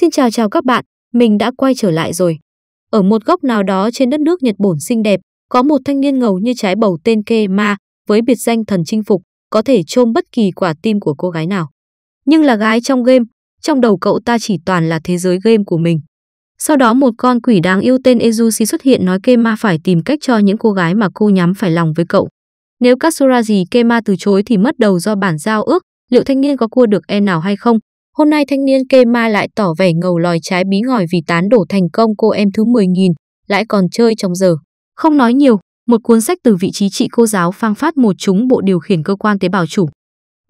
Xin chào chào các bạn, mình đã quay trở lại rồi. Ở một góc nào đó trên đất nước Nhật Bổn xinh đẹp, có một thanh niên ngầu như trái bầu tên Kema với biệt danh thần chinh phục, có thể trôm bất kỳ quả tim của cô gái nào. Nhưng là gái trong game, trong đầu cậu ta chỉ toàn là thế giới game của mình. Sau đó một con quỷ đáng yêu tên Ezushi xuất hiện nói Kema phải tìm cách cho những cô gái mà cô nhắm phải lòng với cậu. Nếu Katsuragi Kema từ chối thì mất đầu do bản giao ước, liệu thanh niên có cua được e nào hay không, Hôm nay thanh niên kê ma lại tỏ vẻ ngầu lòi trái bí ngòi vì tán đổ thành công cô em thứ 10.000, lại còn chơi trong giờ. Không nói nhiều, một cuốn sách từ vị trí trị cô giáo phang phát một chúng bộ điều khiển cơ quan tế bào chủ.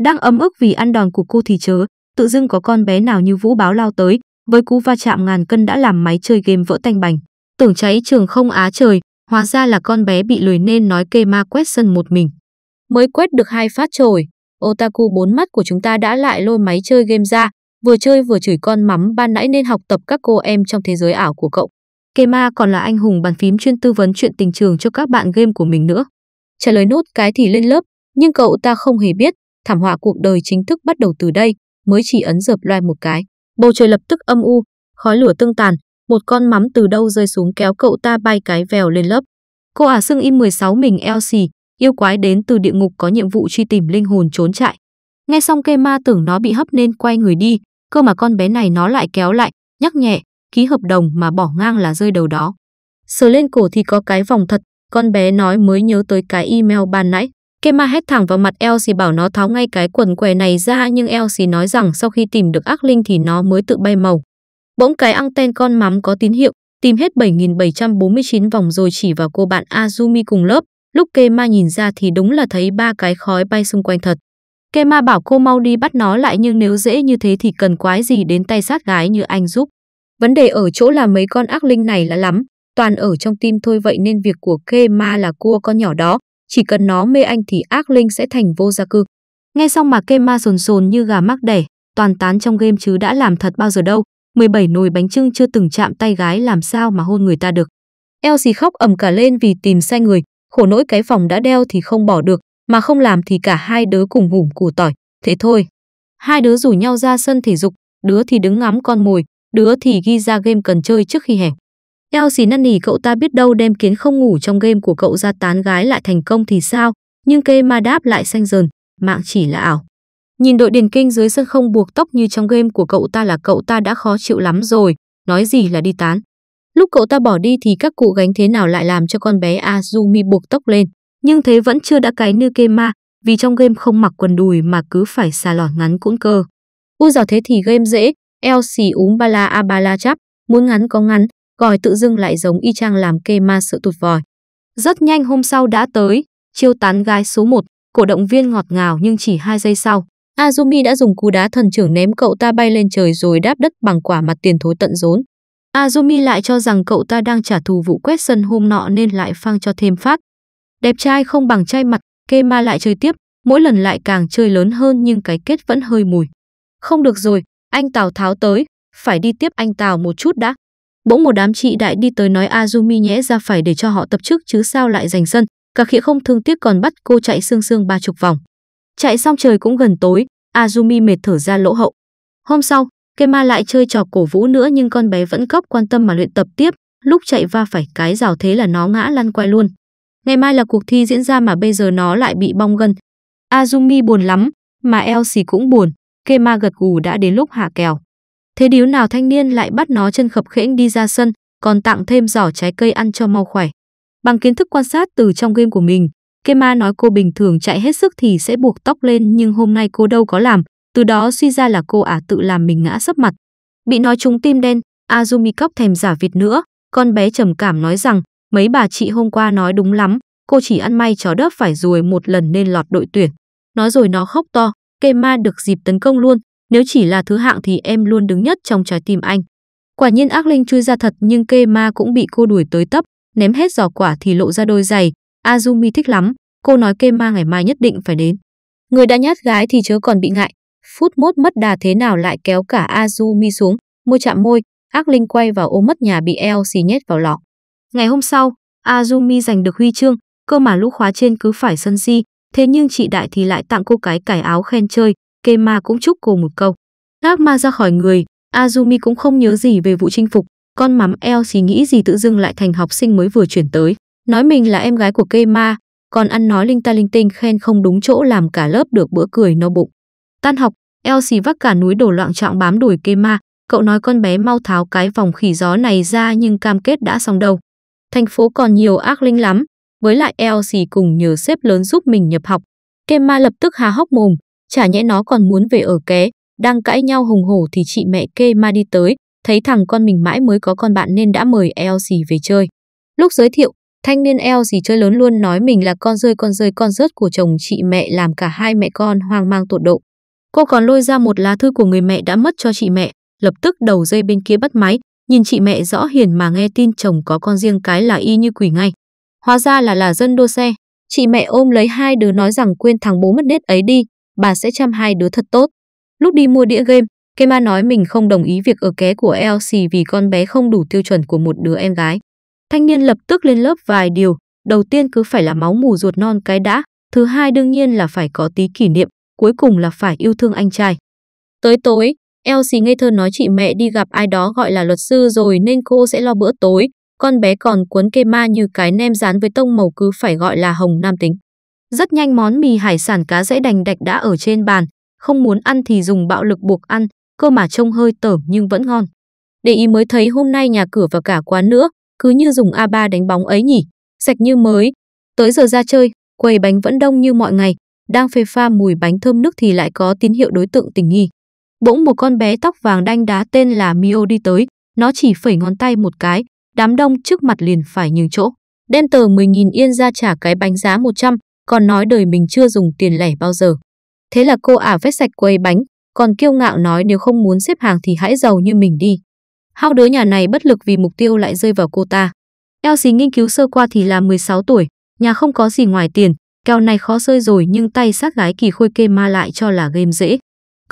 Đang ấm ức vì ăn đòn của cô thì chớ, tự dưng có con bé nào như vũ báo lao tới, với cú va chạm ngàn cân đã làm máy chơi game vỡ tanh bành. Tưởng cháy trường không á trời, hóa ra là con bé bị lười nên nói kê ma quét sân một mình. Mới quét được hai phát trồi, otaku bốn mắt của chúng ta đã lại lôi máy chơi game ra, vừa chơi vừa chửi con mắm ban nãy nên học tập các cô em trong thế giới ảo của cậu. Kema còn là anh hùng bàn phím chuyên tư vấn chuyện tình trường cho các bạn game của mình nữa. Trả lời nốt cái thì lên lớp, nhưng cậu ta không hề biết, thảm họa cuộc đời chính thức bắt đầu từ đây, mới chỉ ấn dập loài một cái. Bầu trời lập tức âm u, khói lửa tương tàn, một con mắm từ đâu rơi xuống kéo cậu ta bay cái vèo lên lớp. Cô ả à xưng im 16 mình eo yêu quái đến từ địa ngục có nhiệm vụ truy tìm linh hồn trốn chạy. Nghe xong Kema tưởng nó bị hấp nên quay người đi, cơ mà con bé này nó lại kéo lại, nhắc nhẹ, ký hợp đồng mà bỏ ngang là rơi đầu đó. Sờ lên cổ thì có cái vòng thật, con bé nói mới nhớ tới cái email ban nãy. Kema hét thẳng vào mặt Elsie bảo nó tháo ngay cái quần què này ra nhưng Elsie nói rằng sau khi tìm được ác linh thì nó mới tự bay màu. Bỗng cái anten con mắm có tín hiệu, tìm hết 7.749 vòng rồi chỉ vào cô bạn Azumi cùng lớp. Lúc Kema nhìn ra thì đúng là thấy ba cái khói bay xung quanh thật. Kema bảo cô mau đi bắt nó lại nhưng nếu dễ như thế thì cần quái gì đến tay sát gái như anh giúp. Vấn đề ở chỗ là mấy con ác linh này là lắm, toàn ở trong tim thôi vậy nên việc của Kema là cua con nhỏ đó, chỉ cần nó mê anh thì ác linh sẽ thành vô gia cư. Nghe xong mà Kema sồn sồn như gà mắc đẻ, toàn tán trong game chứ đã làm thật bao giờ đâu, 17 nồi bánh trưng chưa từng chạm tay gái làm sao mà hôn người ta được. Elsie khóc ầm cả lên vì tìm sai người, khổ nỗi cái phòng đã đeo thì không bỏ được, mà không làm thì cả hai đứa cùng ngủm củ tỏi, thế thôi. Hai đứa rủ nhau ra sân thể dục, đứa thì đứng ngắm con mồi, đứa thì ghi ra game cần chơi trước khi hè. Eo xì năn nỉ cậu ta biết đâu đem kiến không ngủ trong game của cậu ra tán gái lại thành công thì sao, nhưng kê ma đáp lại xanh dờn, mạng chỉ là ảo. Nhìn đội điền kinh dưới sân không buộc tóc như trong game của cậu ta là cậu ta đã khó chịu lắm rồi, nói gì là đi tán. Lúc cậu ta bỏ đi thì các cụ gánh thế nào lại làm cho con bé Azumi buộc tóc lên nhưng thế vẫn chưa đã cái như ma vì trong game không mặc quần đùi mà cứ phải xà lỏn ngắn cũng cơ. U giỏ thế thì game dễ, eo xì úm ba la a ba la chắp, muốn ngắn có ngắn, gòi tự dưng lại giống y chang làm ma sợ tụt vòi. Rất nhanh hôm sau đã tới, chiêu tán gái số 1, cổ động viên ngọt ngào nhưng chỉ 2 giây sau. Azumi đã dùng cú đá thần trưởng ném cậu ta bay lên trời rồi đáp đất bằng quả mặt tiền thối tận rốn. Azumi lại cho rằng cậu ta đang trả thù vụ quét sân hôm nọ nên lại phang cho thêm phát, Đẹp trai không bằng trai mặt, kê ma lại chơi tiếp, mỗi lần lại càng chơi lớn hơn nhưng cái kết vẫn hơi mùi. Không được rồi, anh Tào Tháo tới, phải đi tiếp anh Tào một chút đã. Bỗng một đám chị đại đi tới nói Azumi nhẽ ra phải để cho họ tập trước chứ sao lại giành sân, cả khĩa không thương tiếc còn bắt cô chạy xương xương ba chục vòng. Chạy xong trời cũng gần tối, Azumi mệt thở ra lỗ hậu. Hôm sau, Kema lại chơi trò cổ vũ nữa nhưng con bé vẫn cốc quan tâm mà luyện tập tiếp, lúc chạy va phải cái rào thế là nó ngã lăn quay luôn. Ngày mai là cuộc thi diễn ra mà bây giờ nó lại bị bong gân. Azumi buồn lắm, mà Elsie cũng buồn. Kema gật gù đã đến lúc hạ kèo. Thế điếu nào thanh niên lại bắt nó chân khập khẽnh đi ra sân, còn tặng thêm giỏ trái cây ăn cho mau khỏe. Bằng kiến thức quan sát từ trong game của mình, Kema nói cô bình thường chạy hết sức thì sẽ buộc tóc lên nhưng hôm nay cô đâu có làm, từ đó suy ra là cô ả à tự làm mình ngã sấp mặt. Bị nói trúng tim đen, Azumi cóc thèm giả vịt nữa, con bé trầm cảm nói rằng Mấy bà chị hôm qua nói đúng lắm, cô chỉ ăn may chó đớp phải ruồi một lần nên lọt đội tuyển. Nói rồi nó khóc to, kê ma được dịp tấn công luôn, nếu chỉ là thứ hạng thì em luôn đứng nhất trong trái tim anh. Quả nhiên ác linh chui ra thật nhưng kê ma cũng bị cô đuổi tới tấp, ném hết giỏ quả thì lộ ra đôi giày. Azumi thích lắm, cô nói kê ma ngày mai nhất định phải đến. Người đã nhát gái thì chớ còn bị ngại. Phút mốt mất đà thế nào lại kéo cả Azumi xuống, môi chạm môi, ác linh quay vào ôm mất nhà bị eo xì nhét vào lọ. Ngày hôm sau, Azumi giành được huy chương, cơ mà lũ khóa trên cứ phải sân si, thế nhưng chị Đại thì lại tặng cô cái cải áo khen chơi, Kema cũng chúc cô một câu. Ác ma ra khỏi người, Azumi cũng không nhớ gì về vụ chinh phục, con mắm eo xì nghĩ gì tự dưng lại thành học sinh mới vừa chuyển tới, nói mình là em gái của Kema, còn ăn nói linh ta linh tinh khen không đúng chỗ làm cả lớp được bữa cười no bụng. Tan học, eo xì vác cả núi đổ loạn trọng bám đuổi Kema, cậu nói con bé mau tháo cái vòng khỉ gió này ra nhưng cam kết đã xong đâu. Thành phố còn nhiều ác linh lắm, với lại Elsie cùng nhờ sếp lớn giúp mình nhập học. Kema lập tức há hốc mồm, chả nhẽ nó còn muốn về ở ké, đang cãi nhau hùng hổ thì chị mẹ Kema đi tới, thấy thằng con mình mãi mới có con bạn nên đã mời Elsie về chơi. Lúc giới thiệu, thanh niên Elsie chơi lớn luôn nói mình là con rơi con rơi con rớt của chồng chị mẹ làm cả hai mẹ con hoang mang tột độ. Cô còn lôi ra một lá thư của người mẹ đã mất cho chị mẹ, lập tức đầu dây bên kia bắt máy, Nhìn chị mẹ rõ hiền mà nghe tin chồng có con riêng cái là y như quỷ ngay. Hóa ra là là dân đua xe. Chị mẹ ôm lấy hai đứa nói rằng quên thằng bố mất nết ấy đi, bà sẽ chăm hai đứa thật tốt. Lúc đi mua đĩa game, Kema nói mình không đồng ý việc ở ké của Elsie vì con bé không đủ tiêu chuẩn của một đứa em gái. Thanh niên lập tức lên lớp vài điều, đầu tiên cứ phải là máu mù ruột non cái đã, thứ hai đương nhiên là phải có tí kỷ niệm, cuối cùng là phải yêu thương anh trai. Tới tối, Elsie ngây thơ nói chị mẹ đi gặp ai đó gọi là luật sư rồi nên cô sẽ lo bữa tối. Con bé còn cuốn kê ma như cái nem rán với tông màu cứ phải gọi là hồng nam tính. Rất nhanh món mì hải sản cá dễ đành đạch đã ở trên bàn. Không muốn ăn thì dùng bạo lực buộc ăn, cơ mà trông hơi tởm nhưng vẫn ngon. Để ý mới thấy hôm nay nhà cửa và cả quán nữa, cứ như dùng A3 đánh bóng ấy nhỉ, sạch như mới. Tới giờ ra chơi, quầy bánh vẫn đông như mọi ngày, đang phê pha mùi bánh thơm nước thì lại có tín hiệu đối tượng tình nghi. Bỗng một con bé tóc vàng đanh đá tên là Mio đi tới, nó chỉ phẩy ngón tay một cái, đám đông trước mặt liền phải nhường chỗ. Đem tờ 10.000 yên ra trả cái bánh giá 100, còn nói đời mình chưa dùng tiền lẻ bao giờ. Thế là cô ả vét sạch quầy bánh, còn kiêu ngạo nói nếu không muốn xếp hàng thì hãy giàu như mình đi. Hao đứa nhà này bất lực vì mục tiêu lại rơi vào cô ta. Elsie nghiên cứu sơ qua thì là 16 tuổi, nhà không có gì ngoài tiền, kèo này khó rơi rồi nhưng tay sát gái kỳ khôi kê ma lại cho là game dễ.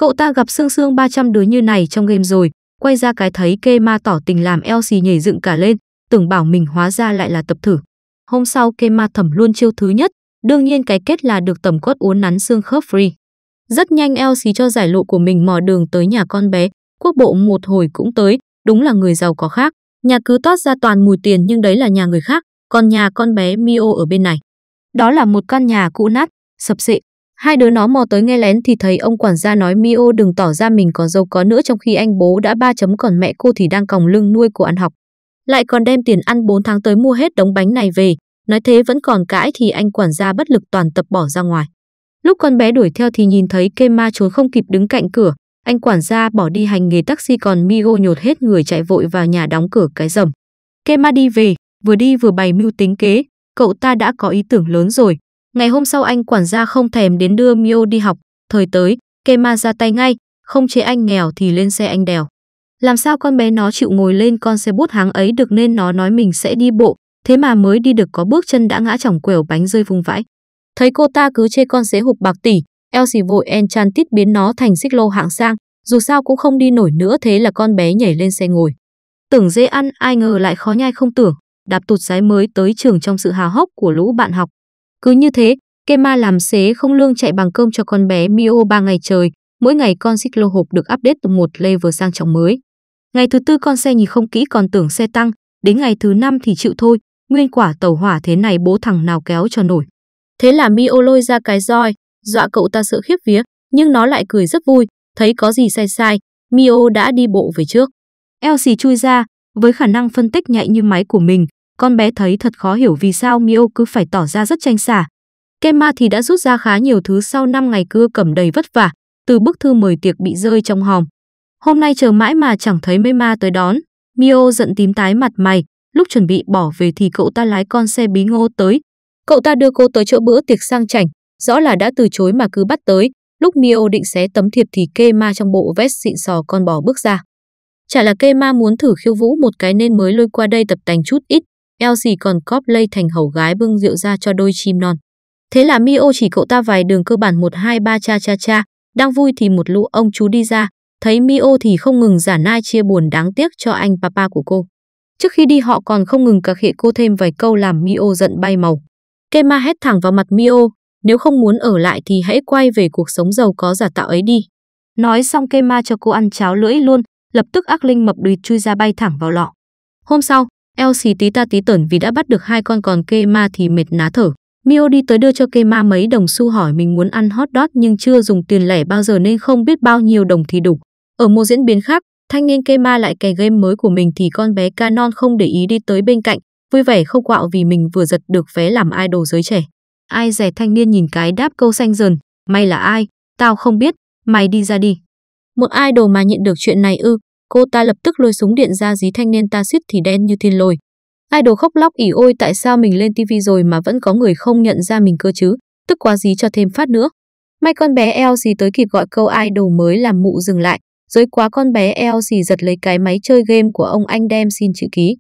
Cậu ta gặp xương xương 300 đứa như này trong game rồi, quay ra cái thấy kê ma tỏ tình làm eo nhảy dựng cả lên, tưởng bảo mình hóa ra lại là tập thử. Hôm sau kê ma thẩm luôn chiêu thứ nhất, đương nhiên cái kết là được tầm cốt uốn nắn xương khớp free. Rất nhanh eo cho giải lộ của mình mò đường tới nhà con bé, quốc bộ một hồi cũng tới, đúng là người giàu có khác. Nhà cứ toát ra toàn mùi tiền nhưng đấy là nhà người khác, còn nhà con bé Mio ở bên này. Đó là một căn nhà cũ nát, sập xệ, Hai đứa nó mò tới nghe lén thì thấy ông quản gia nói Mio đừng tỏ ra mình còn giàu có nữa trong khi anh bố đã ba chấm còn mẹ cô thì đang còng lưng nuôi cô ăn học. Lại còn đem tiền ăn 4 tháng tới mua hết đống bánh này về. Nói thế vẫn còn cãi thì anh quản gia bất lực toàn tập bỏ ra ngoài. Lúc con bé đuổi theo thì nhìn thấy Kema trốn không kịp đứng cạnh cửa. Anh quản gia bỏ đi hành nghề taxi còn Mio nhột hết người chạy vội vào nhà đóng cửa cái rầm. Kema đi về, vừa đi vừa bày mưu tính kế. Cậu ta đã có ý tưởng lớn rồi, Ngày hôm sau anh quản gia không thèm đến đưa Mio đi học, thời tới, Kema ra tay ngay, không chế anh nghèo thì lên xe anh đèo. Làm sao con bé nó chịu ngồi lên con xe bút háng ấy được nên nó nói mình sẽ đi bộ, thế mà mới đi được có bước chân đã ngã chỏng quẻo bánh rơi vùng vãi. Thấy cô ta cứ chê con xế hụp bạc tỷ, Elsie vội enchantit biến nó thành xích lô hạng sang, dù sao cũng không đi nổi nữa thế là con bé nhảy lên xe ngồi. Tưởng dễ ăn ai ngờ lại khó nhai không tưởng, đạp tụt giái mới tới trường trong sự hào hốc của lũ bạn học, cứ như thế, Kema làm xế không lương chạy bằng cơm cho con bé Mio 3 ngày trời, mỗi ngày con xích lô hộp được update từ một level sang trọng mới. Ngày thứ tư con xe nhìn không kỹ còn tưởng xe tăng, đến ngày thứ năm thì chịu thôi, nguyên quả tàu hỏa thế này bố thằng nào kéo cho nổi. Thế là Mio lôi ra cái roi, dọa cậu ta sợ khiếp vía, nhưng nó lại cười rất vui, thấy có gì sai sai, Mio đã đi bộ về trước. Elsie chui ra, với khả năng phân tích nhạy như máy của mình, con bé thấy thật khó hiểu vì sao Mio cứ phải tỏ ra rất tranh xả. Kema thì đã rút ra khá nhiều thứ sau 5 ngày cưa cầm đầy vất vả, từ bức thư mời tiệc bị rơi trong hòm. Hôm nay chờ mãi mà chẳng thấy Mema tới đón, Mio giận tím tái mặt mày, lúc chuẩn bị bỏ về thì cậu ta lái con xe bí ngô tới. Cậu ta đưa cô tới chỗ bữa tiệc sang chảnh, rõ là đã từ chối mà cứ bắt tới, lúc Mio định xé tấm thiệp thì Kema trong bộ vest xịn sò con bò bước ra. Chả là Kema muốn thử khiêu vũ một cái nên mới lôi qua đây tập tành chút ít, eo gì còn cóp lây thành hầu gái bưng rượu ra cho đôi chim non. Thế là Mio chỉ cậu ta vài đường cơ bản một hai ba cha cha cha, đang vui thì một lũ ông chú đi ra, thấy Mio thì không ngừng giả nai chia buồn đáng tiếc cho anh papa của cô. Trước khi đi họ còn không ngừng cà hệ cô thêm vài câu làm Mio giận bay màu. Kema hét thẳng vào mặt Mio, nếu không muốn ở lại thì hãy quay về cuộc sống giàu có giả tạo ấy đi. Nói xong Kema cho cô ăn cháo lưỡi luôn, lập tức ác linh mập đùi chui ra bay thẳng vào lọ. Hôm sau, Eo xì tí ta tí tẩn vì đã bắt được hai con còn kê ma thì mệt ná thở. Mio đi tới đưa cho kê ma mấy đồng xu hỏi mình muốn ăn hot dog nhưng chưa dùng tiền lẻ bao giờ nên không biết bao nhiêu đồng thì đủ. Ở một diễn biến khác, thanh niên kê ma lại cày game mới của mình thì con bé Canon không để ý đi tới bên cạnh, vui vẻ không quạo vì mình vừa giật được vé làm idol giới trẻ. Ai rẻ thanh niên nhìn cái đáp câu xanh dần, may là ai, tao không biết, mày đi ra đi. Một idol mà nhận được chuyện này ư, cô ta lập tức lôi súng điện ra dí thanh niên ta suýt thì đen như thiên lôi. Idol khóc lóc ỉ ôi tại sao mình lên tivi rồi mà vẫn có người không nhận ra mình cơ chứ, tức quá dí cho thêm phát nữa. May con bé eo gì tới kịp gọi câu idol mới làm mụ dừng lại, dối quá con bé eo gì giật lấy cái máy chơi game của ông anh đem xin chữ ký.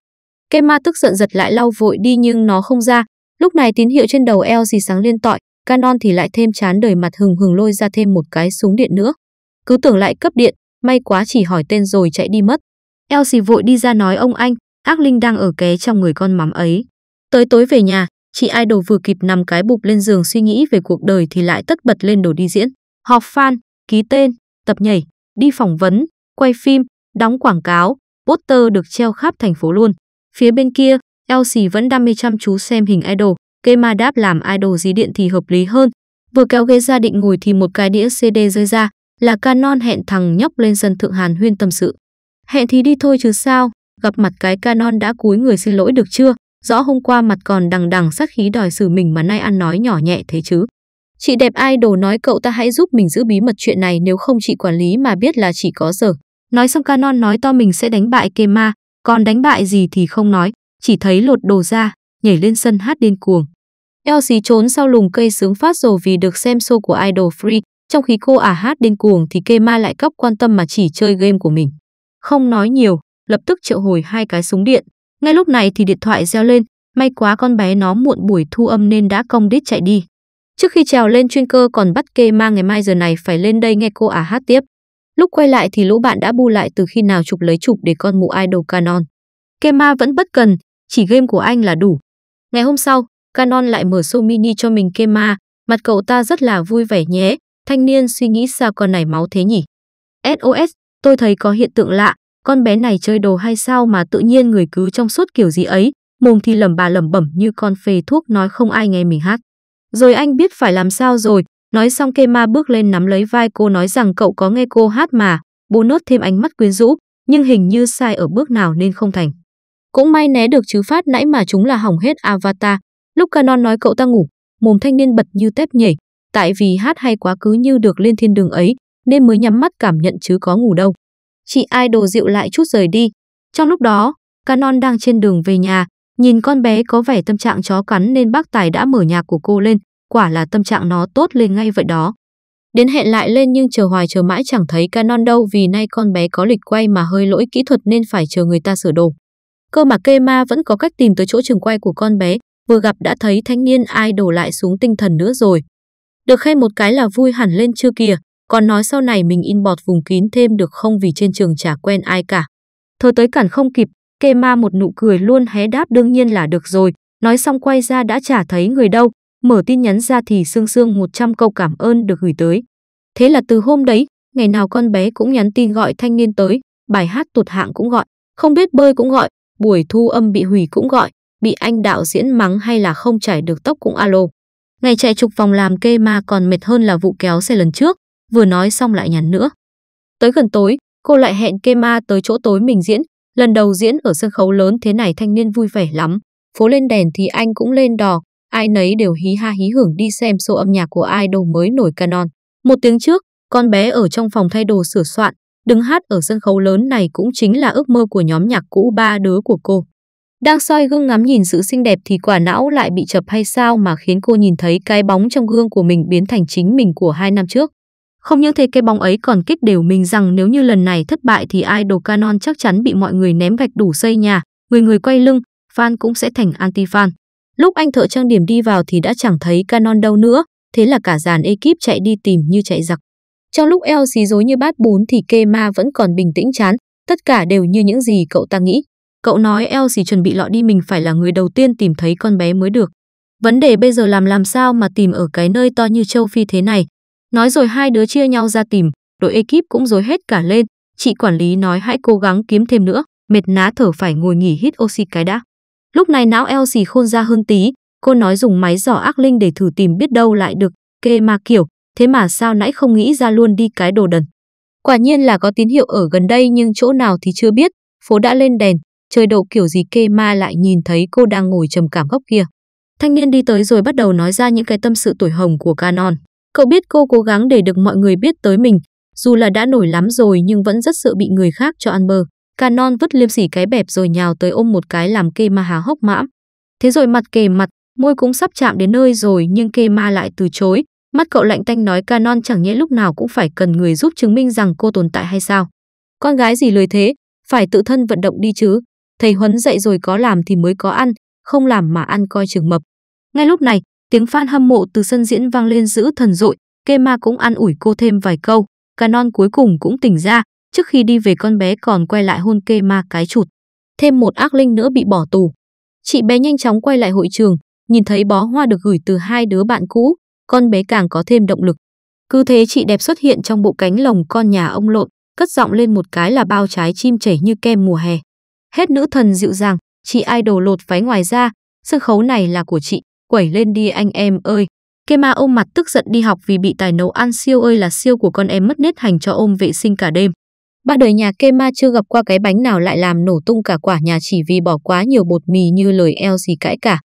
ma tức giận giật lại lau vội đi nhưng nó không ra, lúc này tín hiệu trên đầu eo gì sáng liên tọi, Canon thì lại thêm chán đời mặt hừng hừng lôi ra thêm một cái súng điện nữa. Cứ tưởng lại cấp điện, May quá chỉ hỏi tên rồi chạy đi mất. Elsie vội đi ra nói ông anh, ác linh đang ở ké trong người con mắm ấy. Tới tối về nhà, chị idol vừa kịp nằm cái bụp lên giường suy nghĩ về cuộc đời thì lại tất bật lên đồ đi diễn. Họp fan, ký tên, tập nhảy, đi phỏng vấn, quay phim, đóng quảng cáo, poster được treo khắp thành phố luôn. Phía bên kia, Elsie vẫn đam mê chăm chú xem hình idol, kê ma đáp làm idol dí điện thì hợp lý hơn. Vừa kéo ghế ra định ngồi thì một cái đĩa CD rơi ra, là Canon hẹn thằng nhóc lên sân Thượng Hàn Huyên tâm sự. Hẹn thì đi thôi chứ sao, gặp mặt cái Canon đã cúi người xin lỗi được chưa, rõ hôm qua mặt còn đằng đằng sát khí đòi xử mình mà nay ăn nói nhỏ nhẹ thế chứ. Chị đẹp idol nói cậu ta hãy giúp mình giữ bí mật chuyện này nếu không chị quản lý mà biết là chỉ có giờ. Nói xong Canon nói to mình sẽ đánh bại Kema, còn đánh bại gì thì không nói, chỉ thấy lột đồ ra, nhảy lên sân hát điên cuồng. eo Elsie trốn sau lùm cây sướng phát rồ vì được xem show của Idol Free, trong khi cô ả à hát điên cuồng thì kê ma lại cóc quan tâm mà chỉ chơi game của mình. Không nói nhiều, lập tức triệu hồi hai cái súng điện. Ngay lúc này thì điện thoại reo lên, may quá con bé nó muộn buổi thu âm nên đã cong đít chạy đi. Trước khi trèo lên chuyên cơ còn bắt kê ma ngày mai giờ này phải lên đây nghe cô ả à hát tiếp. Lúc quay lại thì lũ bạn đã bu lại từ khi nào chụp lấy chụp để con mụ idol Canon. Kema vẫn bất cần, chỉ game của anh là đủ. Ngày hôm sau, Canon lại mở show mini cho mình Kema, mặt cậu ta rất là vui vẻ nhé, Thanh niên suy nghĩ sao con này máu thế nhỉ? SOS, tôi thấy có hiện tượng lạ, con bé này chơi đồ hay sao mà tự nhiên người cứ trong suốt kiểu gì ấy, mồm thì lẩm bà lẩm bẩm như con phê thuốc nói không ai nghe mình hát. Rồi anh biết phải làm sao rồi, nói xong kê ma bước lên nắm lấy vai cô nói rằng cậu có nghe cô hát mà, bố nốt thêm ánh mắt quyến rũ, nhưng hình như sai ở bước nào nên không thành. Cũng may né được chứ phát nãy mà chúng là hỏng hết avatar. Lúc Canon nói cậu ta ngủ, mồm thanh niên bật như tép nhảy, Tại vì hát hay quá cứ như được lên thiên đường ấy, nên mới nhắm mắt cảm nhận chứ có ngủ đâu. Chị idol dịu lại chút rời đi. Trong lúc đó, Canon đang trên đường về nhà, nhìn con bé có vẻ tâm trạng chó cắn nên bác Tài đã mở nhạc của cô lên, quả là tâm trạng nó tốt lên ngay vậy đó. Đến hẹn lại lên nhưng chờ hoài chờ mãi chẳng thấy Canon đâu vì nay con bé có lịch quay mà hơi lỗi kỹ thuật nên phải chờ người ta sửa đồ. Cơ mà kê ma vẫn có cách tìm tới chỗ trường quay của con bé, vừa gặp đã thấy thanh niên idol lại xuống tinh thần nữa rồi. Được khen một cái là vui hẳn lên chưa kìa, còn nói sau này mình in bọt vùng kín thêm được không vì trên trường chả quen ai cả. Thôi tới cản không kịp, kê ma một nụ cười luôn hé đáp đương nhiên là được rồi, nói xong quay ra đã chả thấy người đâu, mở tin nhắn ra thì sương sương 100 câu cảm ơn được gửi tới. Thế là từ hôm đấy, ngày nào con bé cũng nhắn tin gọi thanh niên tới, bài hát tụt hạng cũng gọi, không biết bơi cũng gọi, buổi thu âm bị hủy cũng gọi, bị anh đạo diễn mắng hay là không chảy được tóc cũng alo. Ngày chạy chục vòng làm kê ma còn mệt hơn là vụ kéo xe lần trước, vừa nói xong lại nhắn nữa. Tới gần tối, cô lại hẹn kê ma tới chỗ tối mình diễn, lần đầu diễn ở sân khấu lớn thế này thanh niên vui vẻ lắm. Phố lên đèn thì anh cũng lên đò, ai nấy đều hí ha hí hưởng đi xem show âm nhạc của idol mới nổi canon. Một tiếng trước, con bé ở trong phòng thay đồ sửa soạn, đứng hát ở sân khấu lớn này cũng chính là ước mơ của nhóm nhạc cũ ba đứa của cô. Đang soi gương ngắm nhìn sự xinh đẹp thì quả não lại bị chập hay sao mà khiến cô nhìn thấy cái bóng trong gương của mình biến thành chính mình của hai năm trước. Không những thế cái bóng ấy còn kích đều mình rằng nếu như lần này thất bại thì idol Canon chắc chắn bị mọi người ném gạch đủ xây nhà, người người quay lưng, fan cũng sẽ thành anti-fan. Lúc anh thợ trang điểm đi vào thì đã chẳng thấy Canon đâu nữa, thế là cả dàn ekip chạy đi tìm như chạy giặc. Trong lúc eo xí dối như bát bún thì Kema vẫn còn bình tĩnh chán, tất cả đều như những gì cậu ta nghĩ. Cậu nói Elsie chuẩn bị lọ đi mình phải là người đầu tiên tìm thấy con bé mới được. Vấn đề bây giờ làm làm sao mà tìm ở cái nơi to như châu Phi thế này. Nói rồi hai đứa chia nhau ra tìm, đội ekip cũng rối hết cả lên. Chị quản lý nói hãy cố gắng kiếm thêm nữa, mệt ná thở phải ngồi nghỉ hít oxy cái đã. Lúc này não Elsie khôn ra hơn tí, cô nói dùng máy dò ác linh để thử tìm biết đâu lại được, kê ma kiểu, thế mà sao nãy không nghĩ ra luôn đi cái đồ đần. Quả nhiên là có tín hiệu ở gần đây nhưng chỗ nào thì chưa biết, phố đã lên đèn, Trời đầu kiểu gì kê ma lại nhìn thấy cô đang ngồi trầm cảm góc kia. Thanh niên đi tới rồi bắt đầu nói ra những cái tâm sự tuổi hồng của Canon. Cậu biết cô cố gắng để được mọi người biết tới mình, dù là đã nổi lắm rồi nhưng vẫn rất sợ bị người khác cho ăn bơ. Canon vứt liêm sỉ cái bẹp rồi nhào tới ôm một cái làm kê ma há hốc mãm. Thế rồi mặt kề mặt, môi cũng sắp chạm đến nơi rồi nhưng kê ma lại từ chối. Mắt cậu lạnh tanh nói Canon chẳng nhẽ lúc nào cũng phải cần người giúp chứng minh rằng cô tồn tại hay sao. Con gái gì lười thế, phải tự thân vận động đi chứ. Thầy Huấn dạy rồi có làm thì mới có ăn, không làm mà ăn coi chừng mập. Ngay lúc này, tiếng fan hâm mộ từ sân diễn vang lên dữ thần dội, Kê ma cũng ăn ủi cô thêm vài câu, non cuối cùng cũng tỉnh ra, trước khi đi về con bé còn quay lại hôn Kê ma cái chụt. Thêm một ác linh nữa bị bỏ tù. Chị bé nhanh chóng quay lại hội trường, nhìn thấy bó hoa được gửi từ hai đứa bạn cũ, con bé càng có thêm động lực. Cứ thế chị đẹp xuất hiện trong bộ cánh lồng con nhà ông lộn, cất giọng lên một cái là bao trái chim chảy như kem mùa hè. Hết nữ thần dịu dàng, chị idol lột váy ngoài ra, sân khấu này là của chị, quẩy lên đi anh em ơi. Kema ôm mặt tức giận đi học vì bị tài nấu ăn siêu ơi là siêu của con em mất nết hành cho ôm vệ sinh cả đêm. Ba đời nhà Kema chưa gặp qua cái bánh nào lại làm nổ tung cả quả nhà chỉ vì bỏ quá nhiều bột mì như lời eo gì cãi cả.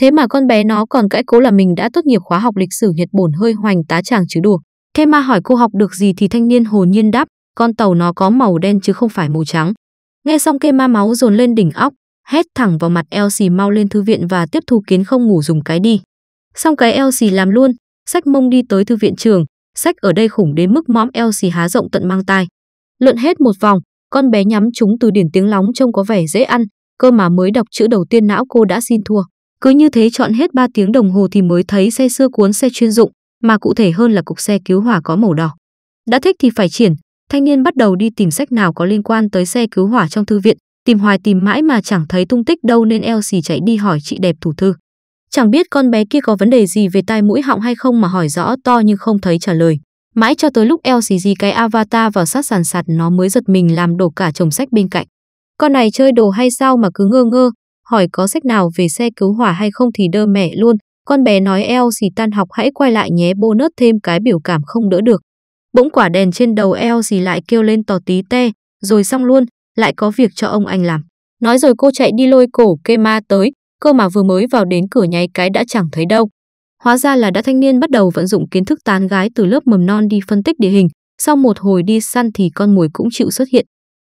Thế mà con bé nó còn cãi cố là mình đã tốt nghiệp khóa học lịch sử Nhật Bổn hơi hoành tá chàng chứ đùa. Kema hỏi cô học được gì thì thanh niên hồn nhiên đáp, con tàu nó có màu đen chứ không phải màu trắng. Nghe xong kê ma máu dồn lên đỉnh óc, hét thẳng vào mặt eo mau lên thư viện và tiếp thu kiến không ngủ dùng cái đi. Xong cái eo làm luôn, sách mông đi tới thư viện trường, sách ở đây khủng đến mức mõm eo há rộng tận mang tai. Lượn hết một vòng, con bé nhắm chúng từ điển tiếng lóng trông có vẻ dễ ăn, cơ mà mới đọc chữ đầu tiên não cô đã xin thua. Cứ như thế chọn hết 3 tiếng đồng hồ thì mới thấy xe xưa cuốn xe chuyên dụng, mà cụ thể hơn là cục xe cứu hỏa có màu đỏ. Đã thích thì phải triển, thanh niên bắt đầu đi tìm sách nào có liên quan tới xe cứu hỏa trong thư viện, tìm hoài tìm mãi mà chẳng thấy tung tích đâu nên eo xì chạy đi hỏi chị đẹp thủ thư. Chẳng biết con bé kia có vấn đề gì về tai mũi họng hay không mà hỏi rõ to nhưng không thấy trả lời. Mãi cho tới lúc eo xì gì cái avatar vào sát sàn sạt nó mới giật mình làm đổ cả chồng sách bên cạnh. Con này chơi đồ hay sao mà cứ ngơ ngơ, hỏi có sách nào về xe cứu hỏa hay không thì đơ mẹ luôn. Con bé nói eo xì tan học hãy quay lại nhé bonus thêm cái biểu cảm không đỡ được. Bỗng quả đèn trên đầu eo gì lại kêu lên tỏ tí te, rồi xong luôn, lại có việc cho ông anh làm. Nói rồi cô chạy đi lôi cổ kê ma tới, cơ mà vừa mới vào đến cửa nháy cái đã chẳng thấy đâu. Hóa ra là đã thanh niên bắt đầu vận dụng kiến thức tán gái từ lớp mầm non đi phân tích địa hình, sau một hồi đi săn thì con mồi cũng chịu xuất hiện.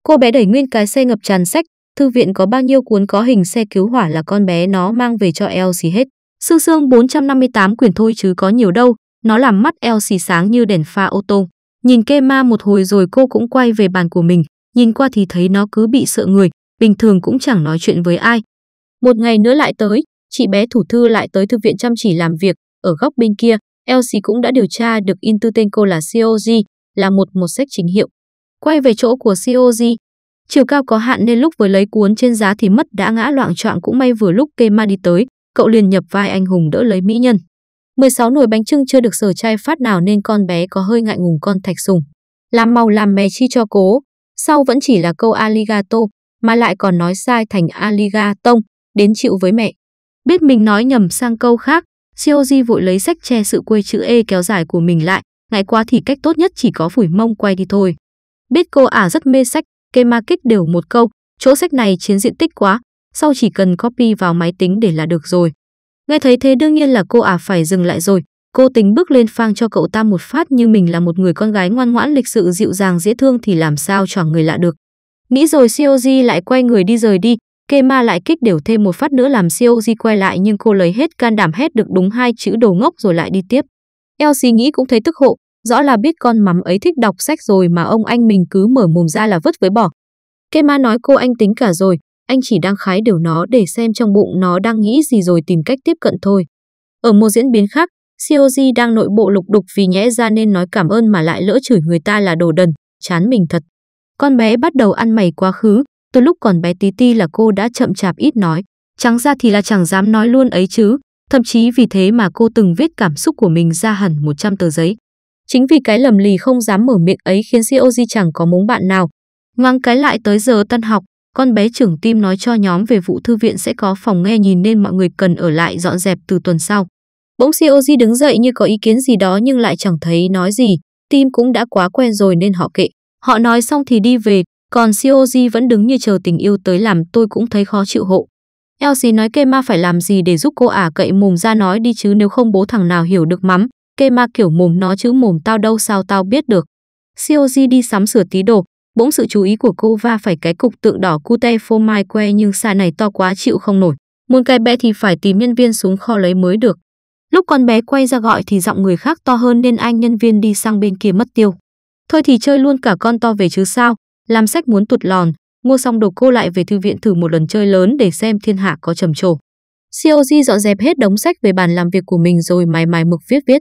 Cô bé đẩy nguyên cái xe ngập tràn sách, thư viện có bao nhiêu cuốn có hình xe cứu hỏa là con bé nó mang về cho Elsie hết. Sương sương 458 quyển thôi chứ có nhiều đâu, nó làm mắt Elsie sáng như đèn pha ô tô. Nhìn kê ma một hồi rồi cô cũng quay về bàn của mình, nhìn qua thì thấy nó cứ bị sợ người, bình thường cũng chẳng nói chuyện với ai. Một ngày nữa lại tới, chị bé thủ thư lại tới thư viện chăm chỉ làm việc, ở góc bên kia, Elsie cũng đã điều tra được in tư tên cô là COG, là một một sách chính hiệu. Quay về chỗ của COG, chiều cao có hạn nên lúc vừa lấy cuốn trên giá thì mất đã ngã loạn choạng cũng may vừa lúc kê ma đi tới, cậu liền nhập vai anh hùng đỡ lấy mỹ nhân. 16 nồi bánh trưng chưa được sở chai phát nào nên con bé có hơi ngại ngùng con Thạch Sùng. Làm màu làm mè chi cho cố, sau vẫn chỉ là câu aligato mà lại còn nói sai thành aligatong, đến chịu với mẹ. Biết mình nói nhầm sang câu khác, Shioji vội lấy sách che sự quê chữ E kéo dài của mình lại, ngại quá thì cách tốt nhất chỉ có phủi mông quay đi thôi. Biết cô ả à rất mê sách, Kema kích đều một câu, chỗ sách này chiếm diện tích quá, sau chỉ cần copy vào máy tính để là được rồi. Nghe thấy thế đương nhiên là cô à phải dừng lại rồi, cô tính bước lên phang cho cậu ta một phát như mình là một người con gái ngoan ngoãn lịch sự dịu dàng dễ thương thì làm sao chẳng người lạ được. Nghĩ rồi Sioji lại quay người đi rời đi, Kema lại kích đều thêm một phát nữa làm Sioji quay lại nhưng cô lấy hết can đảm hết được đúng hai chữ đồ ngốc rồi lại đi tiếp. Elsie nghĩ cũng thấy tức hộ, rõ là biết con mắm ấy thích đọc sách rồi mà ông anh mình cứ mở mồm ra là vứt với bỏ. Kema nói cô anh tính cả rồi, anh chỉ đang khái đều nó để xem trong bụng nó đang nghĩ gì rồi tìm cách tiếp cận thôi. Ở một diễn biến khác, COG đang nội bộ lục đục vì nhẽ ra nên nói cảm ơn mà lại lỡ chửi người ta là đồ đần, chán mình thật. Con bé bắt đầu ăn mày quá khứ, từ lúc còn bé tí ti là cô đã chậm chạp ít nói. Trắng ra thì là chẳng dám nói luôn ấy chứ, thậm chí vì thế mà cô từng viết cảm xúc của mình ra hẳn 100 tờ giấy. Chính vì cái lầm lì không dám mở miệng ấy khiến COG chẳng có mống bạn nào. Ngoang cái lại tới giờ tân học, con bé trưởng tim nói cho nhóm về vụ thư viện sẽ có phòng nghe nhìn nên mọi người cần ở lại dọn dẹp từ tuần sau. Bỗng COG đứng dậy như có ý kiến gì đó nhưng lại chẳng thấy nói gì, tim cũng đã quá quen rồi nên họ kệ. Họ nói xong thì đi về, còn COG vẫn đứng như chờ tình yêu tới làm tôi cũng thấy khó chịu hộ. Elsie nói Kema phải làm gì để giúp cô ả à cậy mồm ra nói đi chứ nếu không bố thằng nào hiểu được mắm. Kema kiểu mồm nó chứ mồm tao đâu sao tao biết được. COG đi sắm sửa tí đồ, Bỗng sự chú ý của cô va phải cái cục tượng đỏ cute phô mai que nhưng xa này to quá chịu không nổi. Muốn cái bé thì phải tìm nhân viên xuống kho lấy mới được. Lúc con bé quay ra gọi thì giọng người khác to hơn nên anh nhân viên đi sang bên kia mất tiêu. Thôi thì chơi luôn cả con to về chứ sao, làm sách muốn tụt lòn, mua xong đồ cô lại về thư viện thử một lần chơi lớn để xem thiên hạ có trầm trồ. COG dọn dẹp hết đống sách về bàn làm việc của mình rồi mài mài mực viết viết.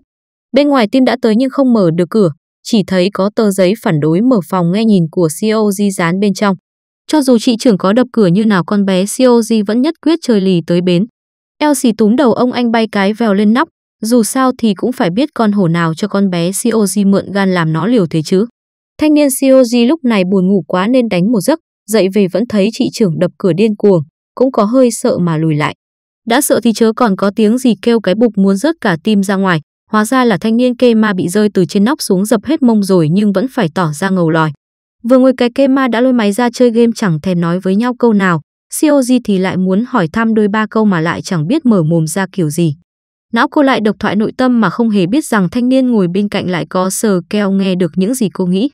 Bên ngoài tim đã tới nhưng không mở được cửa, chỉ thấy có tờ giấy phản đối mở phòng nghe nhìn của CEO Di dán bên trong. Cho dù chị trưởng có đập cửa như nào con bé CEO Di vẫn nhất quyết chơi lì tới bến. Elsie túm đầu ông anh bay cái vèo lên nóc, dù sao thì cũng phải biết con hổ nào cho con bé CEO Di mượn gan làm nó liều thế chứ. Thanh niên CEO Di lúc này buồn ngủ quá nên đánh một giấc, dậy về vẫn thấy chị trưởng đập cửa điên cuồng, cũng có hơi sợ mà lùi lại. Đã sợ thì chớ còn có tiếng gì kêu cái bục muốn rớt cả tim ra ngoài, Hóa ra là thanh niên kê ma bị rơi từ trên nóc xuống dập hết mông rồi nhưng vẫn phải tỏ ra ngầu lòi. Vừa ngồi cái kê ma đã lôi máy ra chơi game chẳng thèm nói với nhau câu nào, COG thì lại muốn hỏi thăm đôi ba câu mà lại chẳng biết mở mồm ra kiểu gì. Não cô lại độc thoại nội tâm mà không hề biết rằng thanh niên ngồi bên cạnh lại có sờ keo nghe được những gì cô nghĩ.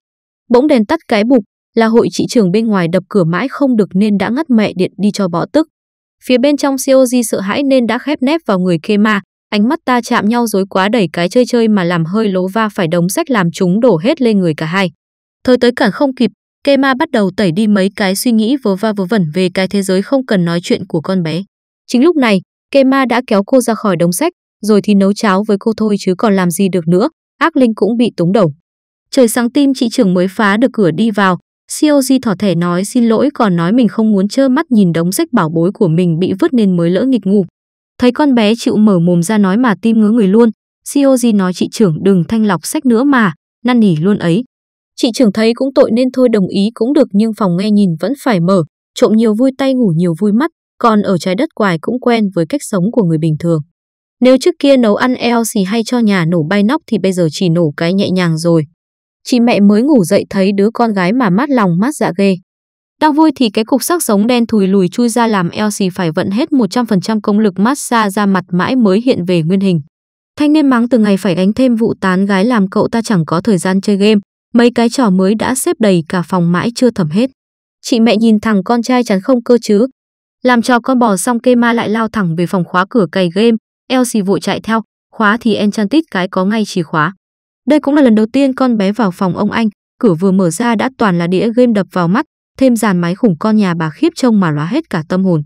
Bỗng đèn tắt cái bục, là hội chị trưởng bên ngoài đập cửa mãi không được nên đã ngắt mẹ điện đi cho bỏ tức. Phía bên trong COG sợ hãi nên đã khép nép vào người Kema, Ánh mắt ta chạm nhau dối quá đẩy cái chơi chơi mà làm hơi lố va phải đống sách làm chúng đổ hết lên người cả hai. Thời tới cả không kịp, kê ma bắt đầu tẩy đi mấy cái suy nghĩ vớ va vớ vẩn về cái thế giới không cần nói chuyện của con bé. Chính lúc này, kê ma đã kéo cô ra khỏi đống sách, rồi thì nấu cháo với cô thôi chứ còn làm gì được nữa, ác linh cũng bị túng đầu. Trời sáng tim chị trưởng mới phá được cửa đi vào, COG thỏ thẻ nói xin lỗi còn nói mình không muốn trơ mắt nhìn đống sách bảo bối của mình bị vứt nên mới lỡ nghịch ngủ. Thấy con bé chịu mở mồm ra nói mà tim ngứa người luôn, Sioji nói chị trưởng đừng thanh lọc sách nữa mà, năn nỉ luôn ấy. Chị trưởng thấy cũng tội nên thôi đồng ý cũng được nhưng phòng nghe nhìn vẫn phải mở, trộm nhiều vui tay ngủ nhiều vui mắt, còn ở trái đất quài cũng quen với cách sống của người bình thường. Nếu trước kia nấu ăn eo xì hay cho nhà nổ bay nóc thì bây giờ chỉ nổ cái nhẹ nhàng rồi. Chị mẹ mới ngủ dậy thấy đứa con gái mà mát lòng mát dạ ghê. Đang vui thì cái cục sắc sống đen thùi lùi chui ra làm Elsie phải vận hết 100% công lực massage ra mặt mãi mới hiện về nguyên hình. Thanh niên mắng từ ngày phải đánh thêm vụ tán gái làm cậu ta chẳng có thời gian chơi game, mấy cái trò mới đã xếp đầy cả phòng mãi chưa thẩm hết. Chị mẹ nhìn thằng con trai chắn không cơ chứ. Làm cho con bò xong kê ma lại lao thẳng về phòng khóa cửa cày game, Elsie vội chạy theo, khóa thì Enchanted cái có ngay chìa khóa. Đây cũng là lần đầu tiên con bé vào phòng ông anh, cửa vừa mở ra đã toàn là đĩa game đập vào mắt, thêm dàn mái khủng con nhà bà khiếp trông mà lóa hết cả tâm hồn.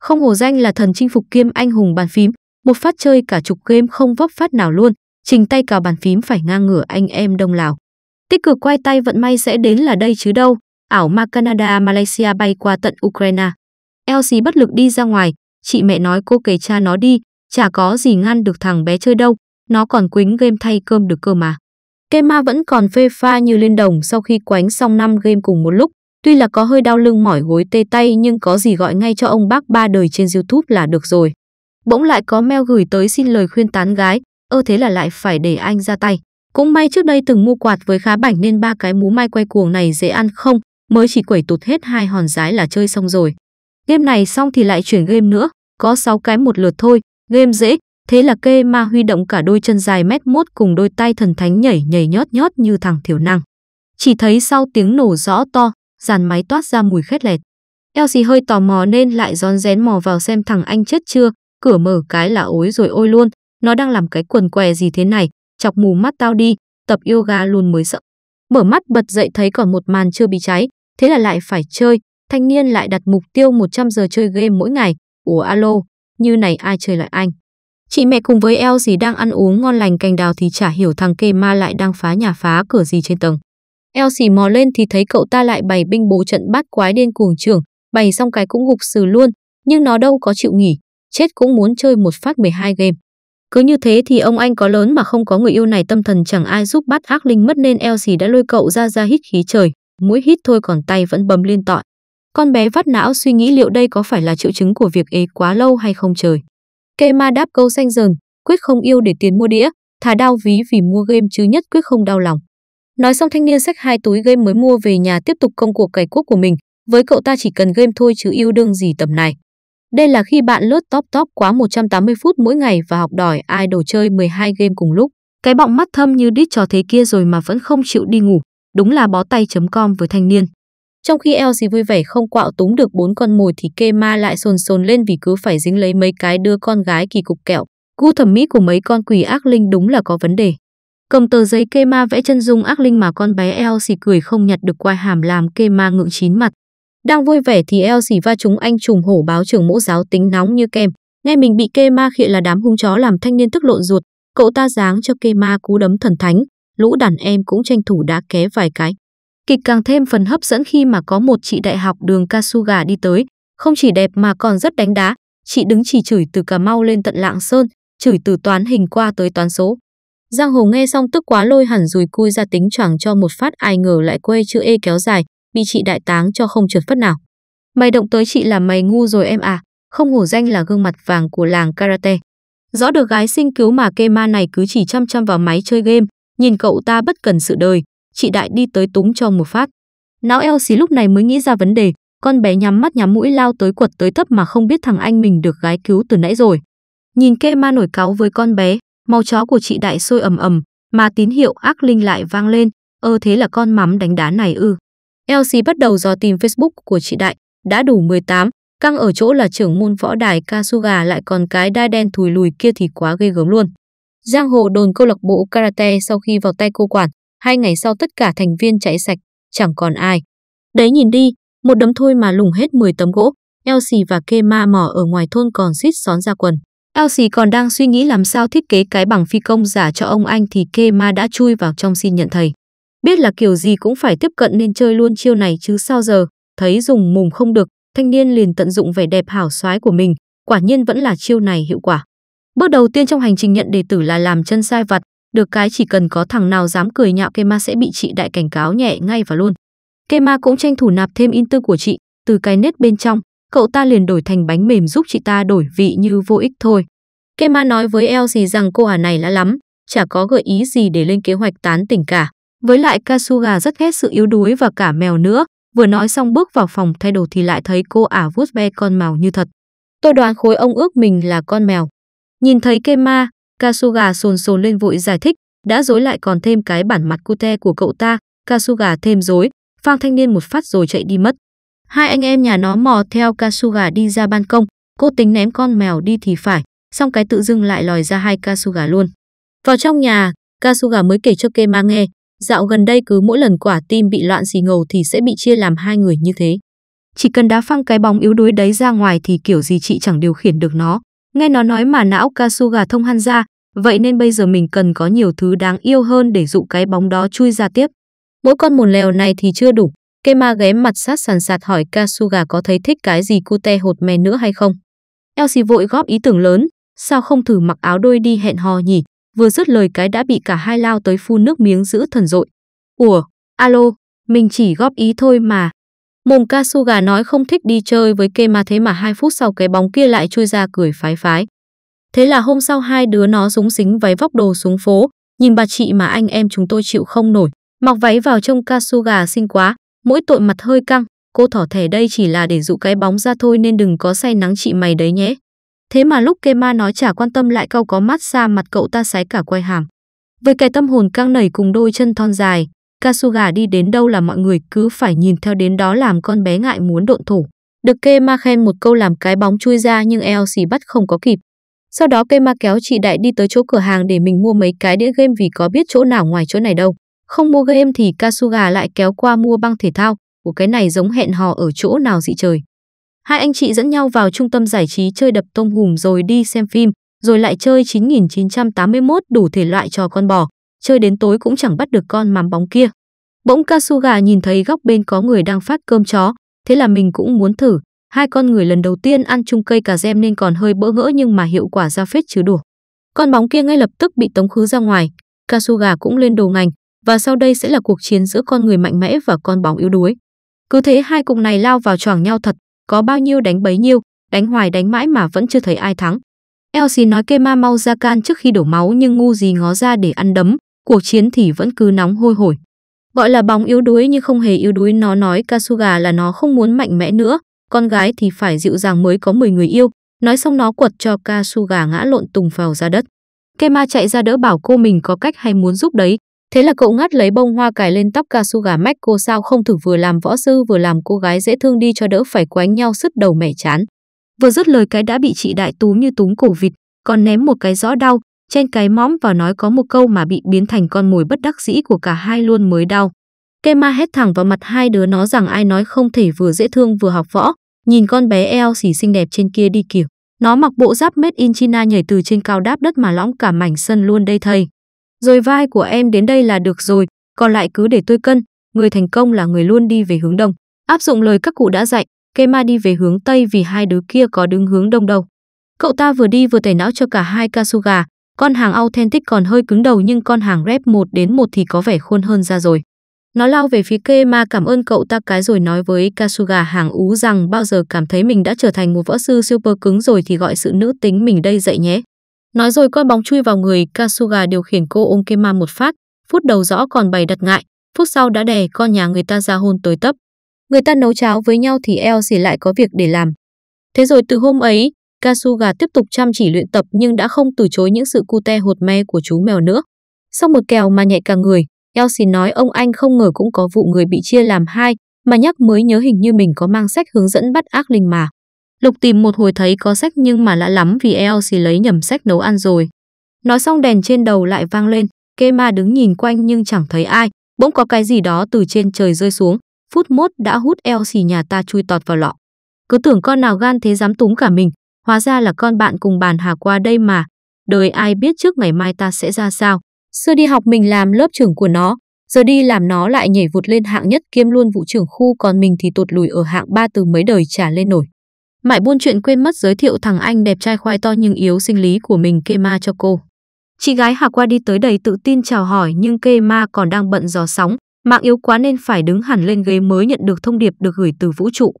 Không hổ danh là thần chinh phục kiêm anh hùng bàn phím, một phát chơi cả chục game không vấp phát nào luôn, trình tay cào bàn phím phải ngang ngửa anh em đông lào. Tích cực quay tay vận may sẽ đến là đây chứ đâu, ảo ma Canada Malaysia bay qua tận Ukraine. Elsie bất lực đi ra ngoài, chị mẹ nói cô kể cha nó đi, chả có gì ngăn được thằng bé chơi đâu, nó còn quính game thay cơm được cơ mà. Kema vẫn còn phê pha như lên đồng sau khi quánh xong 5 game cùng một lúc, Tuy là có hơi đau lưng mỏi gối tê tay nhưng có gì gọi ngay cho ông bác ba đời trên YouTube là được rồi. Bỗng lại có mail gửi tới xin lời khuyên tán gái, ơ thế là lại phải để anh ra tay. Cũng may trước đây từng mua quạt với khá bảnh nên ba cái mú mai quay cuồng này dễ ăn không, mới chỉ quẩy tụt hết hai hòn rái là chơi xong rồi. Game này xong thì lại chuyển game nữa, có 6 cái một lượt thôi, game dễ, thế là kê ma huy động cả đôi chân dài mét mốt cùng đôi tay thần thánh nhảy nhảy nhót nhót như thằng thiểu năng. Chỉ thấy sau tiếng nổ rõ to, Giàn máy toát ra mùi khét lẹt. Elsie hơi tò mò nên lại rón rén mò vào xem thằng anh chết chưa, cửa mở cái là ối rồi ôi luôn, nó đang làm cái quần què gì thế này, chọc mù mắt tao đi, tập yoga luôn mới sợ. Mở mắt bật dậy thấy còn một màn chưa bị cháy, thế là lại phải chơi, thanh niên lại đặt mục tiêu 100 giờ chơi game mỗi ngày. Ủa alo, như này ai chơi lại anh? Chị mẹ cùng với Elsie đang ăn uống ngon lành canh đào thì chả hiểu thằng kê ma lại đang phá nhà phá cửa gì trên tầng. Eo xì mò lên thì thấy cậu ta lại bày binh bố trận bát quái điên cuồng trường, bày xong cái cũng gục sừ luôn, nhưng nó đâu có chịu nghỉ, chết cũng muốn chơi một phát 12 game. Cứ như thế thì ông anh có lớn mà không có người yêu này tâm thần chẳng ai giúp bắt ác linh mất nên eo xì đã lôi cậu ra ra hít khí trời, mũi hít thôi còn tay vẫn bấm liên tọi. Con bé vắt não suy nghĩ liệu đây có phải là triệu chứng của việc ế quá lâu hay không trời. Kê ma đáp câu xanh dờn, quyết không yêu để tiền mua đĩa, thà đau ví vì mua game chứ nhất quyết không đau lòng. Nói xong thanh niên xách hai túi game mới mua về nhà tiếp tục công cuộc cày cuốc của mình, với cậu ta chỉ cần game thôi chứ yêu đương gì tầm này. Đây là khi bạn lướt top top quá 180 phút mỗi ngày và học đòi ai đồ chơi 12 game cùng lúc. Cái bọng mắt thâm như đít trò thế kia rồi mà vẫn không chịu đi ngủ, đúng là bó tay chấm com với thanh niên. Trong khi eo gì vui vẻ không quạo túng được bốn con mồi thì kê ma lại sồn sồn lên vì cứ phải dính lấy mấy cái đưa con gái kỳ cục kẹo. Gu thẩm mỹ của mấy con quỷ ác linh đúng là có vấn đề. Cầm tờ giấy kê ma vẽ chân dung ác linh mà con bé Elsie cười không nhặt được quai hàm làm kê ma ngượng chín mặt. Đang vui vẻ thì Elsie va chúng anh trùng hổ báo trưởng mẫu giáo tính nóng như kem. Nghe mình bị kê ma khịa là đám hung chó làm thanh niên tức lộn ruột. Cậu ta giáng cho kê ma cú đấm thần thánh. Lũ đàn em cũng tranh thủ đã ké vài cái. Kịch càng thêm phần hấp dẫn khi mà có một chị đại học đường Kasuga đi tới. Không chỉ đẹp mà còn rất đánh đá. Chị đứng chỉ chửi từ Cà Mau lên tận Lạng Sơn, chửi từ toán hình qua tới toán số. Giang Hồ nghe xong tức quá lôi hẳn rùi cui ra tính choảng cho một phát ai ngờ lại quê chữ E kéo dài, bị chị đại táng cho không trượt phất nào. Mày động tới chị là mày ngu rồi em à, không hổ danh là gương mặt vàng của làng karate. Rõ được gái sinh cứu mà kê ma này cứ chỉ chăm chăm vào máy chơi game, nhìn cậu ta bất cần sự đời, chị đại đi tới túng cho một phát. Não eo xí lúc này mới nghĩ ra vấn đề, con bé nhắm mắt nhắm mũi lao tới quật tới thấp mà không biết thằng anh mình được gái cứu từ nãy rồi. Nhìn kê ma nổi cáo với con bé, màu chó của chị đại sôi ầm ầm, mà tín hiệu ác linh lại vang lên, ơ thế là con mắm đánh đá này ư. Elsie bắt đầu dò tìm Facebook của chị đại, đã đủ 18, căng ở chỗ là trưởng môn võ đài Kasuga lại còn cái đai đen thùi lùi kia thì quá ghê gớm luôn. Giang hồ đồn câu lạc bộ karate sau khi vào tay cô quản, hai ngày sau tất cả thành viên chạy sạch, chẳng còn ai. Đấy nhìn đi, một đấm thôi mà lùng hết 10 tấm gỗ, Elsie và Kema mò ở ngoài thôn còn xít xón ra quần. Elsie còn đang suy nghĩ làm sao thiết kế cái bằng phi công giả cho ông anh thì Kema đã chui vào trong xin nhận thầy. Biết là kiểu gì cũng phải tiếp cận nên chơi luôn chiêu này chứ sao giờ, thấy dùng mồm không được, thanh niên liền tận dụng vẻ đẹp hảo soái của mình, quả nhiên vẫn là chiêu này hiệu quả. Bước đầu tiên trong hành trình nhận đề tử là làm chân sai vặt, được cái chỉ cần có thằng nào dám cười nhạo Kema sẽ bị chị đại cảnh cáo nhẹ ngay và luôn. Kema cũng tranh thủ nạp thêm in tư của chị, từ cái nết bên trong, cậu ta liền đổi thành bánh mềm giúp chị ta đổi vị như vô ích thôi. Kema nói với Elsie rằng cô ả này lạ lắm, chả có gợi ý gì để lên kế hoạch tán tỉnh cả. Với lại Kasuga rất ghét sự yếu đuối và cả mèo nữa, vừa nói xong bước vào phòng thay đồ thì lại thấy cô ả vuốt ve con mèo như thật. Tôi đoán khối ông ước mình là con mèo. Nhìn thấy Kema, Kasuga sồn sồn lên vội giải thích, đã dối lại còn thêm cái bản mặt cute của cậu ta, Kasuga thêm dối, phang thanh niên một phát rồi chạy đi mất. Hai anh em nhà nó mò theo Kasuga đi ra ban công, cô tính ném con mèo đi thì phải, xong cái tự dưng lại lòi ra hai Kasuga luôn. Vào trong nhà, Kasuga mới kể cho Kema nghe, dạo gần đây cứ mỗi lần quả tim bị loạn xì ngầu thì sẽ bị chia làm hai người như thế. Chỉ cần đá phăng cái bóng yếu đuối đấy ra ngoài thì kiểu gì chị chẳng điều khiển được nó. Nghe nó nói mà não Kasuga thông han ra, vậy nên bây giờ mình cần có nhiều thứ đáng yêu hơn để dụ cái bóng đó chui ra tiếp. Mỗi con mồn lèo này thì chưa đủ, Kema ghé mặt sát sàn sạt hỏi Kasuga có thấy thích cái gì cute hột mè nữa hay không. Elsie vội góp ý tưởng lớn, sao không thử mặc áo đôi đi hẹn hò nhỉ, vừa dứt lời cái đã bị cả hai lao tới phun nước miếng giữ thần dội. Ủa, alo, mình chỉ góp ý thôi mà. Mồm Kasuga nói không thích đi chơi với Kema thế mà hai phút sau cái bóng kia lại chui ra cười phái phái. Thế là hôm sau hai đứa nó súng xính váy vóc đồ xuống phố, nhìn bà chị mà anh em chúng tôi chịu không nổi, mặc váy vào trông Kasuga xinh quá, Mỗi tội mặt hơi căng, cô thỏ thẻ đây chỉ là để dụ cái bóng ra thôi nên đừng có say nắng chị mày đấy nhé. Thế mà lúc Kema nói chả quan tâm lại câu có mát xa mặt cậu ta sái cả quay hàm. Với cái tâm hồn căng nảy cùng đôi chân thon dài, Kasuga đi đến đâu là mọi người cứ phải nhìn theo đến đó làm con bé ngại muốn độn thổ. Được Kema khen một câu làm cái bóng chui ra nhưng Elsie bắt không có kịp. Sau đó Kema kéo chị Đại đi tới chỗ cửa hàng để mình mua mấy cái đĩa game vì có biết chỗ nào ngoài chỗ này đâu. Không mua game thì Kasuga lại kéo qua mua băng thể thao, của cái này giống hẹn hò ở chỗ nào dị trời. Hai anh chị dẫn nhau vào trung tâm giải trí chơi đập tôm hùm rồi đi xem phim, rồi lại chơi 9981 đủ thể loại trò con bò, chơi đến tối cũng chẳng bắt được con mắm bóng kia. Bỗng Kasuga nhìn thấy góc bên có người đang phát cơm chó, thế là mình cũng muốn thử. Hai con người lần đầu tiên ăn chung cây cà gem nên còn hơi bỡ ngỡ nhưng mà hiệu quả ra phết chứ đủ. Con bóng kia ngay lập tức bị tống khứ ra ngoài, Kasuga cũng lên đồ ngành, và sau đây sẽ là cuộc chiến giữa con người mạnh mẽ và con bóng yếu đuối. Cứ thế hai cục này lao vào choảng nhau thật, có bao nhiêu đánh bấy nhiêu, đánh hoài đánh mãi mà vẫn chưa thấy ai thắng. Elsie nói Kema mau ra can trước khi đổ máu nhưng ngu gì ngó ra để ăn đấm, cuộc chiến thì vẫn cứ nóng hôi hổi. Gọi là bóng yếu đuối nhưng không hề yếu đuối nó nói Kasuga là nó không muốn mạnh mẽ nữa, con gái thì phải dịu dàng mới có 10 người yêu, nói xong nó quật cho Kasuga ngã lộn tùng vào ra đất. Kema chạy ra đỡ bảo cô mình có cách hay muốn giúp đấy, Thế là cậu ngắt lấy bông hoa cài lên tóc ca su gà mách cô sao không thử vừa làm võ sư vừa làm cô gái dễ thương đi cho đỡ phải quánh nhau sứt đầu mẻ chán. Vừa dứt lời cái đã bị chị đại túm như túm cổ vịt, còn ném một cái rõ đau, trên cái mõm và nói có một câu mà bị biến thành con mồi bất đắc dĩ của cả hai luôn mới đau. Kema hét thẳng vào mặt hai đứa nó rằng ai nói không thể vừa dễ thương vừa học võ, nhìn con bé eo xỉ xinh đẹp trên kia đi kìa. Nó mặc bộ giáp made in China nhảy từ trên cao đáp đất mà lõng cả mảnh sân luôn đây thầy. Rồi vai của em đến đây là được rồi, còn lại cứ để tôi cân, người thành công là người luôn đi về hướng đông. Áp dụng lời các cụ đã dạy, Kema đi về hướng tây vì hai đứa kia có đứng hướng đông đâu. Cậu ta vừa đi vừa tẩy não cho cả hai Kasuga, con hàng authentic còn hơi cứng đầu nhưng con hàng rep 1 đến 1 thì có vẻ khôn hơn ra rồi. Nó lao về phía Kema cảm ơn cậu ta cái rồi nói với Kasuga hàng ú rằng bao giờ cảm thấy mình đã trở thành một võ sư super cứng rồi thì gọi sự nữ tính mình đây dậy nhé. Nói rồi con bóng chui vào người Kasuga điều khiển cô ôm Kema một phát, phút đầu rõ còn bày đặt ngại, phút sau đã đè con nhà người ta ra hôn tối tấp. Người ta nấu cháo với nhau thì eo xỉ lại có việc để làm. Thế rồi từ hôm ấy, Kasuga tiếp tục chăm chỉ luyện tập nhưng đã không từ chối những sự cute hột me của chú mèo nữa. Sau một kèo mà nhạy cả người, Elsie nói ông anh không ngờ cũng có vụ người bị chia làm hai, mà nhắc mới nhớ hình như mình có mang sách hướng dẫn bắt ác linh mà. Lục tìm một hồi thấy có sách nhưng mà lạ lắm vì Elsie lấy nhầm sách nấu ăn rồi. Nói xong đèn trên đầu lại vang lên, Kema đứng nhìn quanh nhưng chẳng thấy ai, bỗng có cái gì đó từ trên trời rơi xuống, phút mốt đã hút Elsie nhà ta chui tọt vào lọ. Cứ tưởng con nào gan thế dám túng cả mình, hóa ra là con bạn cùng bàn hà qua đây mà, đời ai biết trước ngày mai ta sẽ ra sao. Xưa đi học mình làm lớp trưởng của nó, giờ đi làm nó lại nhảy vụt lên hạng nhất kiêm luôn vụ trưởng khu còn mình thì tụt lùi ở hạng ba từ mấy đời trả lên nổi. Mãi buôn chuyện quên mất giới thiệu thằng anh đẹp trai khoai to nhưng yếu sinh lý của mình Kema cho cô. Chị gái Hà qua đi tới đầy tự tin chào hỏi nhưng Kema còn đang bận giò sóng, mạng yếu quá nên phải đứng hẳn lên ghế mới nhận được thông điệp được gửi từ vũ trụ.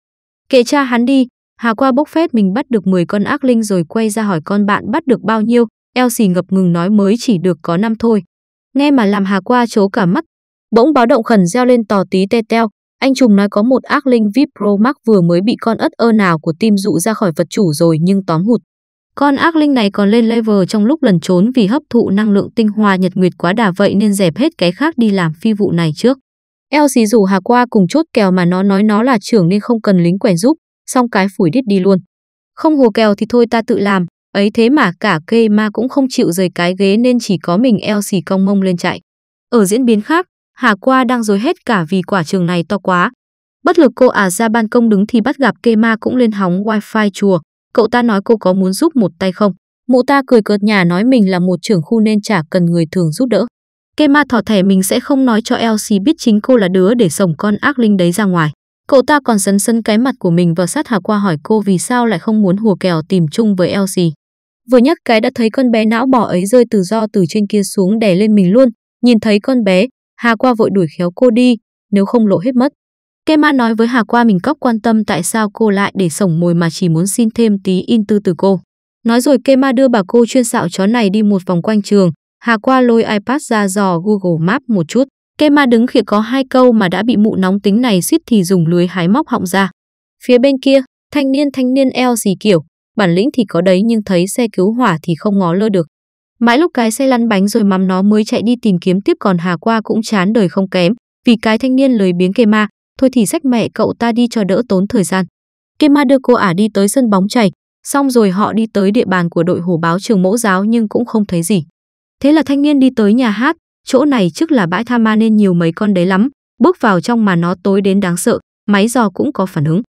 Kệ cha hắn đi, Hà qua bốc phét mình bắt được 10 con ác linh rồi quay ra hỏi con bạn bắt được bao nhiêu, eo xì ngập ngừng nói mới chỉ được có năm thôi. Nghe mà làm Hà qua chố cả mắt, bỗng báo động khẩn reo lên tò tí te teo, anh Trùng nói có một ác linh VIP Pro Max vừa mới bị con ất ơ nào của team dụ ra khỏi vật chủ rồi nhưng tóm hụt. Con ác linh này còn lên level trong lúc lần trốn vì hấp thụ năng lượng tinh hoa nhật nguyệt quá đà vậy nên dẹp hết cái khác đi làm phi vụ này trước. Eo xì rủ Hà qua cùng chốt kèo mà nó nói nó là trưởng nên không cần lính quẻ giúp, xong cái phủi đít đi luôn. Không hồ kèo thì thôi ta tự làm, ấy thế mà cả kê ma cũng không chịu rời cái ghế nên chỉ có mình eo xì cong mông lên chạy. Ở diễn biến khác, Hà Qua đang rối hết cả vì quả trường này to quá. Bất lực cô à ra ban công đứng thì bắt gặp Kê Ma cũng lên hóng wifi chùa. Cậu ta nói cô có muốn giúp một tay không? Mụ ta cười cợt nhà nói mình là một trưởng khu nên chả cần người thường giúp đỡ. Kê Ma thỏ thẻ mình sẽ không nói cho Elsie biết chính cô là đứa để sổng con ác linh đấy ra ngoài. Cậu ta còn sấn sân cái mặt của mình vào sát Hà Qua hỏi cô vì sao lại không muốn hùa kèo tìm chung với Elsie. Vừa nhắc cái đã thấy con bé não bỏ ấy rơi tự do từ trên kia xuống đè lên mình luôn. Nhìn thấy con bé, Hà Qua vội đuổi khéo cô đi, nếu không lộ hết mất. Kema nói với Hà Qua mình cóc quan tâm tại sao cô lại để sổng mồi mà chỉ muốn xin thêm tí in tư từ cô. Nói rồi Kema đưa bà cô chuyên xạo chó này đi một vòng quanh trường, Hà Qua lôi iPad ra dò Google Maps một chút. Kema đứng khịa có hai câu mà đã bị mụ nóng tính này suýt thì dùng lưới hái móc họng ra. Phía bên kia, thanh niên thanh niên eo gì kiểu, bản lĩnh thì có đấy nhưng thấy xe cứu hỏa thì không ngó lơ được. Mãi lúc cái xe lăn bánh rồi mắm nó mới chạy đi tìm kiếm tiếp còn Hà qua cũng chán đời không kém, vì cái thanh niên lười biếng kê ma, thôi thì rách mẹ cậu ta đi cho đỡ tốn thời gian. Kê ma đưa cô ả đi tới sân bóng chảy, xong rồi họ đi tới địa bàn của đội hổ báo trường mẫu giáo nhưng cũng không thấy gì. Thế là thanh niên đi tới nhà hát, chỗ này trước là bãi tha ma nên nhiều mấy con đấy lắm, bước vào trong mà nó tối đến đáng sợ, máy giò cũng có phản ứng.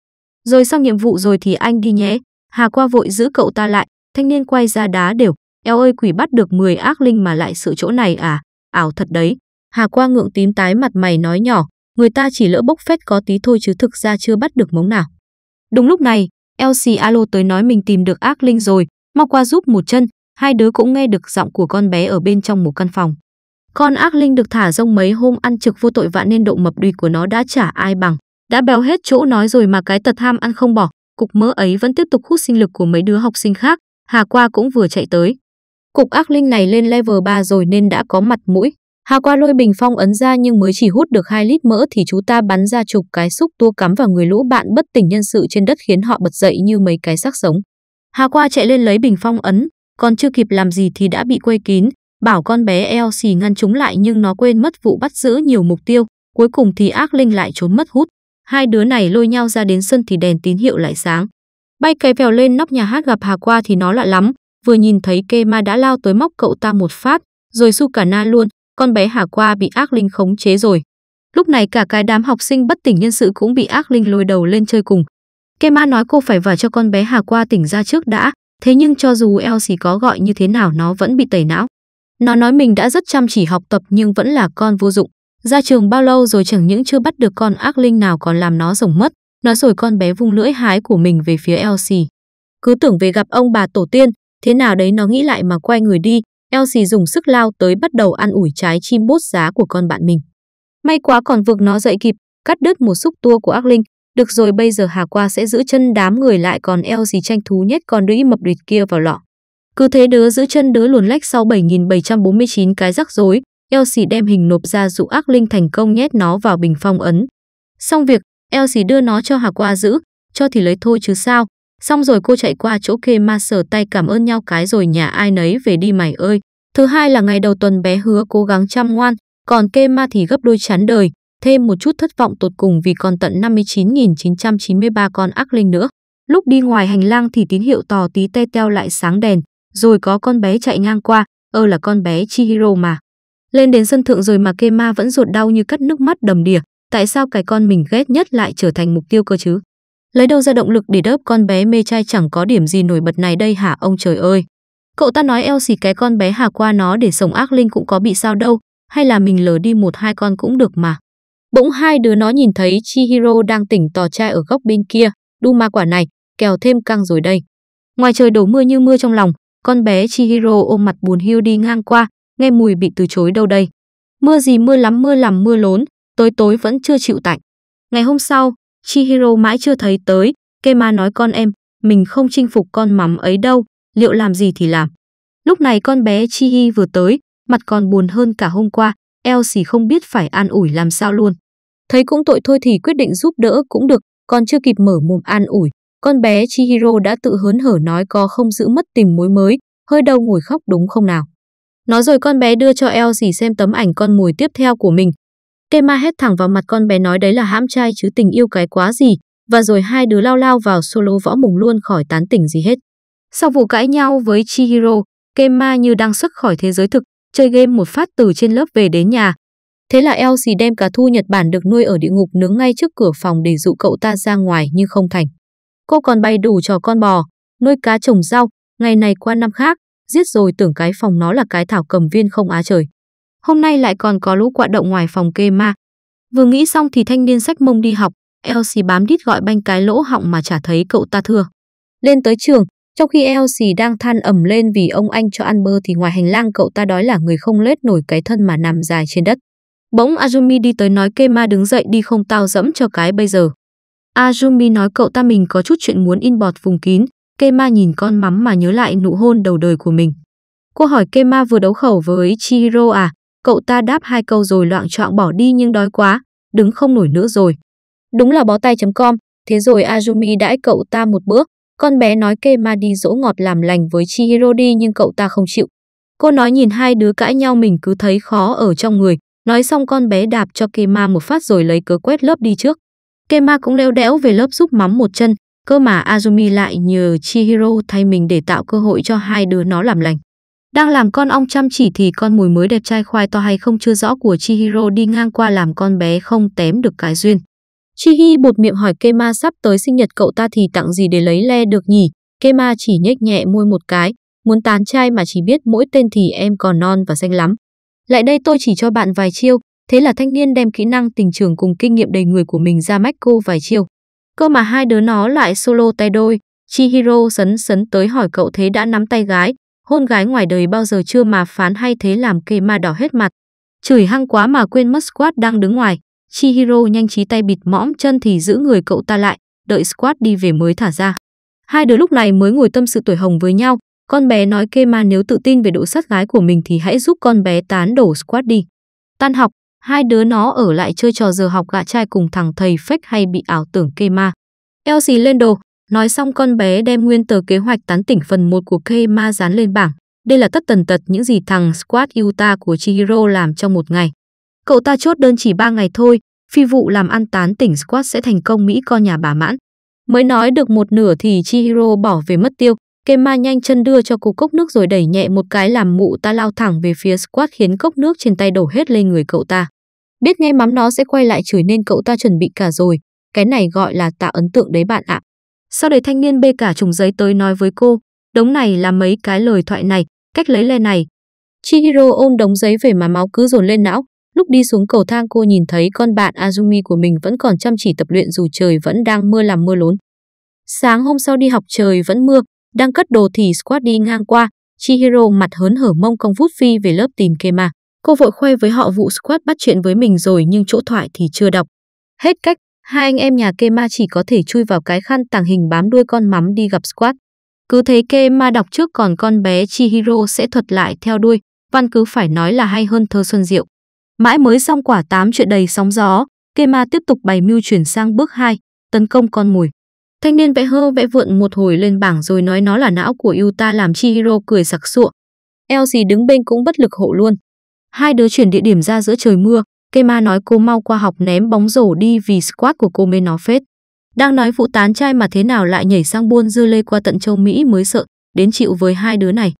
Rồi xong nhiệm vụ rồi thì anh đi nhé, Hà qua vội giữ cậu ta lại, thanh niên quay ra đá đều, Eo ơi quỷ bắt được 10 ác linh mà lại sự chỗ này à, ảo thật đấy. Hà qua ngượng tím tái mặt mày nói nhỏ, người ta chỉ lỡ bốc phét có tí thôi chứ thực ra chưa bắt được mống nào. Đúng lúc này, LC alo tới nói mình tìm được ác linh rồi, mau qua giúp một chân, hai đứa cũng nghe được giọng của con bé ở bên trong một căn phòng. Con ác linh được thả rông mấy hôm ăn trực vô tội vạ nên độ mập đùi của nó đã trả ai bằng. Đã béo hết chỗ nói rồi mà cái tật ham ăn không bỏ, cục mỡ ấy vẫn tiếp tục hút sinh lực của mấy đứa học sinh khác. Hà Qua cũng vừa chạy tới, Cục ác linh này lên level 3 rồi nên đã có mặt mũi. Hà qua lôi bình phong ấn ra nhưng mới chỉ hút được 2 lít mỡ thì chú ta bắn ra chục cái xúc tua cắm vào người lũ bạn bất tỉnh nhân sự trên đất khiến họ bật dậy như mấy cái xác sống. Hà qua chạy lên lấy bình phong ấn, còn chưa kịp làm gì thì đã bị quây kín, bảo con bé eo xì ngăn chúng lại nhưng nó quên mất vụ bắt giữ nhiều mục tiêu, cuối cùng thì ác linh lại trốn mất hút. Hai đứa này lôi nhau ra đến sân thì đèn tín hiệu lại sáng. Bay cái vèo lên nóc nhà hát gặp Hà Qua thì nó lạ lắm, vừa nhìn thấy Kema đã lao tới móc cậu ta một phát, rồi su cả na luôn, con bé Hà Qua bị ác linh khống chế rồi. Lúc này cả cái đám học sinh bất tỉnh nhân sự cũng bị ác linh lôi đầu lên chơi cùng. Kema nói cô phải vào cho con bé Hà Qua tỉnh ra trước đã, thế nhưng cho dù Elsie có gọi như thế nào nó vẫn bị tẩy não. Nó nói mình đã rất chăm chỉ học tập nhưng vẫn là con vô dụng. Ra trường bao lâu rồi chẳng những chưa bắt được con ác linh nào còn làm nó rồng mất. Nói rồi con bé vung lưỡi hái của mình về phía Elsie. Cứ tưởng về gặp ông bà tổ tiên, Thế nào đấy nó nghĩ lại mà quay người đi, Elsie dùng sức lao tới bắt đầu ăn ủi trái chim bút giá của con bạn mình. May quá còn vực nó dậy kịp, cắt đứt một xúc tua của ác linh. Được rồi bây giờ Hà Qua sẽ giữ chân đám người lại còn Elsie tranh thú nhét con đũy mập đuyệt kia vào lọ. Cứ thế đứa giữ chân đứa luồn lách sau 7.749 cái rắc rối, Elsie đem hình nộp ra dụ ác linh thành công nhét nó vào bình phong ấn. Xong việc, Elsie đưa nó cho Hà Qua giữ, cho thì lấy thôi chứ sao, Xong rồi cô chạy qua chỗ kê ma sờ tay cảm ơn nhau cái rồi nhà ai nấy về đi mày ơi. Thứ hai là ngày đầu tuần bé hứa cố gắng chăm ngoan, còn kê ma thì gấp đôi chán đời, thêm một chút thất vọng tột cùng vì còn tận 59.993 con ác linh nữa. Lúc đi ngoài hành lang thì tín hiệu tò tí te teo lại sáng đèn, rồi có con bé chạy ngang qua, ơ là con bé Chihiro mà. Lên đến sân thượng rồi mà Kema vẫn ruột đau như cắt nước mắt đầm đìa, tại sao cái con mình ghét nhất lại trở thành mục tiêu cơ chứ? Lấy đâu ra động lực để đớp con bé mê trai chẳng có điểm gì nổi bật này đây hả ông trời ơi. Cậu ta nói eo xì cái con bé hà qua nó để sống ác linh cũng có bị sao đâu, hay là mình lờ đi một hai con cũng được mà. Bỗng hai đứa nó nhìn thấy Chihiro đang tỉnh tò trai ở góc bên kia, đu ma quả này, kèo thêm căng rồi đây. Ngoài trời đổ mưa như mưa trong lòng, con bé Chihiro ôm mặt buồn hiu đi ngang qua, nghe mùi bị từ chối đâu đây. Mưa gì mưa lắm mưa làm mưa lớn, tối tối vẫn chưa chịu tạnh. Ngày hôm sau, Chihiro mãi chưa thấy tới, Kema nói con em, mình không chinh phục con mắm ấy đâu, liệu làm gì thì làm. Lúc này con bé Chihi vừa tới, mặt còn buồn hơn cả hôm qua, Elsie không biết phải an ủi làm sao luôn. Thấy cũng tội thôi thì quyết định giúp đỡ cũng được, còn chưa kịp mở mồm an ủi, con bé Chihiro đã tự hớn hở nói có không giữ mất tìm mối mới, hơi đau ngồi khóc đúng không nào. Nói rồi con bé đưa cho Elsie xem tấm ảnh con mồi tiếp theo của mình, Kema hét thẳng vào mặt con bé nói đấy là hãm trai chứ tình yêu cái quá gì, và rồi hai đứa lao lao vào solo võ mùng luôn khỏi tán tỉnh gì hết. Sau vụ cãi nhau với Chihiro, Kema như đang xuất khỏi thế giới thực, chơi game một phát từ trên lớp về đến nhà. Thế là Elsie đem cá thu Nhật Bản được nuôi ở địa ngục nướng ngay trước cửa phòng để dụ cậu ta ra ngoài nhưng không thành. Cô còn bày đủ trò con bò, nuôi cá trồng rau, ngày này qua năm khác, giết rồi tưởng cái phòng nó là cái thảo cầm viên không á trời hôm nay lại còn có lũ quạ động ngoài phòng kê ma. Vừa nghĩ xong thì thanh niên sách mông đi học, Elsie bám đít gọi banh cái lỗ họng mà chả thấy cậu ta thưa. Lên tới trường, trong khi Elsie đang than ẩm lên vì ông anh cho ăn bơ thì ngoài hành lang cậu ta đói là người không lết nổi cái thân mà nằm dài trên đất. Bỗng Azumi đi tới nói Kema đứng dậy đi không tao dẫm cho cái bây giờ. Azumi nói cậu ta mình có chút chuyện muốn in bọt vùng kín, Kema nhìn con mắm mà nhớ lại nụ hôn đầu đời của mình. Cô hỏi Kema vừa đấu khẩu với Chihiro à, Cậu ta đáp hai câu rồi loạn trọng bỏ đi nhưng đói quá, đứng không nổi nữa rồi. Đúng là bó tay.com, chấm thế rồi Azumi đãi cậu ta một bữa. Con bé nói kê ma đi dỗ ngọt làm lành với Chihiro đi nhưng cậu ta không chịu. Cô nói nhìn hai đứa cãi nhau mình cứ thấy khó ở trong người. Nói xong con bé đạp cho Kema một phát rồi lấy cớ quét lớp đi trước. Kema cũng leo đẽo về lớp giúp mắm một chân, cơ mà Azumi lại nhờ Chihiro thay mình để tạo cơ hội cho hai đứa nó làm lành. Đang làm con ong chăm chỉ thì con mùi mới đẹp trai khoai to hay không chưa rõ của Chihiro đi ngang qua làm con bé không tém được cái duyên. Chihi bột miệng hỏi Kema sắp tới sinh nhật cậu ta thì tặng gì để lấy le được nhỉ? Kema chỉ nhếch nhẹ môi một cái, muốn tán trai mà chỉ biết mỗi tên thì em còn non và xanh lắm. Lại đây tôi chỉ cho bạn vài chiêu, thế là thanh niên đem kỹ năng tình trường cùng kinh nghiệm đầy người của mình ra mách cô vài chiêu. Cơ mà hai đứa nó lại solo tay đôi, Chihiro sấn sấn tới hỏi cậu thế đã nắm tay gái, hôn gái ngoài đời bao giờ chưa mà phán hay thế làm kê ma đỏ hết mặt. Chửi hăng quá mà quên mất Squad đang đứng ngoài, Chihiro nhanh trí tay bịt mõm chân thì giữ người cậu ta lại, đợi Squad đi về mới thả ra. Hai đứa lúc này mới ngồi tâm sự tuổi hồng với nhau, con bé nói kê ma nếu tự tin về độ sát gái của mình thì hãy giúp con bé tán đổ Squad đi. Tan học, hai đứa nó ở lại chơi trò giờ học gạ trai cùng thằng thầy fake hay bị ảo tưởng kê ma. Elsie lên đồ, Nói xong con bé đem nguyên tờ kế hoạch tán tỉnh phần 1 của Kema dán lên bảng. Đây là tất tần tật những gì thằng Squad Utah của Chihiro làm trong một ngày. Cậu ta chốt đơn chỉ 3 ngày thôi, phi vụ làm ăn tán tỉnh Squad sẽ thành công Mỹ co nhà bà mãn. Mới nói được một nửa thì Chihiro bỏ về mất tiêu, Kema nhanh chân đưa cho cô cốc nước rồi đẩy nhẹ một cái làm mụ ta lao thẳng về phía Squad khiến cốc nước trên tay đổ hết lên người cậu ta. Biết ngay mắm nó sẽ quay lại chửi nên cậu ta chuẩn bị cả rồi, cái này gọi là tạo ấn tượng đấy bạn ạ. Sau đấy thanh niên bê cả trùng giấy tới nói với cô, đống này là mấy cái lời thoại này, cách lấy le này. Chihiro ôm đống giấy về mà máu cứ dồn lên não. Lúc đi xuống cầu thang cô nhìn thấy con bạn Azumi của mình vẫn còn chăm chỉ tập luyện dù trời vẫn đang mưa làm mưa lớn. Sáng hôm sau đi học trời vẫn mưa, đang cất đồ thì squad đi ngang qua. Chihiro mặt hớn hở mông cong vút phi về lớp tìm Kema. Cô vội khoe với họ vụ squad bắt chuyện với mình rồi nhưng chỗ thoại thì chưa đọc. Hết cách, hai anh em nhà Kema chỉ có thể chui vào cái khăn tàng hình bám đuôi con mắm đi gặp Squat. Cứ thế Kema đọc trước còn con bé Chihiro sẽ thuật lại theo đuôi, văn cứ phải nói là hay hơn thơ Xuân Diệu. Mãi mới xong quả tám chuyện đầy sóng gió, Kema tiếp tục bày mưu chuyển sang bước 2, tấn công con mồi. Thanh niên vẽ hơ vẽ vượn một hồi lên bảng rồi nói nó là não của Yuta làm Chihiro cười sặc sụa. Elsie đứng bên cũng bất lực hộ luôn. Hai đứa chuyển địa điểm ra giữa trời mưa, Cây nói cô mau qua học ném bóng rổ đi vì squat của cô mê nó phết. Đang nói vụ tán trai mà thế nào lại nhảy sang buôn dưa lê qua tận châu Mỹ mới sợ, đến chịu với hai đứa này.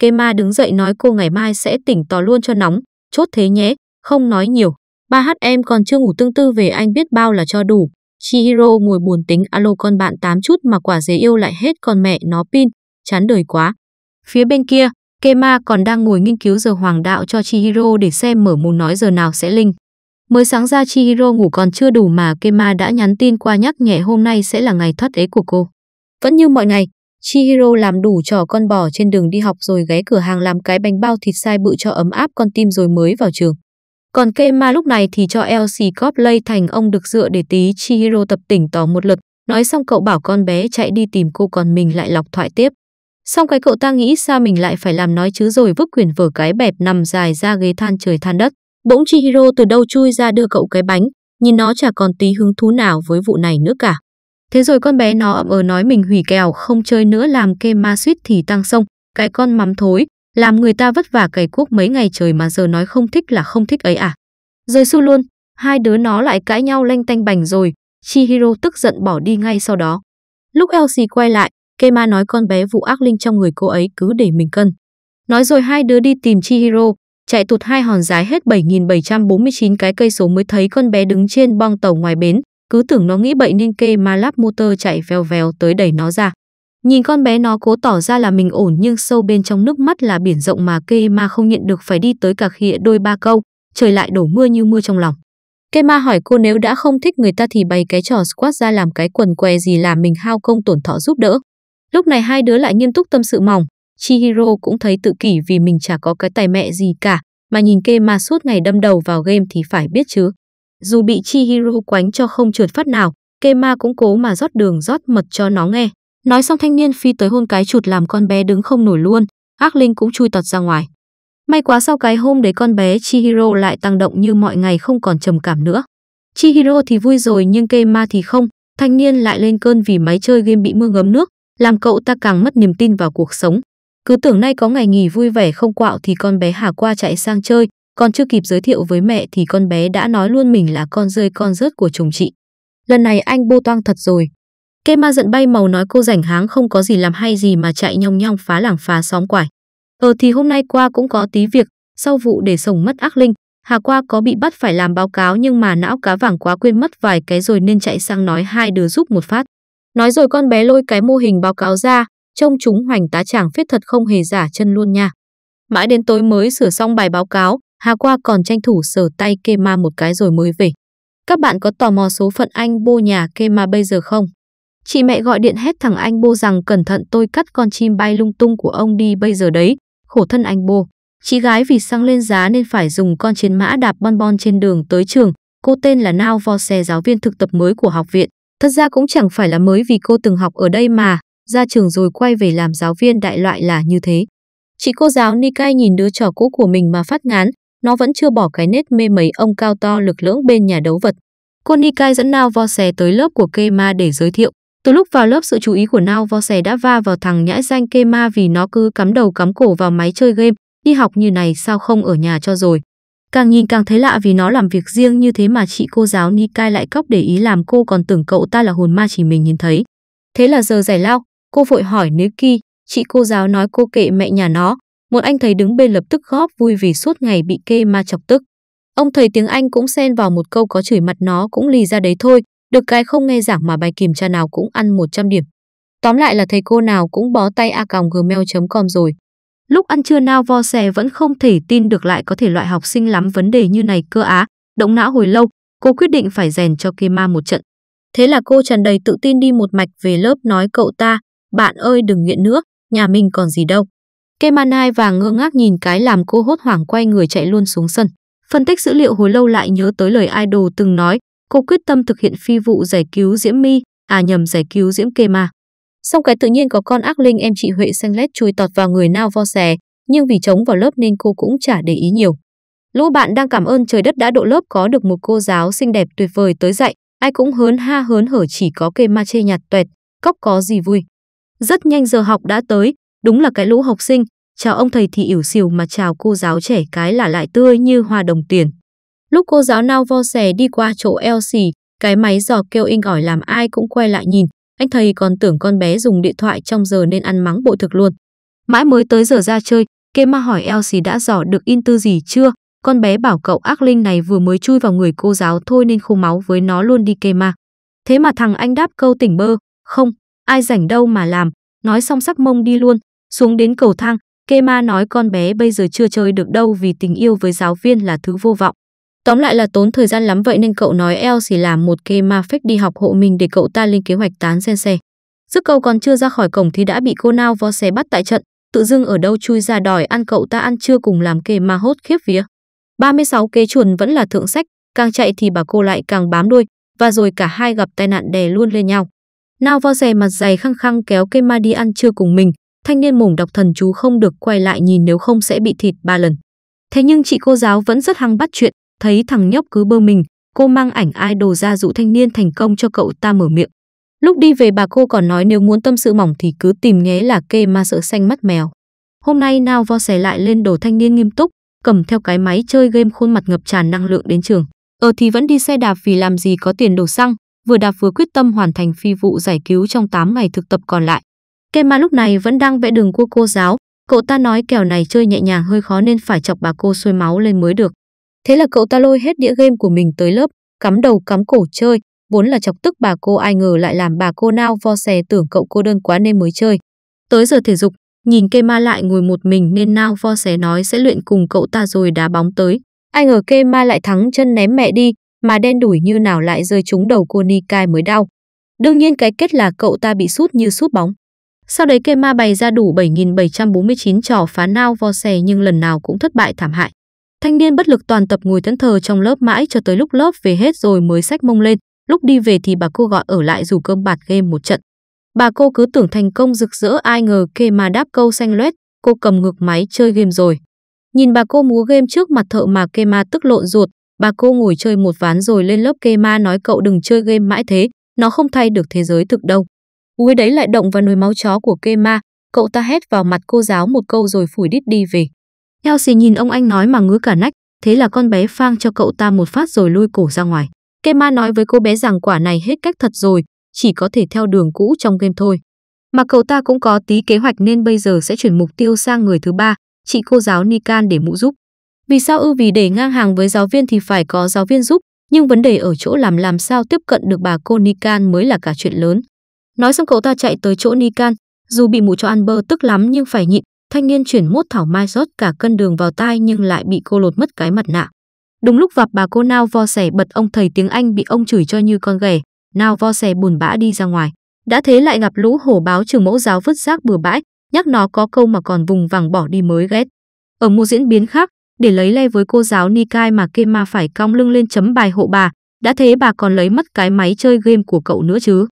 Cây đứng dậy nói cô ngày mai sẽ tỉnh tò luôn cho nóng, chốt thế nhé, không nói nhiều. Ba hát em còn chưa ngủ tương tư về anh biết bao là cho đủ. Chihiro ngồi buồn tính alo con bạn tám chút mà quả dế yêu lại hết con mẹ nó pin, chán đời quá. Phía bên kia, Kema còn đang ngồi nghiên cứu giờ hoàng đạo cho Chihiro để xem mở mù nói giờ nào sẽ linh. Mới sáng ra Chihiro ngủ còn chưa đủ mà Kema đã nhắn tin qua nhắc nhẹ hôm nay sẽ là ngày thoát ế của cô. Vẫn như mọi ngày, Chihiro làm đủ trò con bò trên đường đi học rồi ghé cửa hàng làm cái bánh bao thịt sai bự cho ấm áp con tim rồi mới vào trường. Còn Kema lúc này thì cho LC Copley thành ông được dựa để tí Chihiro tập tỉnh tỏ một lượt. Nói xong cậu bảo con bé chạy đi tìm cô còn mình lại lọc thoại tiếp. Xong cái cậu ta nghĩ sao mình lại phải làm nói chứ rồi vứt quyền vở cái bẹp nằm dài ra ghế than trời than đất. Bỗng Chihiro từ đâu chui ra đưa cậu cái bánh, nhìn nó chả còn tí hứng thú nào với vụ này nữa cả. Thế rồi con bé nó ậm ờ nói mình hủy kèo không chơi nữa làm kê ma suýt thì tăng sông, cái con mắm thối, làm người ta vất vả cày cuốc mấy ngày trời mà giờ nói không thích là không thích ấy à. rồi su luôn, hai đứa nó lại cãi nhau lanh tanh bành rồi, Chihiro tức giận bỏ đi ngay sau đó. Lúc Elsie quay lại, Kê ma nói con bé vụ ác linh trong người cô ấy cứ để mình cân. Nói rồi hai đứa đi tìm Chihiro, chạy tụt hai hòn rái hết 7.749 cái cây số mới thấy con bé đứng trên bong tàu ngoài bến, cứ tưởng nó nghĩ bậy nên kê ma lắp motor chạy vèo vèo tới đẩy nó ra. Nhìn con bé nó cố tỏ ra là mình ổn nhưng sâu bên trong nước mắt là biển rộng mà kê ma không nhận được phải đi tới cả khịa đôi ba câu, trời lại đổ mưa như mưa trong lòng. Kê ma hỏi cô nếu đã không thích người ta thì bày cái trò squat ra làm cái quần què gì làm mình hao công tổn thọ giúp đỡ. Lúc này hai đứa lại nghiêm túc tâm sự mỏng, Chihiro cũng thấy tự kỷ vì mình chả có cái tài mẹ gì cả, mà nhìn kê mà suốt ngày đâm đầu vào game thì phải biết chứ. Dù bị Chihiro quánh cho không trượt phát nào, Kema cũng cố mà rót đường rót mật cho nó nghe. Nói xong thanh niên phi tới hôn cái chụt làm con bé đứng không nổi luôn, ác linh cũng chui tọt ra ngoài. May quá sau cái hôm đấy con bé Chihiro lại tăng động như mọi ngày không còn trầm cảm nữa. Chihiro thì vui rồi nhưng Kema thì không, thanh niên lại lên cơn vì máy chơi game bị mưa ngấm nước, làm cậu ta càng mất niềm tin vào cuộc sống. Cứ tưởng nay có ngày nghỉ vui vẻ không quạo thì con bé Hà Qua chạy sang chơi, còn chưa kịp giới thiệu với mẹ thì con bé đã nói luôn mình là con rơi con rớt của chồng chị. Lần này anh bô toang thật rồi. Kê ma giận bay màu nói cô rảnh háng không có gì làm hay gì mà chạy nhong nhong phá làng phá xóm quải. Ờ thì hôm nay qua cũng có tí việc, sau vụ để sổng mất ác linh, Hà qua có bị bắt phải làm báo cáo nhưng mà não cá vàng quá quên mất vài cái rồi nên chạy sang nói hai đứa giúp một phát. Nói rồi con bé lôi cái mô hình báo cáo ra, trông chúng hoành tá chàng phết thật không hề giả chân luôn nha. Mãi đến tối mới sửa xong bài báo cáo, Hà Qua còn tranh thủ sờ tay Kê Ma một cái rồi mới về. Các bạn có tò mò số phận anh bô nhà Kê Ma bây giờ không? Chị mẹ gọi điện hết thằng anh bô rằng cẩn thận tôi cắt con chim bay lung tung của ông đi bây giờ đấy, khổ thân anh bô. Chị gái vì xăng lên giá nên phải dùng con chiến mã đạp bon bon trên đường tới trường. Cô tên là Nao Vo Xe giáo viên thực tập mới của học viện. Thật ra cũng chẳng phải là mới vì cô từng học ở đây mà, ra trường rồi quay về làm giáo viên đại loại là như thế. Chị cô giáo Nikai nhìn đứa trò cũ của mình mà phát ngán, nó vẫn chưa bỏ cái nết mê mấy ông cao to lực lưỡng bên nhà đấu vật. Cô Nikai dẫn Nao Vo Xè tới lớp của Kema để giới thiệu. Từ lúc vào lớp sự chú ý của Nao Vo Xè đã va vào thằng nhãi danh Kema vì nó cứ cắm đầu cắm cổ vào máy chơi game, đi học như này sao không ở nhà cho rồi. Càng nhìn càng thấy lạ vì nó làm việc riêng như thế mà chị cô giáo Nikai lại cóc để ý làm cô còn tưởng cậu ta là hồn ma chỉ mình nhìn thấy. Thế là giờ giải lao, cô vội hỏi Niki, chị cô giáo nói cô kệ mẹ nhà nó, một anh thầy đứng bên lập tức góp vui vì suốt ngày bị kê ma chọc tức. Ông thầy tiếng Anh cũng xen vào một câu có chửi mặt nó cũng lì ra đấy thôi, được cái không nghe giảng mà bài kiểm tra nào cũng ăn 100 điểm. Tóm lại là thầy cô nào cũng bó tay a còng gmail.com rồi. Lúc ăn trưa Nao Vo Sè vẫn không thể tin được lại có thể loại học sinh lắm vấn đề như này cơ á. Động não hồi lâu, cô quyết định phải rèn cho Kema một trận. Thế là cô tràn đầy tự tin đi một mạch về lớp nói cậu ta, bạn ơi đừng nghiện nữa, nhà mình còn gì đâu. nai và ngơ ngác nhìn cái làm cô hốt hoảng quay người chạy luôn xuống sân. Phân tích dữ liệu hồi lâu lại nhớ tới lời idol từng nói, cô quyết tâm thực hiện phi vụ giải cứu Diễm My, à nhầm giải cứu Diễm Kema. Xong cái tự nhiên có con ác linh em chị Huệ xanh lét chui tọt vào người nao vo xè, nhưng vì chống vào lớp nên cô cũng chả để ý nhiều. Lũ bạn đang cảm ơn trời đất đã độ lớp có được một cô giáo xinh đẹp tuyệt vời tới dạy, ai cũng hớn ha hớn hở chỉ có cây ma chê nhạt tuẹt, cóc có gì vui. Rất nhanh giờ học đã tới, đúng là cái lũ học sinh, chào ông thầy thì ỉu xìu mà chào cô giáo trẻ cái là lại tươi như hoa đồng tiền. Lúc cô giáo nao vo xè đi qua chỗ eo xì, cái máy giò kêu inh ỏi làm ai cũng quay lại nhìn, anh thầy còn tưởng con bé dùng điện thoại trong giờ nên ăn mắng bội thực luôn. Mãi mới tới giờ ra chơi, Kê Ma hỏi Elsie đã dò được in tư gì chưa. Con bé bảo cậu ác linh này vừa mới chui vào người cô giáo thôi nên khô máu với nó luôn đi Kê Ma. Thế mà thằng anh đáp câu tỉnh bơ, không, ai rảnh đâu mà làm, nói xong sắc mông đi luôn, xuống đến cầu thang, Kê Ma nói con bé bây giờ chưa chơi được đâu vì tình yêu với giáo viên là thứ vô vọng. Tóm lại là tốn thời gian lắm vậy nên cậu nói El chỉ làm một kê ma phách đi học hộ mình để cậu ta lên kế hoạch tán sen xe. Dứt câu còn chưa ra khỏi cổng thì đã bị cô nào vo xe bắt tại trận, tự dưng ở đâu chui ra đòi ăn cậu ta ăn trưa cùng làm kê ma hốt khiếp vía. 36 kế chuồn vẫn là thượng sách, càng chạy thì bà cô lại càng bám đuôi, và rồi cả hai gặp tai nạn đè luôn lên nhau. Nào vo xe mặt dày khăng khăng kéo cây ma đi ăn trưa cùng mình, thanh niên mồm đọc thần chú không được quay lại nhìn nếu không sẽ bị thịt ba lần. Thế nhưng chị cô giáo vẫn rất hăng bắt chuyện, thấy thằng nhóc cứ bơ mình, cô mang ảnh idol ra dụ thanh niên thành công cho cậu ta mở miệng. Lúc đi về bà cô còn nói nếu muốn tâm sự mỏng thì cứ tìm nhé là kê ma sợ xanh mắt mèo. Hôm nay nào vo xẻ lại lên đồ thanh niên nghiêm túc, cầm theo cái máy chơi game khuôn mặt ngập tràn năng lượng đến trường. Ờ thì vẫn đi xe đạp vì làm gì có tiền đổ xăng, vừa đạp vừa quyết tâm hoàn thành phi vụ giải cứu trong 8 ngày thực tập còn lại. kê ma lúc này vẫn đang vẽ đường của cô giáo, cậu ta nói kèo này chơi nhẹ nhàng hơi khó nên phải chọc bà cô xuôi máu lên mới được. Thế là cậu ta lôi hết đĩa game của mình tới lớp, cắm đầu cắm cổ chơi, vốn là chọc tức bà cô ai ngờ lại làm bà cô nao vo xè tưởng cậu cô đơn quá nên mới chơi. Tới giờ thể dục, nhìn cây ma lại ngồi một mình nên nao vo xè nói sẽ luyện cùng cậu ta rồi đá bóng tới. Ai ngờ cây ma lại thắng chân ném mẹ đi, mà đen đủi như nào lại rơi trúng đầu cô Nikai mới đau. Đương nhiên cái kết là cậu ta bị sút như sút bóng. Sau đấy Kema bày ra đủ 7.749 trò phá nao vo xè nhưng lần nào cũng thất bại thảm hại. Thanh niên bất lực toàn tập ngồi thẫn thờ trong lớp mãi cho tới lúc lớp về hết rồi mới sách mông lên. Lúc đi về thì bà cô gọi ở lại rủ cơm bạt game một trận. Bà cô cứ tưởng thành công rực rỡ ai ngờ kê mà đáp câu xanh loét, cô cầm ngược máy chơi game rồi. Nhìn bà cô múa game trước mặt thợ mà kê ma tức lộn ruột, bà cô ngồi chơi một ván rồi lên lớp kê ma nói cậu đừng chơi game mãi thế, nó không thay được thế giới thực đâu. Úi đấy lại động vào nồi máu chó của kê ma, cậu ta hét vào mặt cô giáo một câu rồi phủi đít đi về. Theo xì nhìn ông anh nói mà ngứa cả nách, thế là con bé phang cho cậu ta một phát rồi lui cổ ra ngoài. Kema nói với cô bé rằng quả này hết cách thật rồi, chỉ có thể theo đường cũ trong game thôi. Mà cậu ta cũng có tí kế hoạch nên bây giờ sẽ chuyển mục tiêu sang người thứ ba, chị cô giáo Nikan để mụ giúp. Vì sao ư vì để ngang hàng với giáo viên thì phải có giáo viên giúp, nhưng vấn đề ở chỗ làm làm sao tiếp cận được bà cô Nikan mới là cả chuyện lớn. Nói xong cậu ta chạy tới chỗ Nikan, dù bị mụ cho ăn bơ tức lắm nhưng phải nhịn thanh niên chuyển mốt Thảo Mai rót cả cân đường vào tai nhưng lại bị cô lột mất cái mặt nạ. Đúng lúc vặp bà cô nao vo sẻ bật ông thầy tiếng Anh bị ông chửi cho như con ghẻ, nao vo sẻ buồn bã đi ra ngoài. Đã thế lại gặp lũ hổ báo trường mẫu giáo vứt rác bừa bãi, nhắc nó có câu mà còn vùng vằng bỏ đi mới ghét. Ở một diễn biến khác, để lấy le với cô giáo Nikai mà Kema phải cong lưng lên chấm bài hộ bà, đã thế bà còn lấy mất cái máy chơi game của cậu nữa chứ.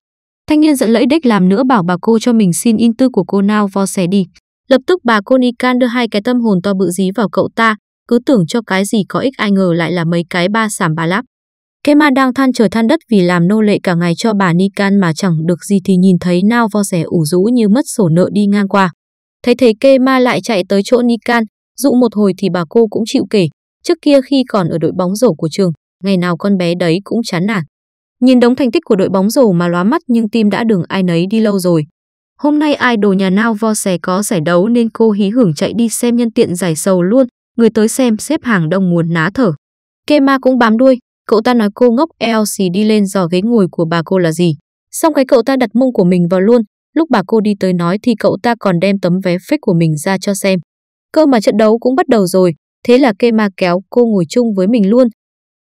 Thanh niên giận lẫy đếch làm nữa bảo bà cô cho mình xin in tư của cô nào vo xẻ đi. Lập tức bà Conican đưa hai cái tâm hồn to bự dí vào cậu ta, cứ tưởng cho cái gì có ích ai ngờ lại là mấy cái ba sảm ba lắp. Cái ma đang than trời than đất vì làm nô lệ cả ngày cho bà Nikan mà chẳng được gì thì nhìn thấy nao vo rẻ ủ rũ như mất sổ nợ đi ngang qua. Thấy thế kê ma lại chạy tới chỗ Nikan, dụ một hồi thì bà cô cũng chịu kể. Trước kia khi còn ở đội bóng rổ của trường, ngày nào con bé đấy cũng chán nản. Nhìn đống thành tích của đội bóng rổ mà lóa mắt nhưng tim đã đường ai nấy đi lâu rồi. Hôm nay idol nhà nào Vo Xè có giải đấu nên cô hí hưởng chạy đi xem nhân tiện giải sầu luôn, người tới xem xếp hàng đông muốn ná thở. Kema cũng bám đuôi, cậu ta nói cô ngốc LC đi lên dò ghế ngồi của bà cô là gì. Xong cái cậu ta đặt mông của mình vào luôn, lúc bà cô đi tới nói thì cậu ta còn đem tấm vé fake của mình ra cho xem. Cơ mà trận đấu cũng bắt đầu rồi, thế là Kema kéo cô ngồi chung với mình luôn.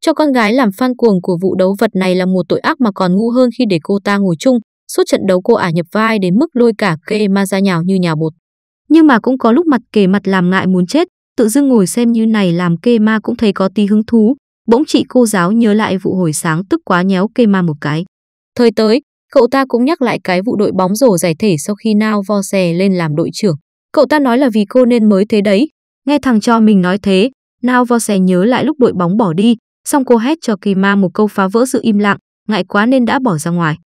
Cho con gái làm fan cuồng của vụ đấu vật này là một tội ác mà còn ngu hơn khi để cô ta ngồi chung, Suốt trận đấu cô ả nhập vai đến mức lôi cả kê ma ra nhào như nhào bột. Nhưng mà cũng có lúc mặt kề mặt làm ngại muốn chết, tự dưng ngồi xem như này làm kê ma cũng thấy có tí hứng thú. Bỗng chị cô giáo nhớ lại vụ hồi sáng tức quá nhéo kê ma một cái. Thời tới, cậu ta cũng nhắc lại cái vụ đội bóng rổ giải thể sau khi nao vo xè lên làm đội trưởng. Cậu ta nói là vì cô nên mới thế đấy. Nghe thằng cho mình nói thế, nao vo xè nhớ lại lúc đội bóng bỏ đi, xong cô hét cho Kima một câu phá vỡ sự im lặng, ngại quá nên đã bỏ ra ngoài.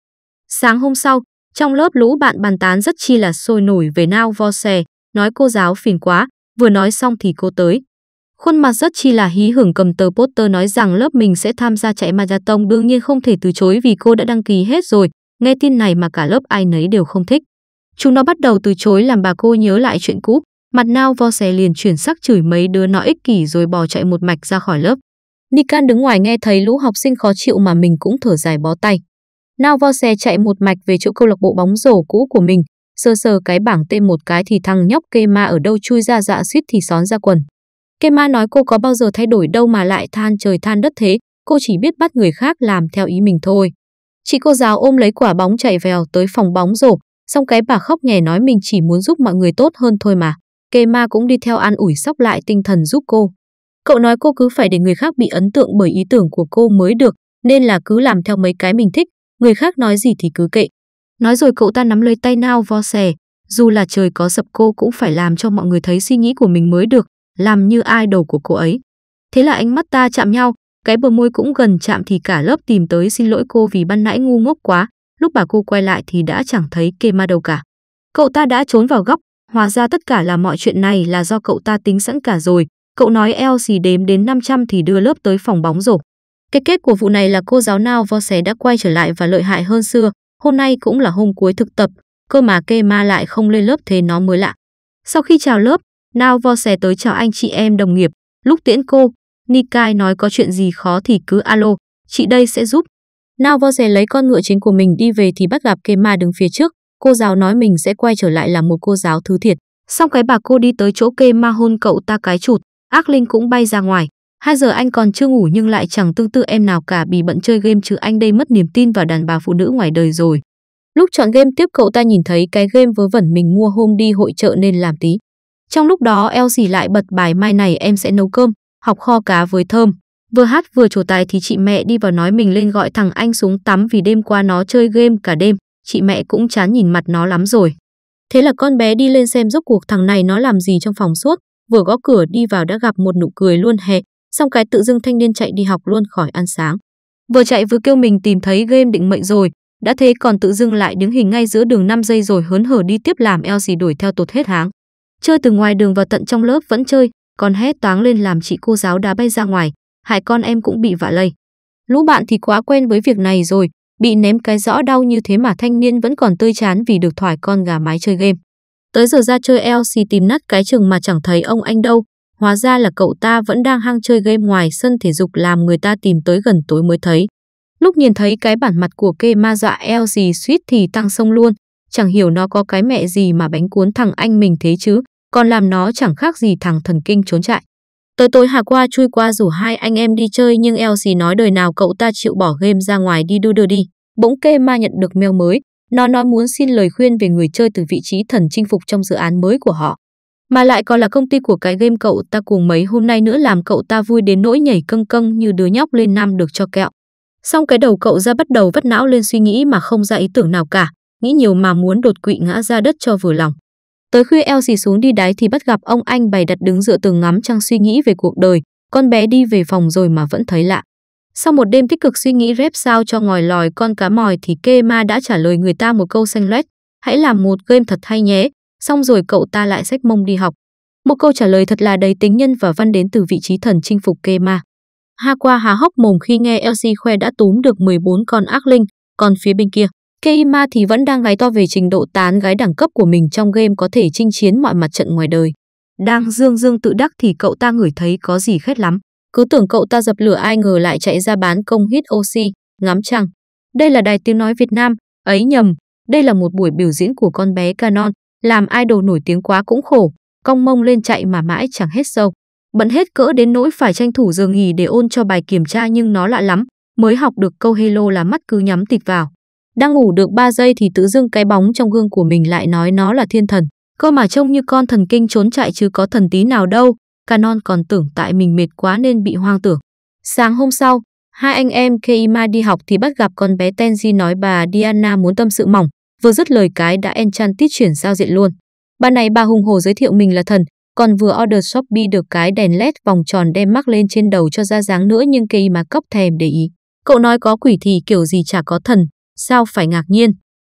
Sáng hôm sau, trong lớp lũ bạn bàn tán rất chi là sôi nổi về Nao Vo Xè, nói cô giáo phiền quá, vừa nói xong thì cô tới. Khuôn mặt rất chi là hí hưởng cầm tờ poster nói rằng lớp mình sẽ tham gia chạy marathon đương nhiên không thể từ chối vì cô đã đăng ký hết rồi, nghe tin này mà cả lớp ai nấy đều không thích. Chúng nó bắt đầu từ chối làm bà cô nhớ lại chuyện cũ, mặt Nao Vo Xè liền chuyển sắc chửi mấy đứa nó ích kỷ rồi bỏ chạy một mạch ra khỏi lớp. Nikan đứng ngoài nghe thấy lũ học sinh khó chịu mà mình cũng thở dài bó tay. Nao vo xe chạy một mạch về chỗ câu lạc bộ bóng rổ cũ của mình, sơ sờ cái bảng tên một cái thì thằng nhóc Kema ở đâu chui ra dạ suýt thì xón ra quần. Kema nói cô có bao giờ thay đổi đâu mà lại than trời than đất thế, cô chỉ biết bắt người khác làm theo ý mình thôi. Chị cô giáo ôm lấy quả bóng chạy vèo tới phòng bóng rổ, xong cái bà khóc nhè nói mình chỉ muốn giúp mọi người tốt hơn thôi mà. Kema cũng đi theo an ủi sóc lại tinh thần giúp cô. Cậu nói cô cứ phải để người khác bị ấn tượng bởi ý tưởng của cô mới được, nên là cứ làm theo mấy cái mình thích, người khác nói gì thì cứ kệ. Nói rồi cậu ta nắm lấy tay nao vo xè, dù là trời có sập cô cũng phải làm cho mọi người thấy suy nghĩ của mình mới được, làm như ai đầu của cô ấy. Thế là ánh mắt ta chạm nhau, cái bờ môi cũng gần chạm thì cả lớp tìm tới xin lỗi cô vì ban nãy ngu ngốc quá, lúc bà cô quay lại thì đã chẳng thấy kê ma đâu cả. Cậu ta đã trốn vào góc, hóa ra tất cả là mọi chuyện này là do cậu ta tính sẵn cả rồi, cậu nói eo gì đếm đến 500 thì đưa lớp tới phòng bóng rổ. Cái kết của vụ này là cô giáo nào Vo Xé đã quay trở lại và lợi hại hơn xưa. Hôm nay cũng là hôm cuối thực tập, cơ mà kê ma lại không lên lớp thế nó mới lạ. Sau khi chào lớp, Nao Vo Xé tới chào anh chị em đồng nghiệp. Lúc tiễn cô, Nikai nói có chuyện gì khó thì cứ alo, chị đây sẽ giúp. Nao Vo Xé lấy con ngựa chính của mình đi về thì bắt gặp kê ma đứng phía trước. Cô giáo nói mình sẽ quay trở lại là một cô giáo thứ thiệt. Xong cái bà cô đi tới chỗ kê ma hôn cậu ta cái chụt, ác linh cũng bay ra ngoài hai giờ anh còn chưa ngủ nhưng lại chẳng tương tư em nào cả bị bận chơi game chứ anh đây mất niềm tin vào đàn bà phụ nữ ngoài đời rồi. Lúc chọn game tiếp cậu ta nhìn thấy cái game vớ vẩn mình mua hôm đi hội trợ nên làm tí. Trong lúc đó Elsie lại bật bài mai này em sẽ nấu cơm, học kho cá với thơm. Vừa hát vừa trổ tài thì chị mẹ đi vào nói mình lên gọi thằng anh xuống tắm vì đêm qua nó chơi game cả đêm, chị mẹ cũng chán nhìn mặt nó lắm rồi. Thế là con bé đi lên xem rốt cuộc thằng này nó làm gì trong phòng suốt, vừa gõ cửa đi vào đã gặp một nụ cười luôn hè, xong cái tự dưng thanh niên chạy đi học luôn khỏi ăn sáng. Vừa chạy vừa kêu mình tìm thấy game định mệnh rồi, đã thế còn tự dưng lại đứng hình ngay giữa đường 5 giây rồi hớn hở đi tiếp làm eo gì đuổi theo tột hết háng. Chơi từ ngoài đường vào tận trong lớp vẫn chơi, còn hét toáng lên làm chị cô giáo đá bay ra ngoài, hại con em cũng bị vạ lây. Lũ bạn thì quá quen với việc này rồi, bị ném cái rõ đau như thế mà thanh niên vẫn còn tươi chán vì được thoải con gà mái chơi game. Tới giờ ra chơi LC tìm nát cái trường mà chẳng thấy ông anh đâu, Hóa ra là cậu ta vẫn đang hang chơi game ngoài sân thể dục làm người ta tìm tới gần tối mới thấy. Lúc nhìn thấy cái bản mặt của kê ma dọa eo gì suýt thì tăng sông luôn. Chẳng hiểu nó có cái mẹ gì mà bánh cuốn thằng anh mình thế chứ, còn làm nó chẳng khác gì thằng thần kinh trốn chạy. Tới tối Hà Qua chui qua rủ hai anh em đi chơi nhưng Elsie nói đời nào cậu ta chịu bỏ game ra ngoài đi đu đưa đi. Bỗng kê ma nhận được mail mới, nó nói muốn xin lời khuyên về người chơi từ vị trí thần chinh phục trong dự án mới của họ. Mà lại còn là công ty của cái game cậu ta cùng mấy hôm nay nữa làm cậu ta vui đến nỗi nhảy câng câng như đứa nhóc lên năm được cho kẹo. Xong cái đầu cậu ra bắt đầu vắt não lên suy nghĩ mà không ra ý tưởng nào cả, nghĩ nhiều mà muốn đột quỵ ngã ra đất cho vừa lòng. Tới khuya eo xì xuống đi đáy thì bắt gặp ông anh bày đặt đứng dựa tường ngắm trăng suy nghĩ về cuộc đời, con bé đi về phòng rồi mà vẫn thấy lạ. Sau một đêm tích cực suy nghĩ rép sao cho ngòi lòi con cá mòi thì ma đã trả lời người ta một câu xanh lét, hãy làm một game thật hay nhé, xong rồi cậu ta lại xách mông đi học. Một câu trả lời thật là đầy tính nhân và văn đến từ vị trí thần chinh phục Kema. Ha qua há hốc mồm khi nghe LC khoe đã túm được 14 con ác linh, còn phía bên kia, Keima thì vẫn đang gái to về trình độ tán gái đẳng cấp của mình trong game có thể chinh chiến mọi mặt trận ngoài đời. Đang dương dương tự đắc thì cậu ta ngửi thấy có gì khét lắm. Cứ tưởng cậu ta dập lửa ai ngờ lại chạy ra bán công hít oxy, ngắm trăng. Đây là đài tiếng nói Việt Nam, ấy nhầm, đây là một buổi biểu diễn của con bé Canon, làm idol nổi tiếng quá cũng khổ, cong mông lên chạy mà mãi chẳng hết sâu. Bận hết cỡ đến nỗi phải tranh thủ giờ nghỉ để ôn cho bài kiểm tra nhưng nó lạ lắm, mới học được câu hello là mắt cứ nhắm tịt vào. Đang ngủ được 3 giây thì tự dưng cái bóng trong gương của mình lại nói nó là thiên thần. Cơ mà trông như con thần kinh trốn chạy chứ có thần tí nào đâu, Canon còn tưởng tại mình mệt quá nên bị hoang tưởng. Sáng hôm sau, hai anh em Keima đi học thì bắt gặp con bé Tenji nói bà Diana muốn tâm sự mỏng, vừa dứt lời cái đã enchantit chuyển giao diện luôn. Bà này bà hùng hồ giới thiệu mình là thần, còn vừa order Shopee được cái đèn LED vòng tròn đem mắc lên trên đầu cho ra dáng nữa nhưng cây mà cốc thèm để ý. Cậu nói có quỷ thì kiểu gì chả có thần, sao phải ngạc nhiên.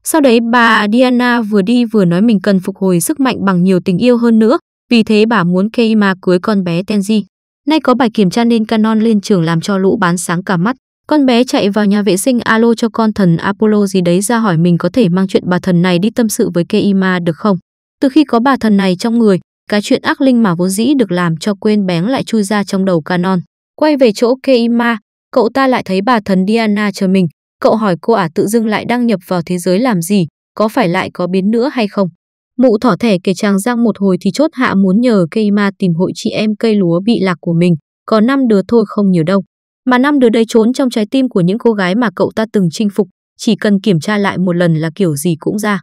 Sau đấy bà Diana vừa đi vừa nói mình cần phục hồi sức mạnh bằng nhiều tình yêu hơn nữa, vì thế bà muốn Keima cưới con bé Tenji. Nay có bài kiểm tra nên Canon lên trường làm cho lũ bán sáng cả mắt. Con bé chạy vào nhà vệ sinh alo cho con thần Apollo gì đấy ra hỏi mình có thể mang chuyện bà thần này đi tâm sự với Keima được không. Từ khi có bà thần này trong người, cái chuyện ác linh mà vốn dĩ được làm cho quên bén lại chui ra trong đầu Canon. Quay về chỗ Keima, cậu ta lại thấy bà thần Diana chờ mình. Cậu hỏi cô ả tự dưng lại đăng nhập vào thế giới làm gì, có phải lại có biến nữa hay không? Mụ thỏ thẻ kể chàng Giang một hồi thì chốt hạ muốn nhờ Keima tìm hội chị em cây lúa bị lạc của mình, có năm đứa thôi không nhiều đâu. Mà năm đứa đấy trốn trong trái tim của những cô gái mà cậu ta từng chinh phục, chỉ cần kiểm tra lại một lần là kiểu gì cũng ra.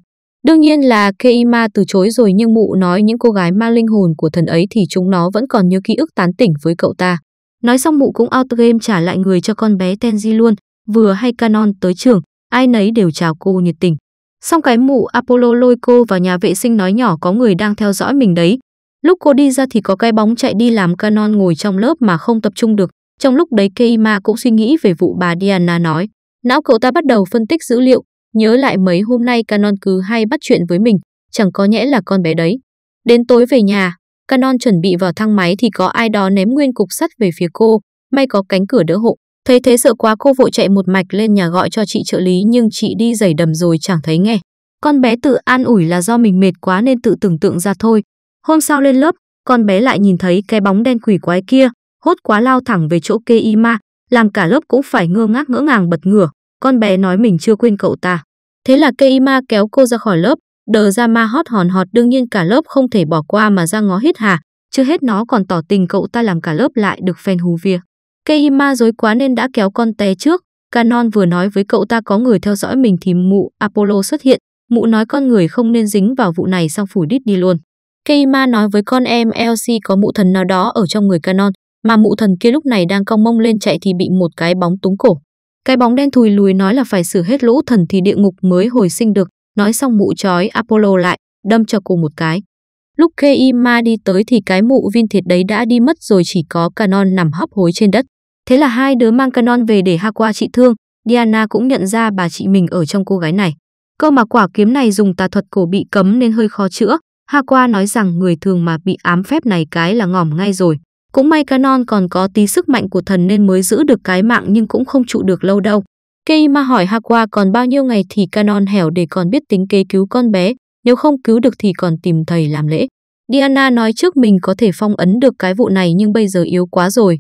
Đương nhiên là Keima từ chối rồi nhưng mụ nói những cô gái mang linh hồn của thần ấy thì chúng nó vẫn còn nhớ ký ức tán tỉnh với cậu ta. Nói xong mụ cũng out game trả lại người cho con bé Tenji luôn, vừa hay Canon tới trường, ai nấy đều chào cô nhiệt tình. Xong cái mụ Apollo lôi cô vào nhà vệ sinh nói nhỏ có người đang theo dõi mình đấy. Lúc cô đi ra thì có cái bóng chạy đi làm Canon ngồi trong lớp mà không tập trung được, trong lúc đấy Keima cũng suy nghĩ về vụ bà Diana nói. Não cậu ta bắt đầu phân tích dữ liệu, nhớ lại mấy hôm nay Canon cứ hay bắt chuyện với mình, chẳng có nhẽ là con bé đấy. Đến tối về nhà, Canon chuẩn bị vào thang máy thì có ai đó ném nguyên cục sắt về phía cô, may có cánh cửa đỡ hộ. Thấy thế sợ quá cô vội chạy một mạch lên nhà gọi cho chị trợ lý nhưng chị đi giày đầm rồi chẳng thấy nghe. Con bé tự an ủi là do mình mệt quá nên tự tưởng tượng ra thôi. Hôm sau lên lớp, con bé lại nhìn thấy cái bóng đen quỷ quái kia, hốt quá lao thẳng về chỗ Keima, làm cả lớp cũng phải ngơ ngác ngỡ ngàng bật ngửa, con bé nói mình chưa quên cậu ta. Thế là Keima kéo cô ra khỏi lớp, đờ ra ma hót hòn hót. đương nhiên cả lớp không thể bỏ qua mà ra ngó hít hà, chưa hết nó còn tỏ tình cậu ta làm cả lớp lại được phen hú vía. Keima dối quá nên đã kéo con té trước, Canon vừa nói với cậu ta có người theo dõi mình thì mụ Apollo xuất hiện, mụ nói con người không nên dính vào vụ này xong phủ đít đi luôn. Keima nói với con em Elsie có mụ thần nào đó ở trong người Canon, mà mụ thần kia lúc này đang cong mông lên chạy thì bị một cái bóng túng cổ. Cái bóng đen thùi lùi nói là phải xử hết lũ thần thì địa ngục mới hồi sinh được, nói xong mụ chói Apollo lại, đâm cho cô một cái. Lúc Keima đi tới thì cái mụ viên thiệt đấy đã đi mất rồi chỉ có Canon nằm hấp hối trên đất. Thế là hai đứa mang Canon về để Hakua trị thương, Diana cũng nhận ra bà chị mình ở trong cô gái này. Cơ mà quả kiếm này dùng tà thuật cổ bị cấm nên hơi khó chữa. Hakua nói rằng người thường mà bị ám phép này cái là ngỏm ngay rồi. Cũng may Canon còn có tí sức mạnh của thần nên mới giữ được cái mạng nhưng cũng không trụ được lâu đâu. Kei ma hỏi Hakwa còn bao nhiêu ngày thì Canon hẻo để còn biết tính kế cứu con bé, nếu không cứu được thì còn tìm thầy làm lễ. Diana nói trước mình có thể phong ấn được cái vụ này nhưng bây giờ yếu quá rồi.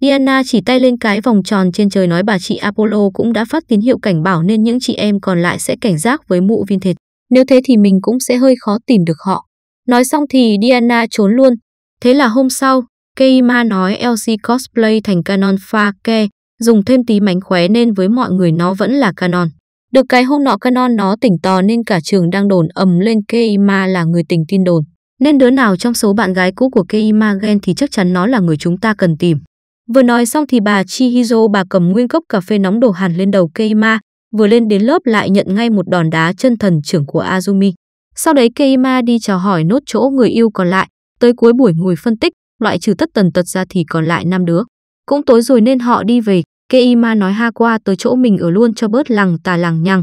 Diana chỉ tay lên cái vòng tròn trên trời nói bà chị Apollo cũng đã phát tín hiệu cảnh bảo nên những chị em còn lại sẽ cảnh giác với mụ viên thịt. Nếu thế thì mình cũng sẽ hơi khó tìm được họ. Nói xong thì Diana trốn luôn. Thế là hôm sau, Keima nói LC cosplay thành Canon pha ke, dùng thêm tí mánh khóe nên với mọi người nó vẫn là Canon. Được cái hôm nọ Canon nó tỉnh tò nên cả trường đang đồn ầm lên Keima là người tình tin đồn. Nên đứa nào trong số bạn gái cũ của Keima ghen thì chắc chắn nó là người chúng ta cần tìm. Vừa nói xong thì bà Chihizo bà cầm nguyên cốc cà phê nóng đổ hẳn lên đầu Keima, vừa lên đến lớp lại nhận ngay một đòn đá chân thần trưởng của Azumi. Sau đấy Keima đi chào hỏi nốt chỗ người yêu còn lại, tới cuối buổi ngồi phân tích, loại trừ tất tần tật ra thì còn lại năm đứa. Cũng tối rồi nên họ đi về, Keima nói ha qua tới chỗ mình ở luôn cho bớt lằng tà lằng nhằng.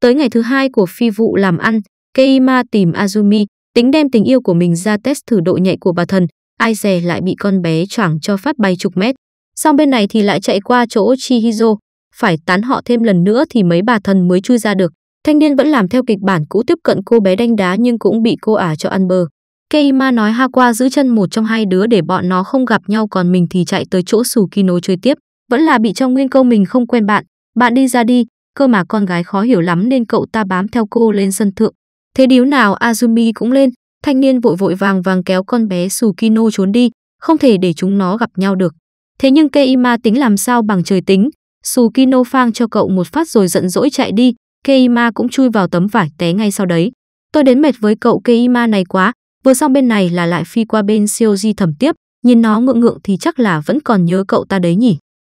Tới ngày thứ hai của phi vụ làm ăn, Keima tìm Azumi, tính đem tình yêu của mình ra test thử độ nhạy của bà thần, ai dè lại bị con bé choảng cho phát bay chục mét. Xong bên này thì lại chạy qua chỗ Chihizo, phải tán họ thêm lần nữa thì mấy bà thần mới chui ra được. Thanh niên vẫn làm theo kịch bản cũ tiếp cận cô bé đánh đá nhưng cũng bị cô ả cho ăn bờ. Keima nói Hakwa giữ chân một trong hai đứa để bọn nó không gặp nhau còn mình thì chạy tới chỗ Sukino chơi tiếp. Vẫn là bị trong nguyên câu mình không quen bạn, bạn đi ra đi, cơ mà con gái khó hiểu lắm nên cậu ta bám theo cô lên sân thượng. Thế điếu nào Azumi cũng lên, thanh niên vội vội vàng vàng kéo con bé Sukino trốn đi, không thể để chúng nó gặp nhau được. Thế nhưng Keima tính làm sao bằng trời tính, Sukino phang cho cậu một phát rồi giận dỗi chạy đi, Keima cũng chui vào tấm vải té ngay sau đấy. Tôi đến mệt với cậu Keima này quá, Vừa xong bên này là lại phi qua bên siêu di thẩm tiếp, nhìn nó ngượng ngượng thì chắc là vẫn còn nhớ cậu ta đấy nhỉ.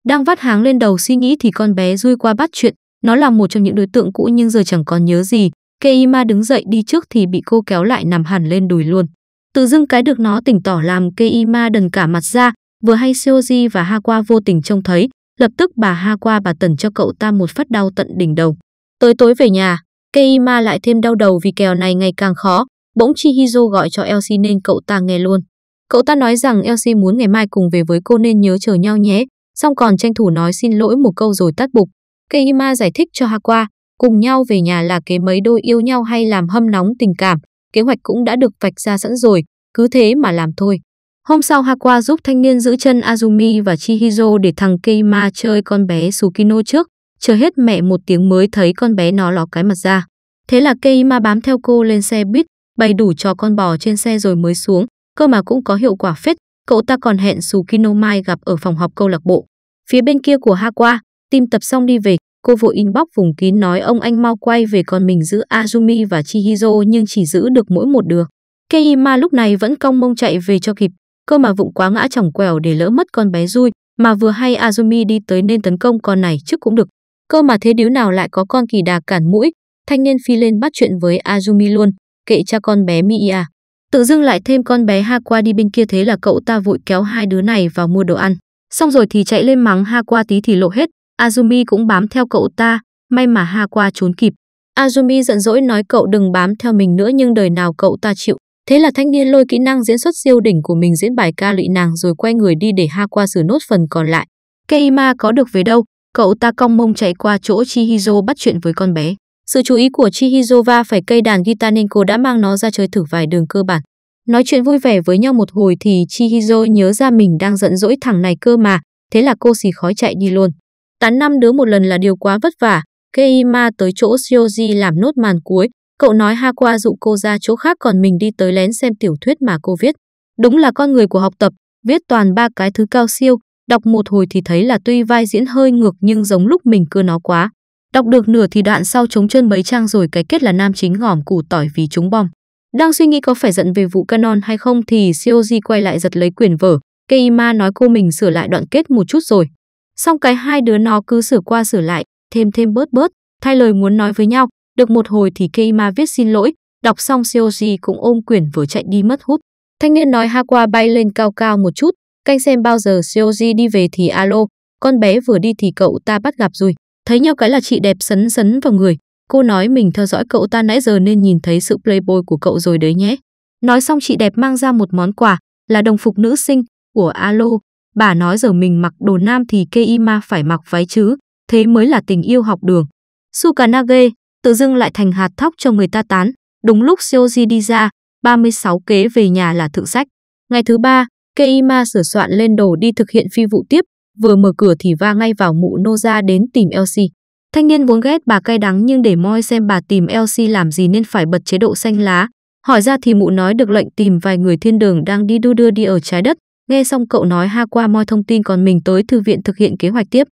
Đang vắt háng lên đầu suy nghĩ thì con bé rui qua bắt chuyện, nó là một trong những đối tượng cũ nhưng giờ chẳng còn nhớ gì. Keima đứng dậy đi trước thì bị cô kéo lại nằm hẳn lên đùi luôn. Tự dưng cái được nó tỉnh tỏ làm Keima đần cả mặt ra, vừa hay Seoji và Hakwa vô tình trông thấy, lập tức bà Hakwa bà tần cho cậu ta một phát đau tận đỉnh đầu. Tới tối về nhà, Keima lại thêm đau đầu vì kèo này ngày càng khó, Bỗng Chi gọi cho Elsie nên cậu ta nghe luôn. Cậu ta nói rằng Elsie muốn ngày mai cùng về với cô nên nhớ chờ nhau nhé, xong còn tranh thủ nói xin lỗi một câu rồi tắt bục. Keima giải thích cho Hakwa, cùng nhau về nhà là kế mấy đôi yêu nhau hay làm hâm nóng tình cảm, kế hoạch cũng đã được vạch ra sẵn rồi, cứ thế mà làm thôi. Hôm sau Hakwa giúp thanh niên giữ chân Azumi và Chihizo để thằng Keima chơi con bé Sukino trước, chờ hết mẹ một tiếng mới thấy con bé nó ló cái mặt ra. Thế là Keima bám theo cô lên xe buýt, bày đủ cho con bò trên xe rồi mới xuống, cơ mà cũng có hiệu quả phết, cậu ta còn hẹn Sukino mai gặp ở phòng học câu lạc bộ. Phía bên kia của Hakwa, tìm tập xong đi về, cô vội inbox vùng kín nói ông anh mau quay về còn mình giữ Azumi và Chihiro nhưng chỉ giữ được mỗi một đứa. Keima lúc này vẫn cong mông chạy về cho kịp, cơ mà vụng quá ngã chỏng quèo để lỡ mất con bé Rui, mà vừa hay Azumi đi tới nên tấn công con này trước cũng được. Cơ mà thế điếu nào lại có con kỳ đà cản mũi, thanh niên phi lên bắt chuyện với Azumi luôn kệ cha con bé Mia. À? Tự dưng lại thêm con bé Ha đi bên kia thế là cậu ta vội kéo hai đứa này vào mua đồ ăn. Xong rồi thì chạy lên mắng Ha tí thì lộ hết. Azumi cũng bám theo cậu ta, may mà Ha trốn kịp. Azumi giận dỗi nói cậu đừng bám theo mình nữa nhưng đời nào cậu ta chịu. Thế là thanh niên lôi kỹ năng diễn xuất siêu đỉnh của mình diễn bài ca lụy nàng rồi quay người đi để Ha xử nốt phần còn lại. Keima có được về đâu, cậu ta cong mông chạy qua chỗ Chihizo bắt chuyện với con bé. Sự chú ý của Chihizova phải cây đàn guitar nên cô đã mang nó ra chơi thử vài đường cơ bản. Nói chuyện vui vẻ với nhau một hồi thì Chihizo nhớ ra mình đang giận dỗi thằng này cơ mà, thế là cô xì khói chạy đi luôn. Tán năm đứa một lần là điều quá vất vả, Keima tới chỗ Shioji làm nốt màn cuối, cậu nói ha qua dụ cô ra chỗ khác còn mình đi tới lén xem tiểu thuyết mà cô viết. Đúng là con người của học tập, viết toàn ba cái thứ cao siêu, đọc một hồi thì thấy là tuy vai diễn hơi ngược nhưng giống lúc mình cưa nó quá. Đọc được nửa thì đoạn sau chống chân mấy trang rồi cái kết là nam chính ngỏm củ tỏi vì trúng bom. Đang suy nghĩ có phải giận về vụ Canon hay không thì Seoji quay lại giật lấy quyển vở. Keima nói cô mình sửa lại đoạn kết một chút rồi. Xong cái hai đứa nó cứ sửa qua sửa lại, thêm thêm bớt bớt, thay lời muốn nói với nhau. Được một hồi thì Keima viết xin lỗi, đọc xong Seoji cũng ôm quyển vở chạy đi mất hút. Thanh niên nói Hakwa bay lên cao cao một chút, canh xem bao giờ Seoji đi về thì alo, con bé vừa đi thì cậu ta bắt gặp rồi. Thấy nhau cái là chị đẹp sấn sấn vào người. Cô nói mình theo dõi cậu ta nãy giờ nên nhìn thấy sự playboy của cậu rồi đấy nhé. Nói xong chị đẹp mang ra một món quà là đồng phục nữ sinh của Alo. Bà nói giờ mình mặc đồ nam thì Keima phải mặc váy chứ. Thế mới là tình yêu học đường. Sukanage tự dưng lại thành hạt thóc cho người ta tán. Đúng lúc seoji đi ra, 36 kế về nhà là thượng sách. Ngày thứ ba, Keima sửa soạn lên đồ đi thực hiện phi vụ tiếp Vừa mở cửa thì va ngay vào mụ nô đến tìm Elsie. Thanh niên vốn ghét bà cay đắng nhưng để moi xem bà tìm Elsie làm gì nên phải bật chế độ xanh lá. Hỏi ra thì mụ nói được lệnh tìm vài người thiên đường đang đi đu đưa đi ở trái đất. Nghe xong cậu nói ha qua moi thông tin còn mình tới thư viện thực hiện kế hoạch tiếp.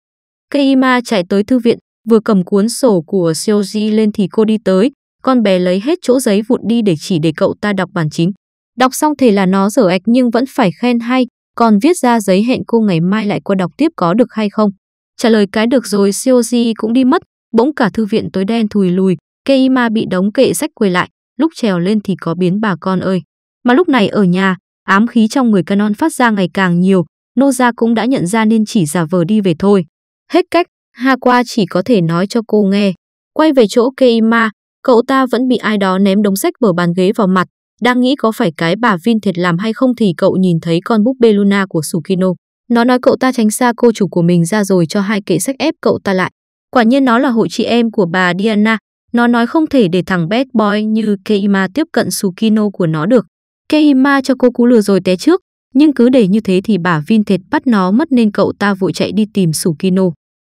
Keima chạy tới thư viện, vừa cầm cuốn sổ của Seoji lên thì cô đi tới. Con bé lấy hết chỗ giấy vụn đi để chỉ để cậu ta đọc bản chính. Đọc xong thì là nó dở ạch nhưng vẫn phải khen hay, còn viết ra giấy hẹn cô ngày mai lại qua đọc tiếp có được hay không. Trả lời cái được rồi Shioji cũng đi mất, bỗng cả thư viện tối đen thùi lùi, Keima bị đóng kệ sách quay lại, lúc trèo lên thì có biến bà con ơi. Mà lúc này ở nhà, ám khí trong người Canon phát ra ngày càng nhiều, Noza cũng đã nhận ra nên chỉ giả vờ đi về thôi. Hết cách, Hakwa chỉ có thể nói cho cô nghe. Quay về chỗ Keima, cậu ta vẫn bị ai đó ném đống sách bờ bàn ghế vào mặt, đang nghĩ có phải cái bà Vin thiệt làm hay không thì cậu nhìn thấy con búp bê Luna của Sukino. Nó nói cậu ta tránh xa cô chủ của mình ra rồi cho hai kệ sách ép cậu ta lại. Quả nhiên nó là hội chị em của bà Diana. Nó nói không thể để thằng bad boy như Keima tiếp cận Sukino của nó được. Keima cho cô cú lừa rồi té trước. Nhưng cứ để như thế thì bà Vin thiệt bắt nó mất nên cậu ta vội chạy đi tìm Sukino.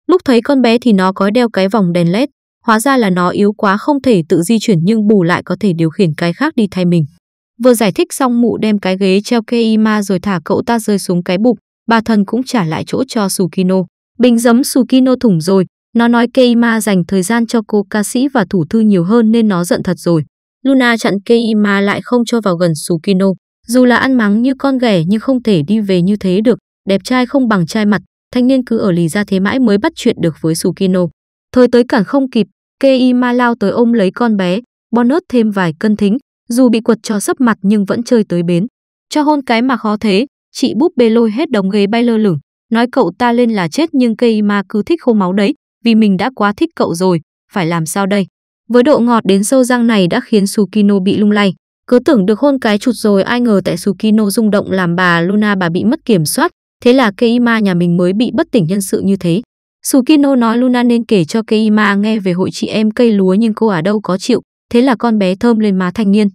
Lúc thấy con bé thì nó có đeo cái vòng đèn led. Hóa ra là nó yếu quá không thể tự di chuyển nhưng bù lại có thể điều khiển cái khác đi thay mình. Vừa giải thích xong mụ đem cái ghế treo Keima rồi thả cậu ta rơi xuống cái bục, bà thần cũng trả lại chỗ cho Sukino. Bình giấm Sukino thủng rồi, nó nói Keima dành thời gian cho cô ca sĩ và thủ thư nhiều hơn nên nó giận thật rồi. Luna chặn Keima lại không cho vào gần Sukino. Dù là ăn mắng như con ghẻ nhưng không thể đi về như thế được, đẹp trai không bằng trai mặt, thanh niên cứ ở lì ra thế mãi mới bắt chuyện được với Sukino. Thời tới cản không kịp, Keima lao tới ôm lấy con bé, bonus thêm vài cân thính, dù bị quật cho sấp mặt nhưng vẫn chơi tới bến. Cho hôn cái mà khó thế, chị búp bê lôi hết đống ghế bay lơ lửng. Nói cậu ta lên là chết nhưng cây ma cứ thích khô máu đấy, vì mình đã quá thích cậu rồi, phải làm sao đây? Với độ ngọt đến sâu răng này đã khiến Sukino bị lung lay. Cứ tưởng được hôn cái chụt rồi ai ngờ tại Sukino rung động làm bà Luna bà bị mất kiểm soát, thế là Keima nhà mình mới bị bất tỉnh nhân sự như thế. Sukino nói Luna nên kể cho Keima nghe về hội chị em cây lúa nhưng cô ở à đâu có chịu, thế là con bé thơm lên má thanh niên.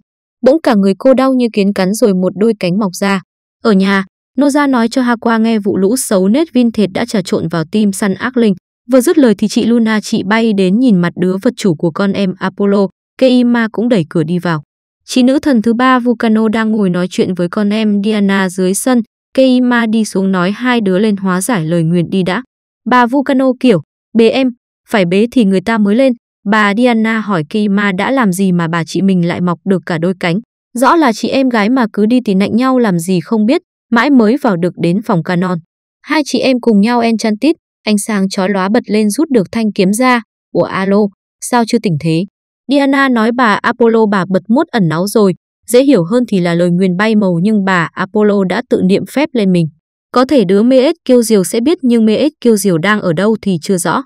Bỗng cả người cô đau như kiến cắn rồi một đôi cánh mọc ra. Ở nhà, Nô Gia nói cho Ha Qua nghe vụ lũ xấu nết vin thệt đã trà trộn vào tim săn ác linh. Vừa dứt lời thì chị Luna chị bay đến nhìn mặt đứa vật chủ của con em Apollo, Keima cũng đẩy cửa đi vào. Chị nữ thần thứ ba Vulcano đang ngồi nói chuyện với con em Diana dưới sân, Keima đi xuống nói hai đứa lên hóa giải lời nguyền đi đã. Bà Vulcano kiểu, bế em, phải bế thì người ta mới lên, Bà Diana hỏi Kima đã làm gì mà bà chị mình lại mọc được cả đôi cánh. Rõ là chị em gái mà cứ đi tì nạnh nhau làm gì không biết, mãi mới vào được đến phòng canon. Hai chị em cùng nhau enchantit, ánh sáng chói lóa bật lên rút được thanh kiếm ra. Ủa alo, sao chưa tỉnh thế? Diana nói bà Apollo bà bật mốt ẩn náu rồi, dễ hiểu hơn thì là lời nguyền bay màu nhưng bà Apollo đã tự niệm phép lên mình. Có thể đứa mê ếch kiêu diều sẽ biết nhưng mê ếch kiêu diều đang ở đâu thì chưa rõ.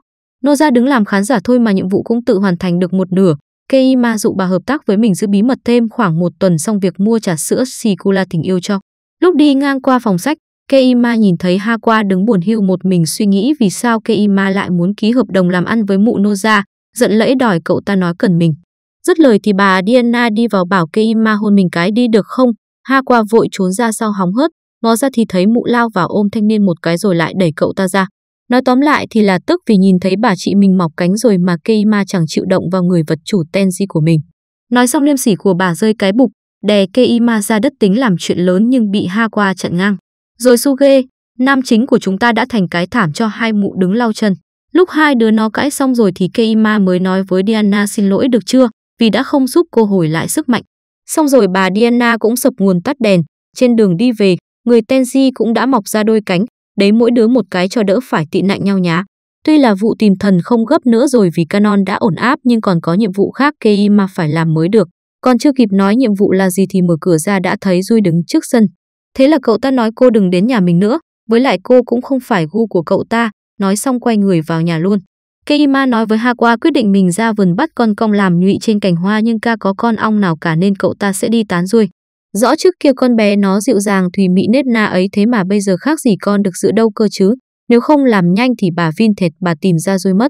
Nô ra đứng làm khán giả thôi mà nhiệm vụ cũng tự hoàn thành được một nửa. Kei Ma dụ bà hợp tác với mình giữ bí mật thêm khoảng một tuần xong việc mua trà sữa Sikula tình yêu cho. Lúc đi ngang qua phòng sách, Keima nhìn thấy Hakwa đứng buồn hiu một mình suy nghĩ vì sao Keima lại muốn ký hợp đồng làm ăn với mụ Noza, giận lẫy đòi cậu ta nói cần mình. Dứt lời thì bà Diana đi vào bảo Keima hôn mình cái đi được không, Hakwa vội trốn ra sau hóng hớt, ngó ra thì thấy mụ lao vào ôm thanh niên một cái rồi lại đẩy cậu ta ra. Nói tóm lại thì là tức vì nhìn thấy bà chị mình mọc cánh rồi mà Keima chẳng chịu động vào người vật chủ Tenji của mình. Nói xong liêm sỉ của bà rơi cái bục, đè Keima ra đất tính làm chuyện lớn nhưng bị Hawa chặn ngang. Rồi Suge, nam chính của chúng ta đã thành cái thảm cho hai mụ đứng lau chân. Lúc hai đứa nó cãi xong rồi thì Keima mới nói với Diana xin lỗi được chưa, vì đã không giúp cô hồi lại sức mạnh. Xong rồi bà Diana cũng sập nguồn tắt đèn, trên đường đi về, người Tenji cũng đã mọc ra đôi cánh, đấy mỗi đứa một cái cho đỡ phải tị nạn nhau nhá. Tuy là vụ tìm thần không gấp nữa rồi vì Canon đã ổn áp nhưng còn có nhiệm vụ khác kê mà phải làm mới được. Còn chưa kịp nói nhiệm vụ là gì thì mở cửa ra đã thấy Duy đứng trước sân. Thế là cậu ta nói cô đừng đến nhà mình nữa, với lại cô cũng không phải gu của cậu ta, nói xong quay người vào nhà luôn. Keima nói với Hakwa quyết định mình ra vườn bắt con cong làm nhụy trên cành hoa nhưng ca có con ong nào cả nên cậu ta sẽ đi tán ruồi. Rõ trước kia con bé nó dịu dàng thùy mị nết na ấy thế mà bây giờ khác gì con được giữ đâu cơ chứ. Nếu không làm nhanh thì bà Vin thệt bà tìm ra rồi mất.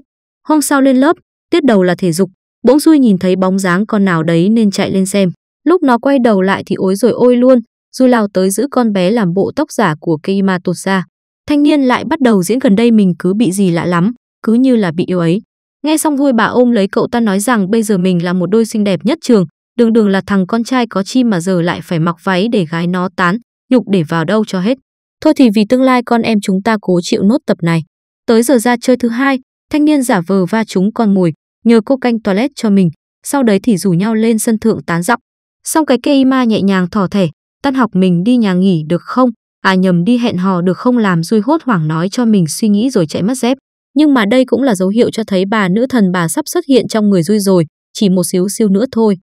Hôm sau lên lớp, tiết đầu là thể dục. Bỗng Duy nhìn thấy bóng dáng con nào đấy nên chạy lên xem. Lúc nó quay đầu lại thì ối rồi ôi luôn. Duy lao tới giữ con bé làm bộ tóc giả của Keima tột ra. Thanh niên lại bắt đầu diễn gần đây mình cứ bị gì lạ lắm, cứ như là bị yêu ấy. Nghe xong vui bà ôm lấy cậu ta nói rằng bây giờ mình là một đôi xinh đẹp nhất trường, Đường đường là thằng con trai có chim mà giờ lại phải mặc váy để gái nó tán, nhục để vào đâu cho hết. Thôi thì vì tương lai con em chúng ta cố chịu nốt tập này. Tới giờ ra chơi thứ hai, thanh niên giả vờ va chúng con mồi, nhờ cô canh toilet cho mình, sau đấy thì rủ nhau lên sân thượng tán dọc. Xong cái cây ma nhẹ nhàng thỏ thẻ, tan học mình đi nhà nghỉ được không? À nhầm đi hẹn hò được không làm dui hốt hoảng nói cho mình suy nghĩ rồi chạy mất dép. Nhưng mà đây cũng là dấu hiệu cho thấy bà nữ thần bà sắp xuất hiện trong người dui rồi, chỉ một xíu siêu nữa thôi.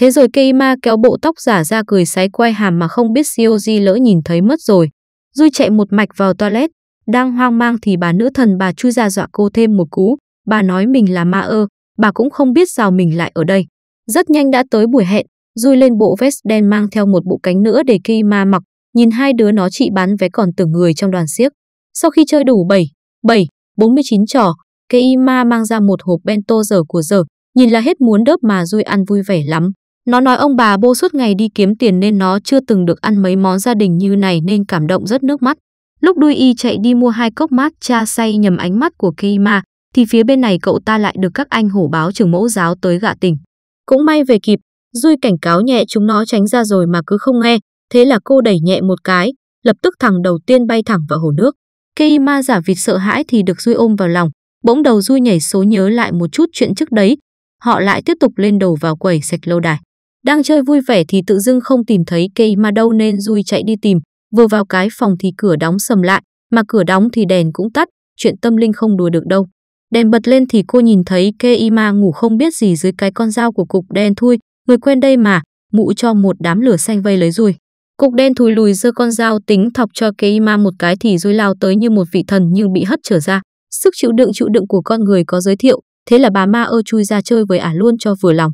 Thế rồi cây ma kéo bộ tóc giả ra cười sái quay hàm mà không biết Shioji lỡ nhìn thấy mất rồi. Dui chạy một mạch vào toilet, đang hoang mang thì bà nữ thần bà chui ra dọa cô thêm một cú. Bà nói mình là ma ơ, bà cũng không biết sao mình lại ở đây. Rất nhanh đã tới buổi hẹn, Dui lên bộ vest đen mang theo một bộ cánh nữa để cây ma mặc, nhìn hai đứa nó chị bán vé còn từng người trong đoàn siếc. Sau khi chơi đủ 7, 7, 49 trò, cây ma mang ra một hộp bento dở của dở, nhìn là hết muốn đớp mà Dui ăn vui vẻ lắm. Nó nói ông bà bô suốt ngày đi kiếm tiền nên nó chưa từng được ăn mấy món gia đình như này nên cảm động rất nước mắt. Lúc đuôi y chạy đi mua hai cốc mát cha say nhầm ánh mắt của Kima, thì phía bên này cậu ta lại được các anh hổ báo trưởng mẫu giáo tới gạ tình. Cũng may về kịp, Duy cảnh cáo nhẹ chúng nó tránh ra rồi mà cứ không nghe, thế là cô đẩy nhẹ một cái, lập tức thằng đầu tiên bay thẳng vào hồ nước. kima giả vịt sợ hãi thì được Duy ôm vào lòng, bỗng đầu Duy nhảy số nhớ lại một chút chuyện trước đấy. Họ lại tiếp tục lên đầu vào quẩy sạch lâu đài. Đang chơi vui vẻ thì tự dưng không tìm thấy cây mà đâu nên Duy chạy đi tìm, vừa vào cái phòng thì cửa đóng sầm lại, mà cửa đóng thì đèn cũng tắt, chuyện tâm linh không đùa được đâu. Đèn bật lên thì cô nhìn thấy Keima ngủ không biết gì dưới cái con dao của cục đen thui, người quen đây mà, mụ cho một đám lửa xanh vây lấy rồi. Cục đen thui lùi giơ con dao tính thọc cho Keima một cái thì rồi lao tới như một vị thần nhưng bị hất trở ra. Sức chịu đựng chịu đựng của con người có giới thiệu, thế là bà ma ơ chui ra chơi với ả luôn cho vừa lòng.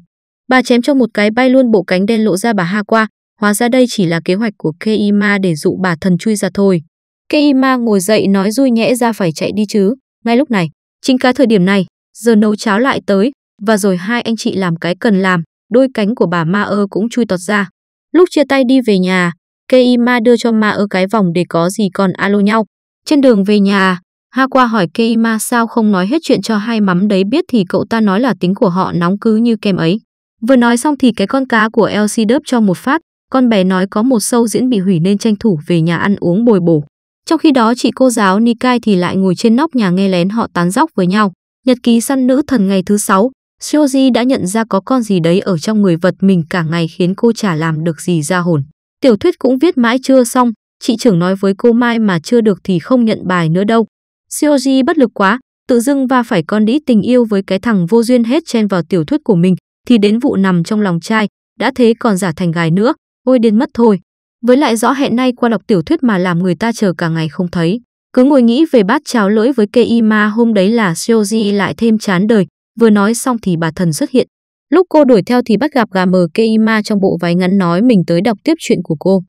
Bà chém cho một cái bay luôn bộ cánh đen lộ ra bà Ha qua, hóa ra đây chỉ là kế hoạch của Keima để dụ bà thần chui ra thôi. Keima ngồi dậy nói rui nhẽ ra phải chạy đi chứ. Ngay lúc này, chính cái thời điểm này, giờ nấu cháo lại tới, và rồi hai anh chị làm cái cần làm, đôi cánh của bà Ma ơ cũng chui tọt ra. Lúc chia tay đi về nhà, Keima đưa cho Ma ơ cái vòng để có gì còn alo nhau. Trên đường về nhà, Ha qua hỏi Keima sao không nói hết chuyện cho hai mắm đấy biết thì cậu ta nói là tính của họ nóng cứ như kem ấy. Vừa nói xong thì cái con cá của Elsie đớp cho một phát, con bé nói có một sâu diễn bị hủy nên tranh thủ về nhà ăn uống bồi bổ. Trong khi đó chị cô giáo Nikai thì lại ngồi trên nóc nhà nghe lén họ tán dóc với nhau. Nhật ký săn nữ thần ngày thứ sáu, Shoji đã nhận ra có con gì đấy ở trong người vật mình cả ngày khiến cô chả làm được gì ra hồn. Tiểu thuyết cũng viết mãi chưa xong, chị trưởng nói với cô Mai mà chưa được thì không nhận bài nữa đâu. Shoji bất lực quá, tự dưng và phải con đĩ tình yêu với cái thằng vô duyên hết chen vào tiểu thuyết của mình, thì đến vụ nằm trong lòng trai, đã thế còn giả thành gái nữa, ôi điên mất thôi. Với lại rõ hẹn nay qua đọc tiểu thuyết mà làm người ta chờ cả ngày không thấy. Cứ ngồi nghĩ về bát cháo lỗi với Keima hôm đấy là Shoji lại thêm chán đời, vừa nói xong thì bà thần xuất hiện. Lúc cô đuổi theo thì bắt gặp gà mờ Keima trong bộ váy ngắn nói mình tới đọc tiếp chuyện của cô.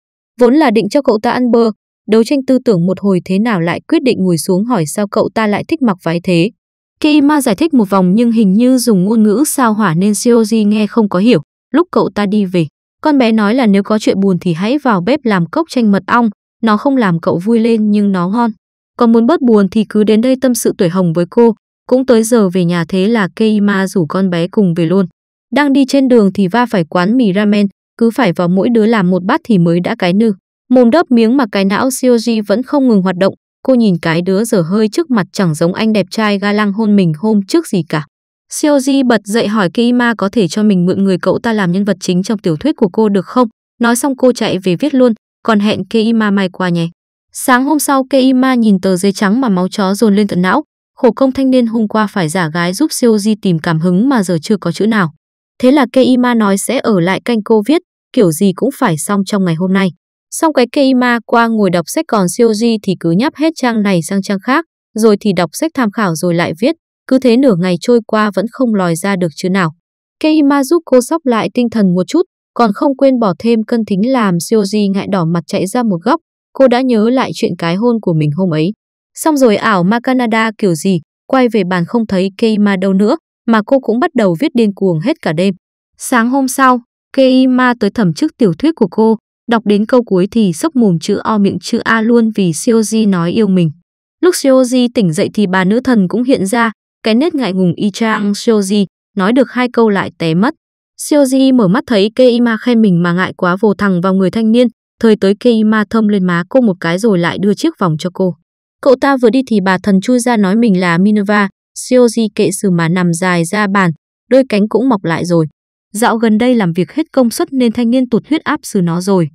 Vốn là định cho cậu ta ăn bơ, đấu tranh tư tưởng một hồi thế nào lại quyết định ngồi xuống hỏi sao cậu ta lại thích mặc váy thế. Kima giải thích một vòng nhưng hình như dùng ngôn ngữ sao hỏa nên Shioji nghe không có hiểu. Lúc cậu ta đi về, con bé nói là nếu có chuyện buồn thì hãy vào bếp làm cốc chanh mật ong. Nó không làm cậu vui lên nhưng nó ngon. Còn muốn bớt buồn thì cứ đến đây tâm sự tuổi hồng với cô. Cũng tới giờ về nhà thế là Keima rủ con bé cùng về luôn. Đang đi trên đường thì va phải quán mì ramen, cứ phải vào mỗi đứa làm một bát thì mới đã cái nư. Mồm đớp miếng mà cái não Shioji vẫn không ngừng hoạt động, Cô nhìn cái đứa dở hơi trước mặt chẳng giống anh đẹp trai ga lăng hôn mình hôm trước gì cả. Seoji bật dậy hỏi Kima có thể cho mình mượn người cậu ta làm nhân vật chính trong tiểu thuyết của cô được không? Nói xong cô chạy về viết luôn, còn hẹn Keima mai qua nhé. Sáng hôm sau Keima nhìn tờ giấy trắng mà máu chó dồn lên tận não, khổ công thanh niên hôm qua phải giả gái giúp Seoji tìm cảm hứng mà giờ chưa có chữ nào. Thế là Keima nói sẽ ở lại canh cô viết, kiểu gì cũng phải xong trong ngày hôm nay. Xong cái cây ma qua ngồi đọc sách còn Shioji thì cứ nháp hết trang này sang trang khác, rồi thì đọc sách tham khảo rồi lại viết, cứ thế nửa ngày trôi qua vẫn không lòi ra được chứ nào. cây ma giúp cô sóc lại tinh thần một chút, còn không quên bỏ thêm cân thính làm Shioji ngại đỏ mặt chạy ra một góc, cô đã nhớ lại chuyện cái hôn của mình hôm ấy. Xong rồi ảo ma Canada kiểu gì, quay về bàn không thấy cây ma đâu nữa, mà cô cũng bắt đầu viết điên cuồng hết cả đêm. Sáng hôm sau, cây ma tới thẩm chức tiểu thuyết của cô, Đọc đến câu cuối thì sốc mồm chữ O miệng chữ A luôn vì Seoji nói yêu mình. Lúc Seoji tỉnh dậy thì bà nữ thần cũng hiện ra, cái nét ngại ngùng y chang Seoji, nói được hai câu lại té mất. Seoji mở mắt thấy Keima khen mình mà ngại quá vồ thẳng vào người thanh niên, thời tới Keima thâm lên má cô một cái rồi lại đưa chiếc vòng cho cô. Cậu ta vừa đi thì bà thần chui ra nói mình là Minerva, Seoji kệ sự mà nằm dài ra bàn, đôi cánh cũng mọc lại rồi. Dạo gần đây làm việc hết công suất nên thanh niên tụt huyết áp xử nó rồi.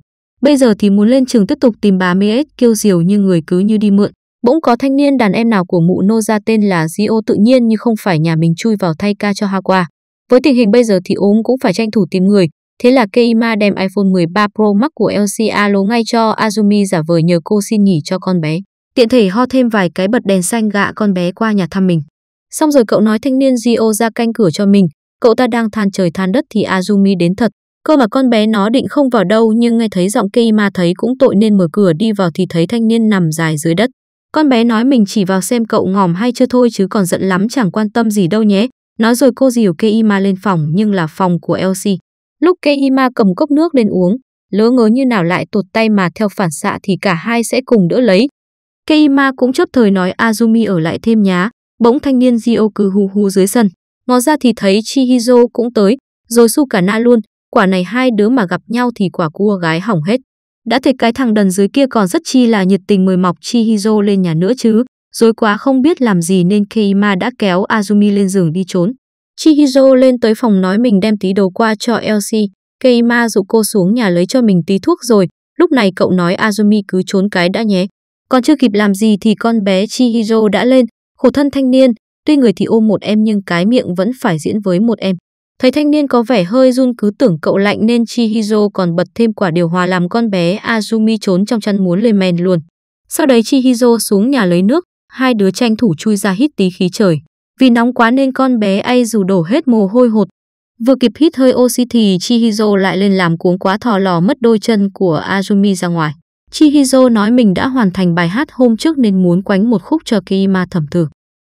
Bây giờ thì muốn lên trường tiếp tục tìm bà Mê kêu diều như người cứ như đi mượn. Bỗng có thanh niên đàn em nào của mụ nô ra tên là Gio tự nhiên như không phải nhà mình chui vào thay ca cho Hawa. Với tình hình bây giờ thì ốm cũng phải tranh thủ tìm người, Thế là Keima đem iPhone 13 Pro Max của LC alo ngay cho Azumi giả vờ nhờ cô xin nghỉ cho con bé. Tiện thể ho thêm vài cái bật đèn xanh gạ con bé qua nhà thăm mình. Xong rồi cậu nói thanh niên Gio ra canh cửa cho mình. Cậu ta đang than trời than đất thì Azumi đến thật. Cơ mà con bé nó định không vào đâu nhưng nghe thấy giọng cây ma thấy cũng tội nên mở cửa đi vào thì thấy thanh niên nằm dài dưới đất. Con bé nói mình chỉ vào xem cậu ngòm hay chưa thôi chứ còn giận lắm chẳng quan tâm gì đâu nhé. Nói rồi cô dìu Keima lên phòng nhưng là phòng của Elsie. Lúc Keima cầm cốc nước lên uống, lỡ ngớ như nào lại tột tay mà theo phản xạ thì cả hai sẽ cùng đỡ lấy. Keima cũng chấp thời nói Azumi ở lại thêm nhá. Bỗng thanh niên Gio cứ hù hù dưới sân. Ngó ra thì thấy Chihizo cũng tới, rồi cả na luôn, quả này hai đứa mà gặp nhau thì quả cua gái hỏng hết. Đã thấy cái thằng đần dưới kia còn rất chi là nhiệt tình mời mọc Chihizo lên nhà nữa chứ, dối quá không biết làm gì nên Keima đã kéo Azumi lên giường đi trốn. Chihizo lên tới phòng nói mình đem tí đồ qua cho Elsie, Keima dụ cô xuống nhà lấy cho mình tí thuốc rồi, lúc này cậu nói Azumi cứ trốn cái đã nhé. Còn chưa kịp làm gì thì con bé Chihizo đã lên, khổ thân thanh niên, tuy người thì ôm một em nhưng cái miệng vẫn phải diễn với một em. Thấy thanh niên có vẻ hơi run cứ tưởng cậu lạnh nên Chihiro còn bật thêm quả điều hòa làm con bé Azumi trốn trong chăn muốn lên men luôn. Sau đấy Chihiro xuống nhà lấy nước, hai đứa tranh thủ chui ra hít tí khí trời. Vì nóng quá nên con bé ai dù đổ hết mồ hôi hột. Vừa kịp hít hơi oxy thì Chihiro lại lên làm cuống quá thò lò mất đôi chân của Azumi ra ngoài. Chihiro nói mình đã hoàn thành bài hát hôm trước nên muốn quánh một khúc cho Kiima thẩm thử.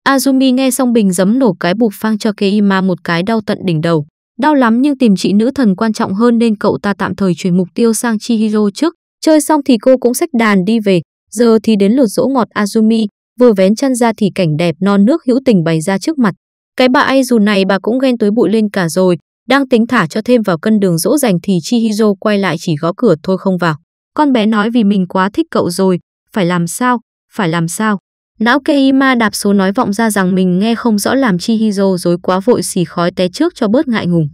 Azumi nghe xong bình giấm nổ cái bục phang cho Keima một cái đau tận đỉnh đầu. Đau lắm nhưng tìm chị nữ thần quan trọng hơn nên cậu ta tạm thời chuyển mục tiêu sang Chihiro trước. Chơi xong thì cô cũng xách đàn đi về, giờ thì đến lượt dỗ ngọt Azumi, vừa vén chân ra thì cảnh đẹp non nước hữu tình bày ra trước mặt. Cái bà ai dù này bà cũng ghen tối bụi lên cả rồi, đang tính thả cho thêm vào cân đường dỗ dành thì Chihiro quay lại chỉ gõ cửa thôi không vào. Con bé nói vì mình quá thích cậu rồi, phải làm sao, phải làm sao. Não Keima đạp số nói vọng ra rằng mình nghe không rõ làm chi Hiro dối quá vội xỉ khói té trước cho bớt ngại ngùng.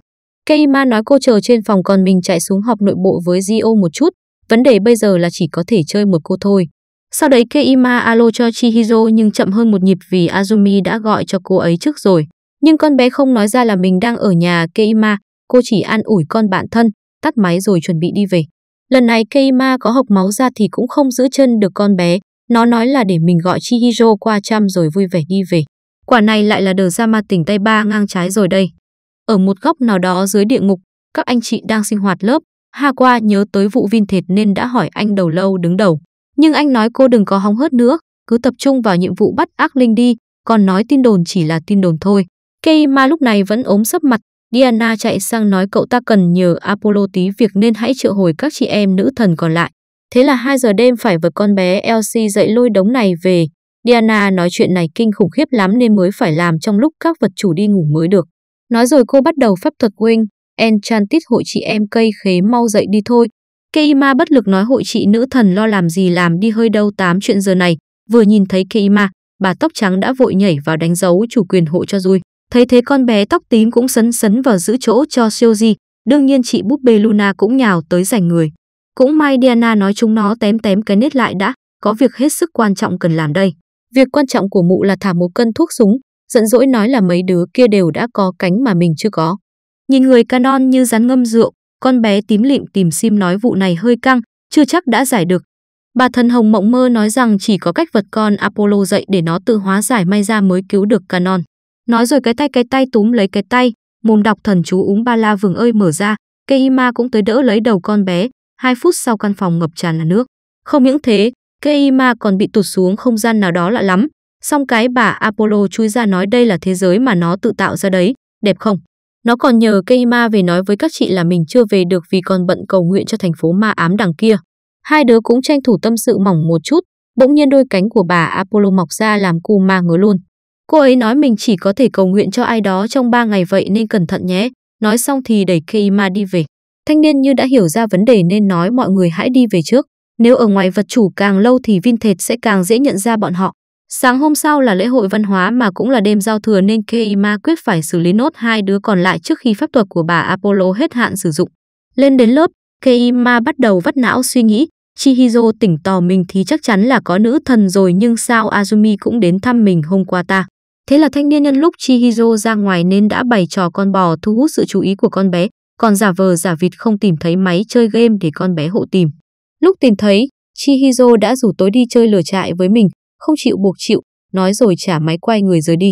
Keima nói cô chờ trên phòng còn mình chạy xuống họp nội bộ với Gio một chút, vấn đề bây giờ là chỉ có thể chơi một cô thôi. Sau đấy Keima alo cho Chihiro nhưng chậm hơn một nhịp vì Azumi đã gọi cho cô ấy trước rồi. Nhưng con bé không nói ra là mình đang ở nhà Keima, cô chỉ an ủi con bạn thân, tắt máy rồi chuẩn bị đi về. Lần này Keima có học máu ra thì cũng không giữ chân được con bé, nó nói là để mình gọi Chihiro qua chăm rồi vui vẻ đi về. Quả này lại là đờ ra ma tỉnh tay Ba ngang trái rồi đây. Ở một góc nào đó dưới địa ngục, các anh chị đang sinh hoạt lớp. Ha qua nhớ tới vụ vin thịt nên đã hỏi anh đầu lâu đứng đầu. Nhưng anh nói cô đừng có hóng hớt nữa, cứ tập trung vào nhiệm vụ bắt ác linh đi, còn nói tin đồn chỉ là tin đồn thôi. Keima lúc này vẫn ốm sấp mặt, Diana chạy sang nói cậu ta cần nhờ Apollo tí việc nên hãy triệu hồi các chị em nữ thần còn lại. Thế là 2 giờ đêm phải vật con bé Elsie dậy lôi đống này về. Diana nói chuyện này kinh khủng khiếp lắm nên mới phải làm trong lúc các vật chủ đi ngủ mới được. Nói rồi cô bắt đầu phép thuật Wing, Enchanted hội chị em cây khế mau dậy đi thôi. Keima bất lực nói hội chị nữ thần lo làm gì làm đi hơi đâu tám chuyện giờ này. Vừa nhìn thấy Keima, bà tóc trắng đã vội nhảy vào đánh dấu chủ quyền hộ cho Rui. Thấy thế con bé tóc tím cũng sấn sấn vào giữ chỗ cho Siêu Đương nhiên chị búp bê Luna cũng nhào tới giành người. Cũng may Diana nói chúng nó tém tém cái nết lại đã, có việc hết sức quan trọng cần làm đây. Việc quan trọng của mụ là thả một cân thuốc súng, giận dỗi nói là mấy đứa kia đều đã có cánh mà mình chưa có. Nhìn người Canon như rắn ngâm rượu, con bé tím lịm tìm sim nói vụ này hơi căng, chưa chắc đã giải được. Bà thần hồng mộng mơ nói rằng chỉ có cách vật con Apollo dậy để nó tự hóa giải may ra mới cứu được Canon. Nói rồi cái tay cái tay túm lấy cái tay, mồm đọc thần chú úng ba la vừng ơi mở ra, Keima cũng tới đỡ lấy đầu con bé, 2 phút sau căn phòng ngập tràn là nước. Không những thế, Keima còn bị tụt xuống không gian nào đó lạ lắm. Xong cái bà Apollo chui ra nói đây là thế giới mà nó tự tạo ra đấy, đẹp không? Nó còn nhờ Keima về nói với các chị là mình chưa về được vì còn bận cầu nguyện cho thành phố ma ám đằng kia. Hai đứa cũng tranh thủ tâm sự mỏng một chút, bỗng nhiên đôi cánh của bà Apollo mọc ra làm cu ma ngứa luôn. Cô ấy nói mình chỉ có thể cầu nguyện cho ai đó trong ba ngày vậy nên cẩn thận nhé. Nói xong thì đẩy Keima đi về. Thanh niên như đã hiểu ra vấn đề nên nói mọi người hãy đi về trước. Nếu ở ngoài vật chủ càng lâu thì vin thệt sẽ càng dễ nhận ra bọn họ. Sáng hôm sau là lễ hội văn hóa mà cũng là đêm giao thừa nên Keima quyết phải xử lý nốt hai đứa còn lại trước khi pháp thuật của bà Apollo hết hạn sử dụng. Lên đến lớp, Keima bắt đầu vắt não suy nghĩ. Chihiro tỉnh tò mình thì chắc chắn là có nữ thần rồi nhưng sao Azumi cũng đến thăm mình hôm qua ta. Thế là thanh niên nhân lúc Chihiro ra ngoài nên đã bày trò con bò thu hút sự chú ý của con bé còn giả vờ giả vịt không tìm thấy máy chơi game để con bé hộ tìm. Lúc tìm thấy, Chihizo đã rủ tối đi chơi lửa trại với mình, không chịu buộc chịu, nói rồi trả máy quay người rời đi.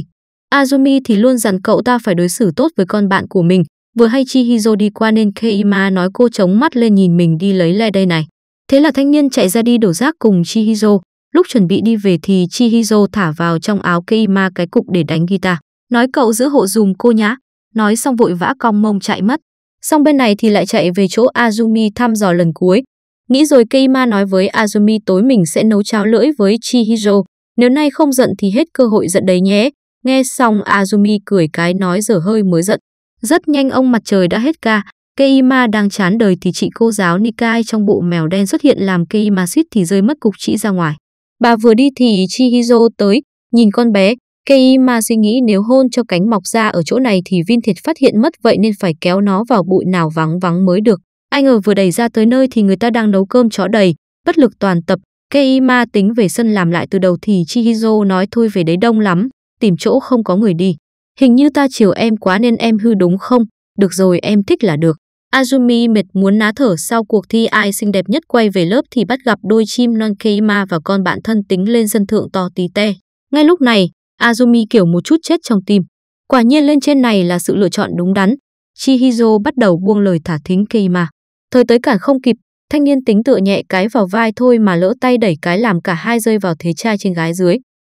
Azumi thì luôn dặn cậu ta phải đối xử tốt với con bạn của mình, vừa hay Chihizo đi qua nên Keima nói cô chống mắt lên nhìn mình đi lấy le đây này. Thế là thanh niên chạy ra đi đổ rác cùng Chihizo, lúc chuẩn bị đi về thì Chihizo thả vào trong áo Keima cái cục để đánh guitar, nói cậu giữ hộ dùm cô nhá, nói xong vội vã cong mông chạy mất. Xong bên này thì lại chạy về chỗ Azumi thăm dò lần cuối. Nghĩ rồi Keima nói với Azumi tối mình sẽ nấu cháo lưỡi với Chihiro. Nếu nay không giận thì hết cơ hội giận đấy nhé. Nghe xong Azumi cười cái nói giờ hơi mới giận. Rất nhanh ông mặt trời đã hết ca. Keima đang chán đời thì chị cô giáo Nikai trong bộ mèo đen xuất hiện làm Keima suýt thì rơi mất cục chị ra ngoài. Bà vừa đi thì Chihiro tới, nhìn con bé, Kei mà suy nghĩ nếu hôn cho cánh mọc ra ở chỗ này thì Vin Thiệt phát hiện mất vậy nên phải kéo nó vào bụi nào vắng vắng mới được. Anh ở vừa đẩy ra tới nơi thì người ta đang nấu cơm chó đầy, bất lực toàn tập. Kei ma tính về sân làm lại từ đầu thì Chihizo nói thôi về đấy đông lắm, tìm chỗ không có người đi. Hình như ta chiều em quá nên em hư đúng không? Được rồi em thích là được. Azumi mệt muốn ná thở sau cuộc thi ai xinh đẹp nhất quay về lớp thì bắt gặp đôi chim non Keima và con bạn thân tính lên sân thượng to tí te. Ngay lúc này, Azumi kiểu một chút chết trong tim. Quả nhiên lên trên này là sự lựa chọn đúng đắn. Chihizo bắt đầu buông lời thả thính Keima. Thời tới cản không kịp, thanh niên tính tựa nhẹ cái vào vai thôi mà lỡ tay đẩy cái làm cả hai rơi vào thế trai trên gái dưới.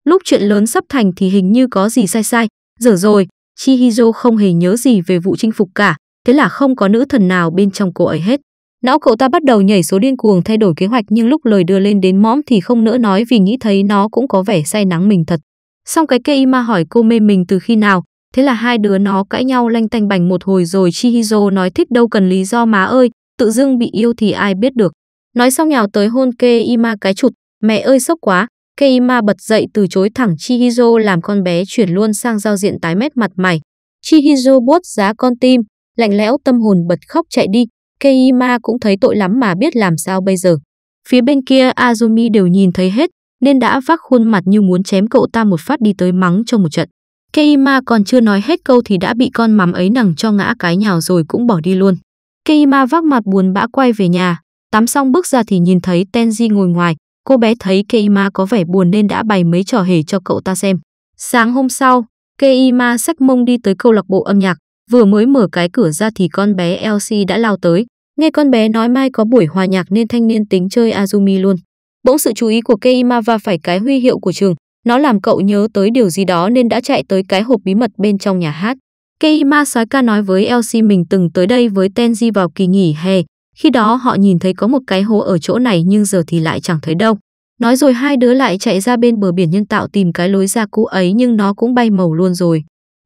Lúc chuyện lớn sắp thành thì hình như có gì sai sai. Giờ rồi, Chihizo không hề nhớ gì về vụ chinh phục cả, thế là không có nữ thần nào bên trong cô ấy hết. Não cậu ta bắt đầu nhảy số điên cuồng thay đổi kế hoạch nhưng lúc lời đưa lên đến mõm thì không nỡ nói vì nghĩ thấy nó cũng có vẻ say nắng mình thật. Xong cái cây ma hỏi cô mê mình từ khi nào, thế là hai đứa nó cãi nhau lanh tanh bành một hồi rồi Chihizo nói thích đâu cần lý do má ơi, tự dưng bị yêu thì ai biết được. Nói xong nhào tới hôn cây ma cái chụt, mẹ ơi sốc quá, cây ma bật dậy từ chối thẳng Chihizo làm con bé chuyển luôn sang giao diện tái mét mặt mày. Chihizo buốt giá con tim, lạnh lẽo tâm hồn bật khóc chạy đi, cây ma cũng thấy tội lắm mà biết làm sao bây giờ. Phía bên kia Azumi đều nhìn thấy hết, nên đã vác khuôn mặt như muốn chém cậu ta một phát đi tới mắng cho một trận. Keima còn chưa nói hết câu thì đã bị con mắm ấy nằng cho ngã cái nhào rồi cũng bỏ đi luôn. Keima vác mặt buồn bã quay về nhà, tắm xong bước ra thì nhìn thấy Tenji ngồi ngoài, cô bé thấy Keima có vẻ buồn nên đã bày mấy trò hề cho cậu ta xem. Sáng hôm sau, Keima sách mông đi tới câu lạc bộ âm nhạc, vừa mới mở cái cửa ra thì con bé Elsie đã lao tới, nghe con bé nói mai có buổi hòa nhạc nên thanh niên tính chơi Azumi luôn. Bỗng sự chú ý của Keimava phải cái huy hiệu của trường, nó làm cậu nhớ tới điều gì đó nên đã chạy tới cái hộp bí mật bên trong nhà hát. Keima sói ca nói với Elsie mình từng tới đây với Tenji vào kỳ nghỉ hè. Khi đó họ nhìn thấy có một cái hố ở chỗ này nhưng giờ thì lại chẳng thấy đâu. Nói rồi hai đứa lại chạy ra bên bờ biển nhân tạo tìm cái lối ra cũ ấy nhưng nó cũng bay màu luôn rồi.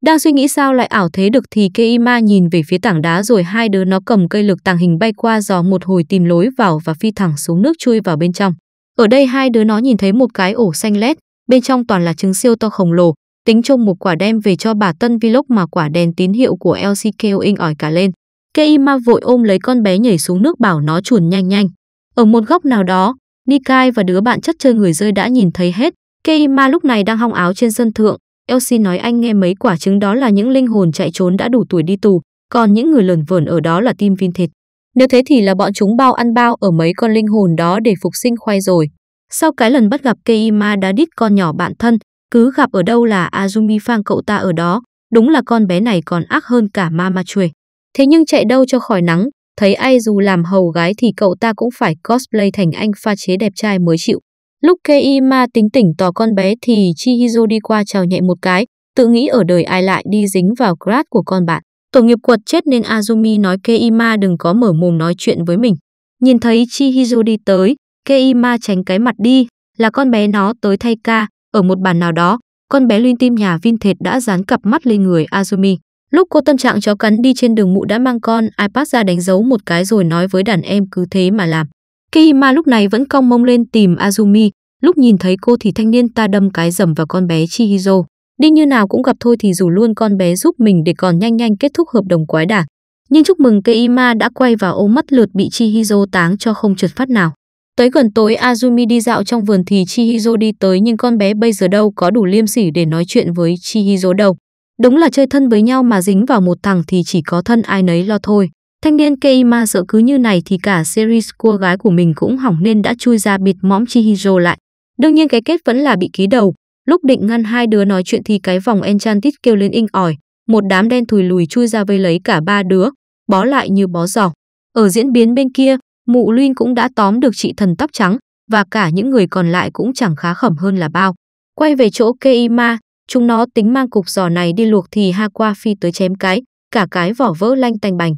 Đang suy nghĩ sao lại ảo thế được thì Keima nhìn về phía tảng đá rồi hai đứa nó cầm cây lực tàng hình bay qua giò một hồi tìm lối vào và phi thẳng xuống nước chui vào bên trong. Ở đây hai đứa nó nhìn thấy một cái ổ xanh lét, bên trong toàn là trứng siêu to khổng lồ, tính chung một quả đem về cho bà Tân Vlog mà quả đèn tín hiệu của LCK in ỏi cả lên. Keima vội ôm lấy con bé nhảy xuống nước bảo nó chuồn nhanh nhanh. Ở một góc nào đó, Nikai và đứa bạn chất chơi người rơi đã nhìn thấy hết. Keima lúc này đang hong áo trên sân thượng. Elsie nói anh nghe mấy quả trứng đó là những linh hồn chạy trốn đã đủ tuổi đi tù, còn những người lờn vờn ở đó là tim vin thịt. Nếu thế thì là bọn chúng bao ăn bao ở mấy con linh hồn đó để phục sinh khoai rồi. Sau cái lần bắt gặp Keima đã đít con nhỏ bạn thân, cứ gặp ở đâu là Azumi Phang cậu ta ở đó, đúng là con bé này còn ác hơn cả Mama Chuê. Thế nhưng chạy đâu cho khỏi nắng, thấy ai dù làm hầu gái thì cậu ta cũng phải cosplay thành anh pha chế đẹp trai mới chịu. Lúc Keima tính tỉnh tò con bé thì Chihizo đi qua chào nhẹ một cái, tự nghĩ ở đời ai lại đi dính vào grad của con bạn. Tổ nghiệp quật chết nên Azumi nói Keima đừng có mở mồm nói chuyện với mình. Nhìn thấy Chihiro đi tới, Keima tránh cái mặt đi, là con bé nó tới thay ca, ở một bàn nào đó, con bé luyên tim nhà Vin Thệt đã dán cặp mắt lên người Azumi. Lúc cô tâm trạng chó cắn đi trên đường mụ đã mang con iPad ra đánh dấu một cái rồi nói với đàn em cứ thế mà làm. Keima lúc này vẫn cong mông lên tìm Azumi, lúc nhìn thấy cô thì thanh niên ta đâm cái dầm vào con bé Chihiro. Đi như nào cũng gặp thôi thì dù luôn con bé giúp mình để còn nhanh nhanh kết thúc hợp đồng quái đản Nhưng chúc mừng Keima đã quay vào ôm mắt lượt bị Chihiro táng cho không trượt phát nào. Tới gần tối Azumi đi dạo trong vườn thì Chihiro đi tới nhưng con bé bây giờ đâu có đủ liêm sỉ để nói chuyện với Chihiro đâu. Đúng là chơi thân với nhau mà dính vào một thằng thì chỉ có thân ai nấy lo thôi. Thanh niên Keima sợ cứ như này thì cả series cua gái của mình cũng hỏng nên đã chui ra bịt mõm Chihiro lại. Đương nhiên cái kết vẫn là bị ký đầu, Lúc định ngăn hai đứa nói chuyện thì cái vòng Enchanted kêu lên inh ỏi, một đám đen thùi lùi chui ra vây lấy cả ba đứa, bó lại như bó giỏ. Ở diễn biến bên kia, mụ Luyên cũng đã tóm được chị thần tóc trắng và cả những người còn lại cũng chẳng khá khẩm hơn là bao. Quay về chỗ Keima, chúng nó tính mang cục giò này đi luộc thì ha qua phi tới chém cái, cả cái vỏ vỡ lanh tành bành.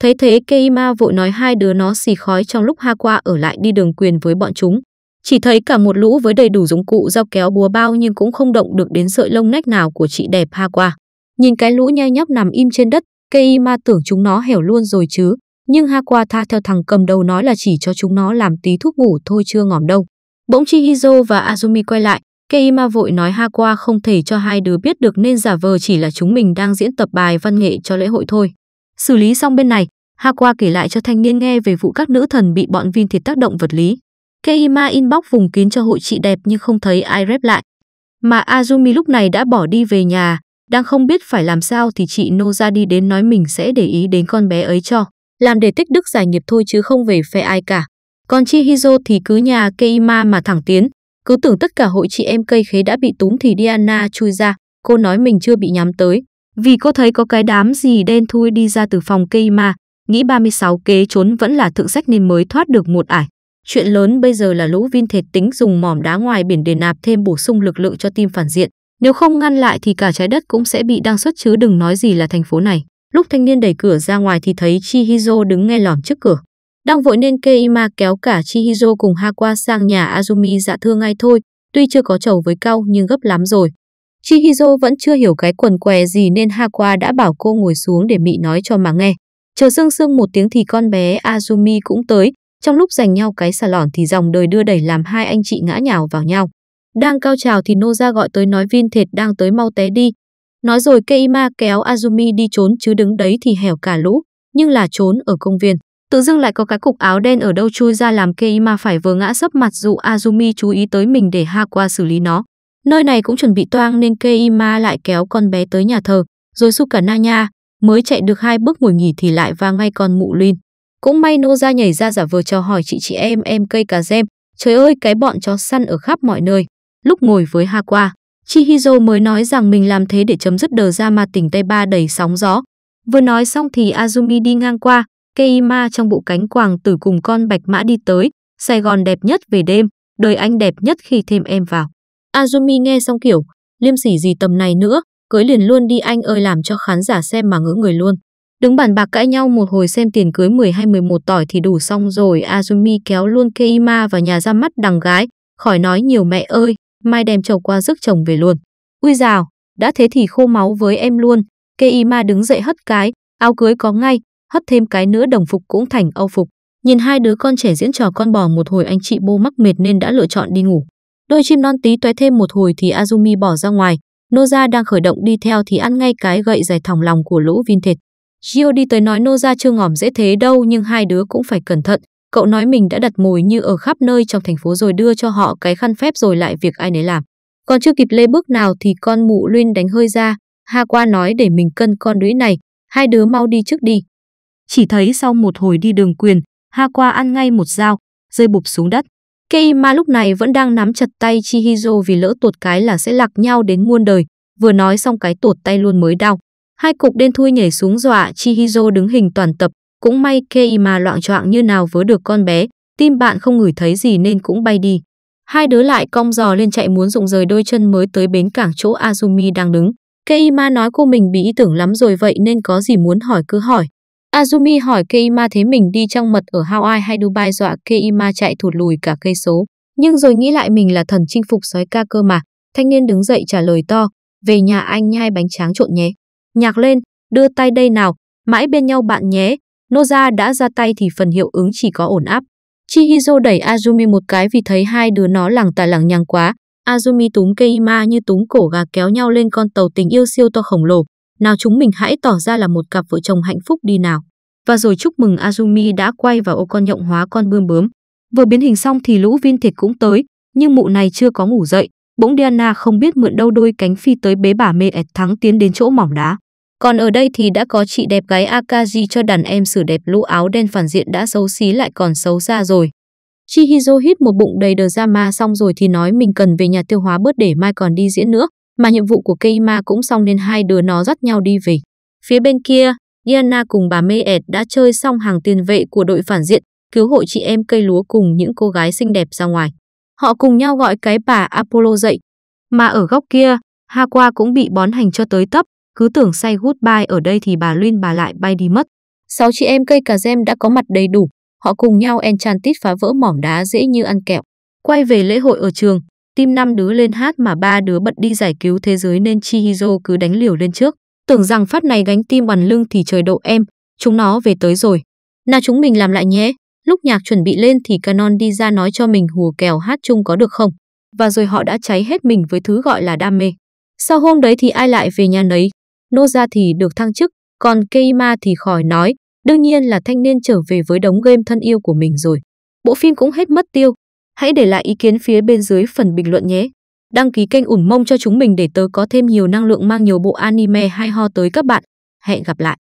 Thấy thế Keima vội nói hai đứa nó xì khói trong lúc ha qua ở lại đi đường quyền với bọn chúng. Chỉ thấy cả một lũ với đầy đủ dụng cụ dao kéo búa bao nhưng cũng không động được đến sợi lông nách nào của chị đẹp Ha qua. Nhìn cái lũ nhai nhóc nằm im trên đất, cây ma tưởng chúng nó hẻo luôn rồi chứ. Nhưng Ha qua tha theo thằng cầm đầu nói là chỉ cho chúng nó làm tí thuốc ngủ thôi chưa ngỏm đâu. Bỗng Chihizo và Azumi quay lại, Keima vội nói Ha qua không thể cho hai đứa biết được nên giả vờ chỉ là chúng mình đang diễn tập bài văn nghệ cho lễ hội thôi. Xử lý xong bên này, Ha qua kể lại cho thanh niên nghe về vụ các nữ thần bị bọn Vin thịt tác động vật lý. Kehima inbox vùng kín cho hội chị đẹp nhưng không thấy ai rep lại. Mà Azumi lúc này đã bỏ đi về nhà, đang không biết phải làm sao thì chị Noza đi đến nói mình sẽ để ý đến con bé ấy cho. Làm để tích đức giải nghiệp thôi chứ không về phe ai cả. Còn chi thì cứ nhà Keima mà thẳng tiến. Cứ tưởng tất cả hội chị em cây khế đã bị túm thì Diana chui ra. Cô nói mình chưa bị nhắm tới. Vì cô thấy có cái đám gì đen thui đi ra từ phòng Keima. Nghĩ 36 kế trốn vẫn là thượng sách nên mới thoát được một ải. Chuyện lớn bây giờ là lũ Vin thiệt tính dùng mỏm đá ngoài biển để nạp thêm bổ sung lực lượng cho team phản diện. Nếu không ngăn lại thì cả trái đất cũng sẽ bị đăng xuất chứ đừng nói gì là thành phố này. Lúc thanh niên đẩy cửa ra ngoài thì thấy Chihizo đứng nghe lỏm trước cửa. Đang vội nên Keima kéo cả Chihizo cùng Hakwa sang nhà Azumi dạ thương ngay thôi, tuy chưa có chầu với cao nhưng gấp lắm rồi. Chihizo vẫn chưa hiểu cái quần què gì nên Hakwa đã bảo cô ngồi xuống để mị nói cho mà nghe. Chờ sương sương một tiếng thì con bé Azumi cũng tới, trong lúc giành nhau cái xà lỏn thì dòng đời đưa đẩy làm hai anh chị ngã nhào vào nhau. Đang cao trào thì Nô ra gọi tới nói Vin Thệt đang tới mau té đi. Nói rồi Keima kéo Azumi đi trốn chứ đứng đấy thì hẻo cả lũ, nhưng là trốn ở công viên. Tự dưng lại có cái cục áo đen ở đâu chui ra làm Keima phải vờ ngã sấp mặt dụ Azumi chú ý tới mình để ha qua xử lý nó. Nơi này cũng chuẩn bị toang nên Keima lại kéo con bé tới nhà thờ, rồi Sukananya mới chạy được hai bước ngồi nghỉ thì lại va ngay con mụ Lin. Cũng may nô ra nhảy ra giả vờ cho hỏi chị chị em em cây cà gem. Trời ơi cái bọn chó săn ở khắp mọi nơi. Lúc ngồi với Hakwa, Chihizo mới nói rằng mình làm thế để chấm dứt đờ ra mà tỉnh tay Ba đầy sóng gió. Vừa nói xong thì Azumi đi ngang qua, Keima trong bộ cánh quàng tử cùng con bạch mã đi tới, Sài Gòn đẹp nhất về đêm, đời anh đẹp nhất khi thêm em vào. Azumi nghe xong kiểu, liêm sỉ gì tầm này nữa, cưới liền luôn đi anh ơi làm cho khán giả xem mà ngỡ người luôn. Đứng bàn bạc cãi nhau một hồi xem tiền cưới 12-11 tỏi thì đủ xong rồi, Azumi kéo luôn Keima vào nhà ra mắt đằng gái, khỏi nói nhiều mẹ ơi, mai đem chồng qua rước chồng về luôn. Ui dào, đã thế thì khô máu với em luôn, Keima đứng dậy hất cái, áo cưới có ngay, hất thêm cái nữa đồng phục cũng thành âu phục. Nhìn hai đứa con trẻ diễn trò con bò một hồi anh chị bô mắc mệt nên đã lựa chọn đi ngủ. Đôi chim non tí toé thêm một hồi thì Azumi bỏ ra ngoài, Noza đang khởi động đi theo thì ăn ngay cái gậy giải thòng lòng của lũ Vintage. Gio đi tới nói nô ra chưa ngỏm dễ thế đâu nhưng hai đứa cũng phải cẩn thận. Cậu nói mình đã đặt mồi như ở khắp nơi trong thành phố rồi đưa cho họ cái khăn phép rồi lại việc ai nấy làm. Còn chưa kịp lê bước nào thì con mụ luyên đánh hơi ra. Ha qua nói để mình cân con đũi này, hai đứa mau đi trước đi. Chỉ thấy sau một hồi đi đường quyền, Ha qua ăn ngay một dao, rơi bụp xuống đất. Keima lúc này vẫn đang nắm chặt tay Chihizo vì lỡ tuột cái là sẽ lạc nhau đến muôn đời. Vừa nói xong cái tuột tay luôn mới đau. Hai cục đen thui nhảy xuống dọa Chihizo đứng hình toàn tập, cũng may Keima loạn choạng như nào với được con bé, tim bạn không ngửi thấy gì nên cũng bay đi. Hai đứa lại cong giò lên chạy muốn rụng rời đôi chân mới tới bến cảng chỗ Azumi đang đứng. Keima nói cô mình bị ý tưởng lắm rồi vậy nên có gì muốn hỏi cứ hỏi. Azumi hỏi Keima thế mình đi trong mật ở Hawaii hay Dubai dọa Keima chạy thụt lùi cả cây số. Nhưng rồi nghĩ lại mình là thần chinh phục sói ca cơ mà. Thanh niên đứng dậy trả lời to, về nhà anh nhai bánh tráng trộn nhé. Nhạc lên, đưa tay đây nào, mãi bên nhau bạn nhé. Noza đã ra tay thì phần hiệu ứng chỉ có ổn áp. Chihizo đẩy Azumi một cái vì thấy hai đứa nó lằng tài lằng nhằng quá. Azumi túm Keima như túm cổ gà kéo nhau lên con tàu tình yêu siêu to khổng lồ. Nào chúng mình hãy tỏ ra là một cặp vợ chồng hạnh phúc đi nào. Và rồi chúc mừng Azumi đã quay vào ô con nhộng hóa con bươm bướm. Vừa biến hình xong thì lũ viên Thịt cũng tới, nhưng mụ này chưa có ngủ dậy, bỗng Diana không biết mượn đâu đôi cánh phi tới bế bà mê ẹt thắng tiến đến chỗ mỏng đá. Còn ở đây thì đã có chị đẹp gái Akaji cho đàn em sửa đẹp lũ áo đen phản diện đã xấu xí lại còn xấu xa rồi. Chihizo hít một bụng đầy đờ ra ma xong rồi thì nói mình cần về nhà tiêu hóa bớt để mai còn đi diễn nữa, mà nhiệm vụ của Keima cũng xong nên hai đứa nó dắt nhau đi về. Phía bên kia, Diana cùng bà Mê ẹt đã chơi xong hàng tiền vệ của đội phản diện, cứu hộ chị em cây lúa cùng những cô gái xinh đẹp ra ngoài. Họ cùng nhau gọi cái bà Apollo dậy. Mà ở góc kia, Aqua cũng bị bón hành cho tới tấp, cứ tưởng say goodbye ở đây thì bà Luyên bà lại bay đi mất. Sáu chị em cây cà gem đã có mặt đầy đủ, họ cùng nhau enchantit phá vỡ mỏm đá dễ như ăn kẹo. Quay về lễ hội ở trường, tim năm đứa lên hát mà ba đứa bận đi giải cứu thế giới nên Chihiro cứ đánh liều lên trước. Tưởng rằng phát này gánh tim bằng lưng thì trời độ em, chúng nó về tới rồi. Nào chúng mình làm lại nhé, Lúc nhạc chuẩn bị lên thì Canon đi ra nói cho mình hùa kèo hát chung có được không. Và rồi họ đã cháy hết mình với thứ gọi là đam mê. Sau hôm đấy thì ai lại về nhà nấy. Nô ra thì được thăng chức, còn Keima thì khỏi nói. Đương nhiên là thanh niên trở về với đống game thân yêu của mình rồi. Bộ phim cũng hết mất tiêu. Hãy để lại ý kiến phía bên dưới phần bình luận nhé. Đăng ký kênh ủng mông cho chúng mình để tớ có thêm nhiều năng lượng mang nhiều bộ anime hay ho tới các bạn. Hẹn gặp lại.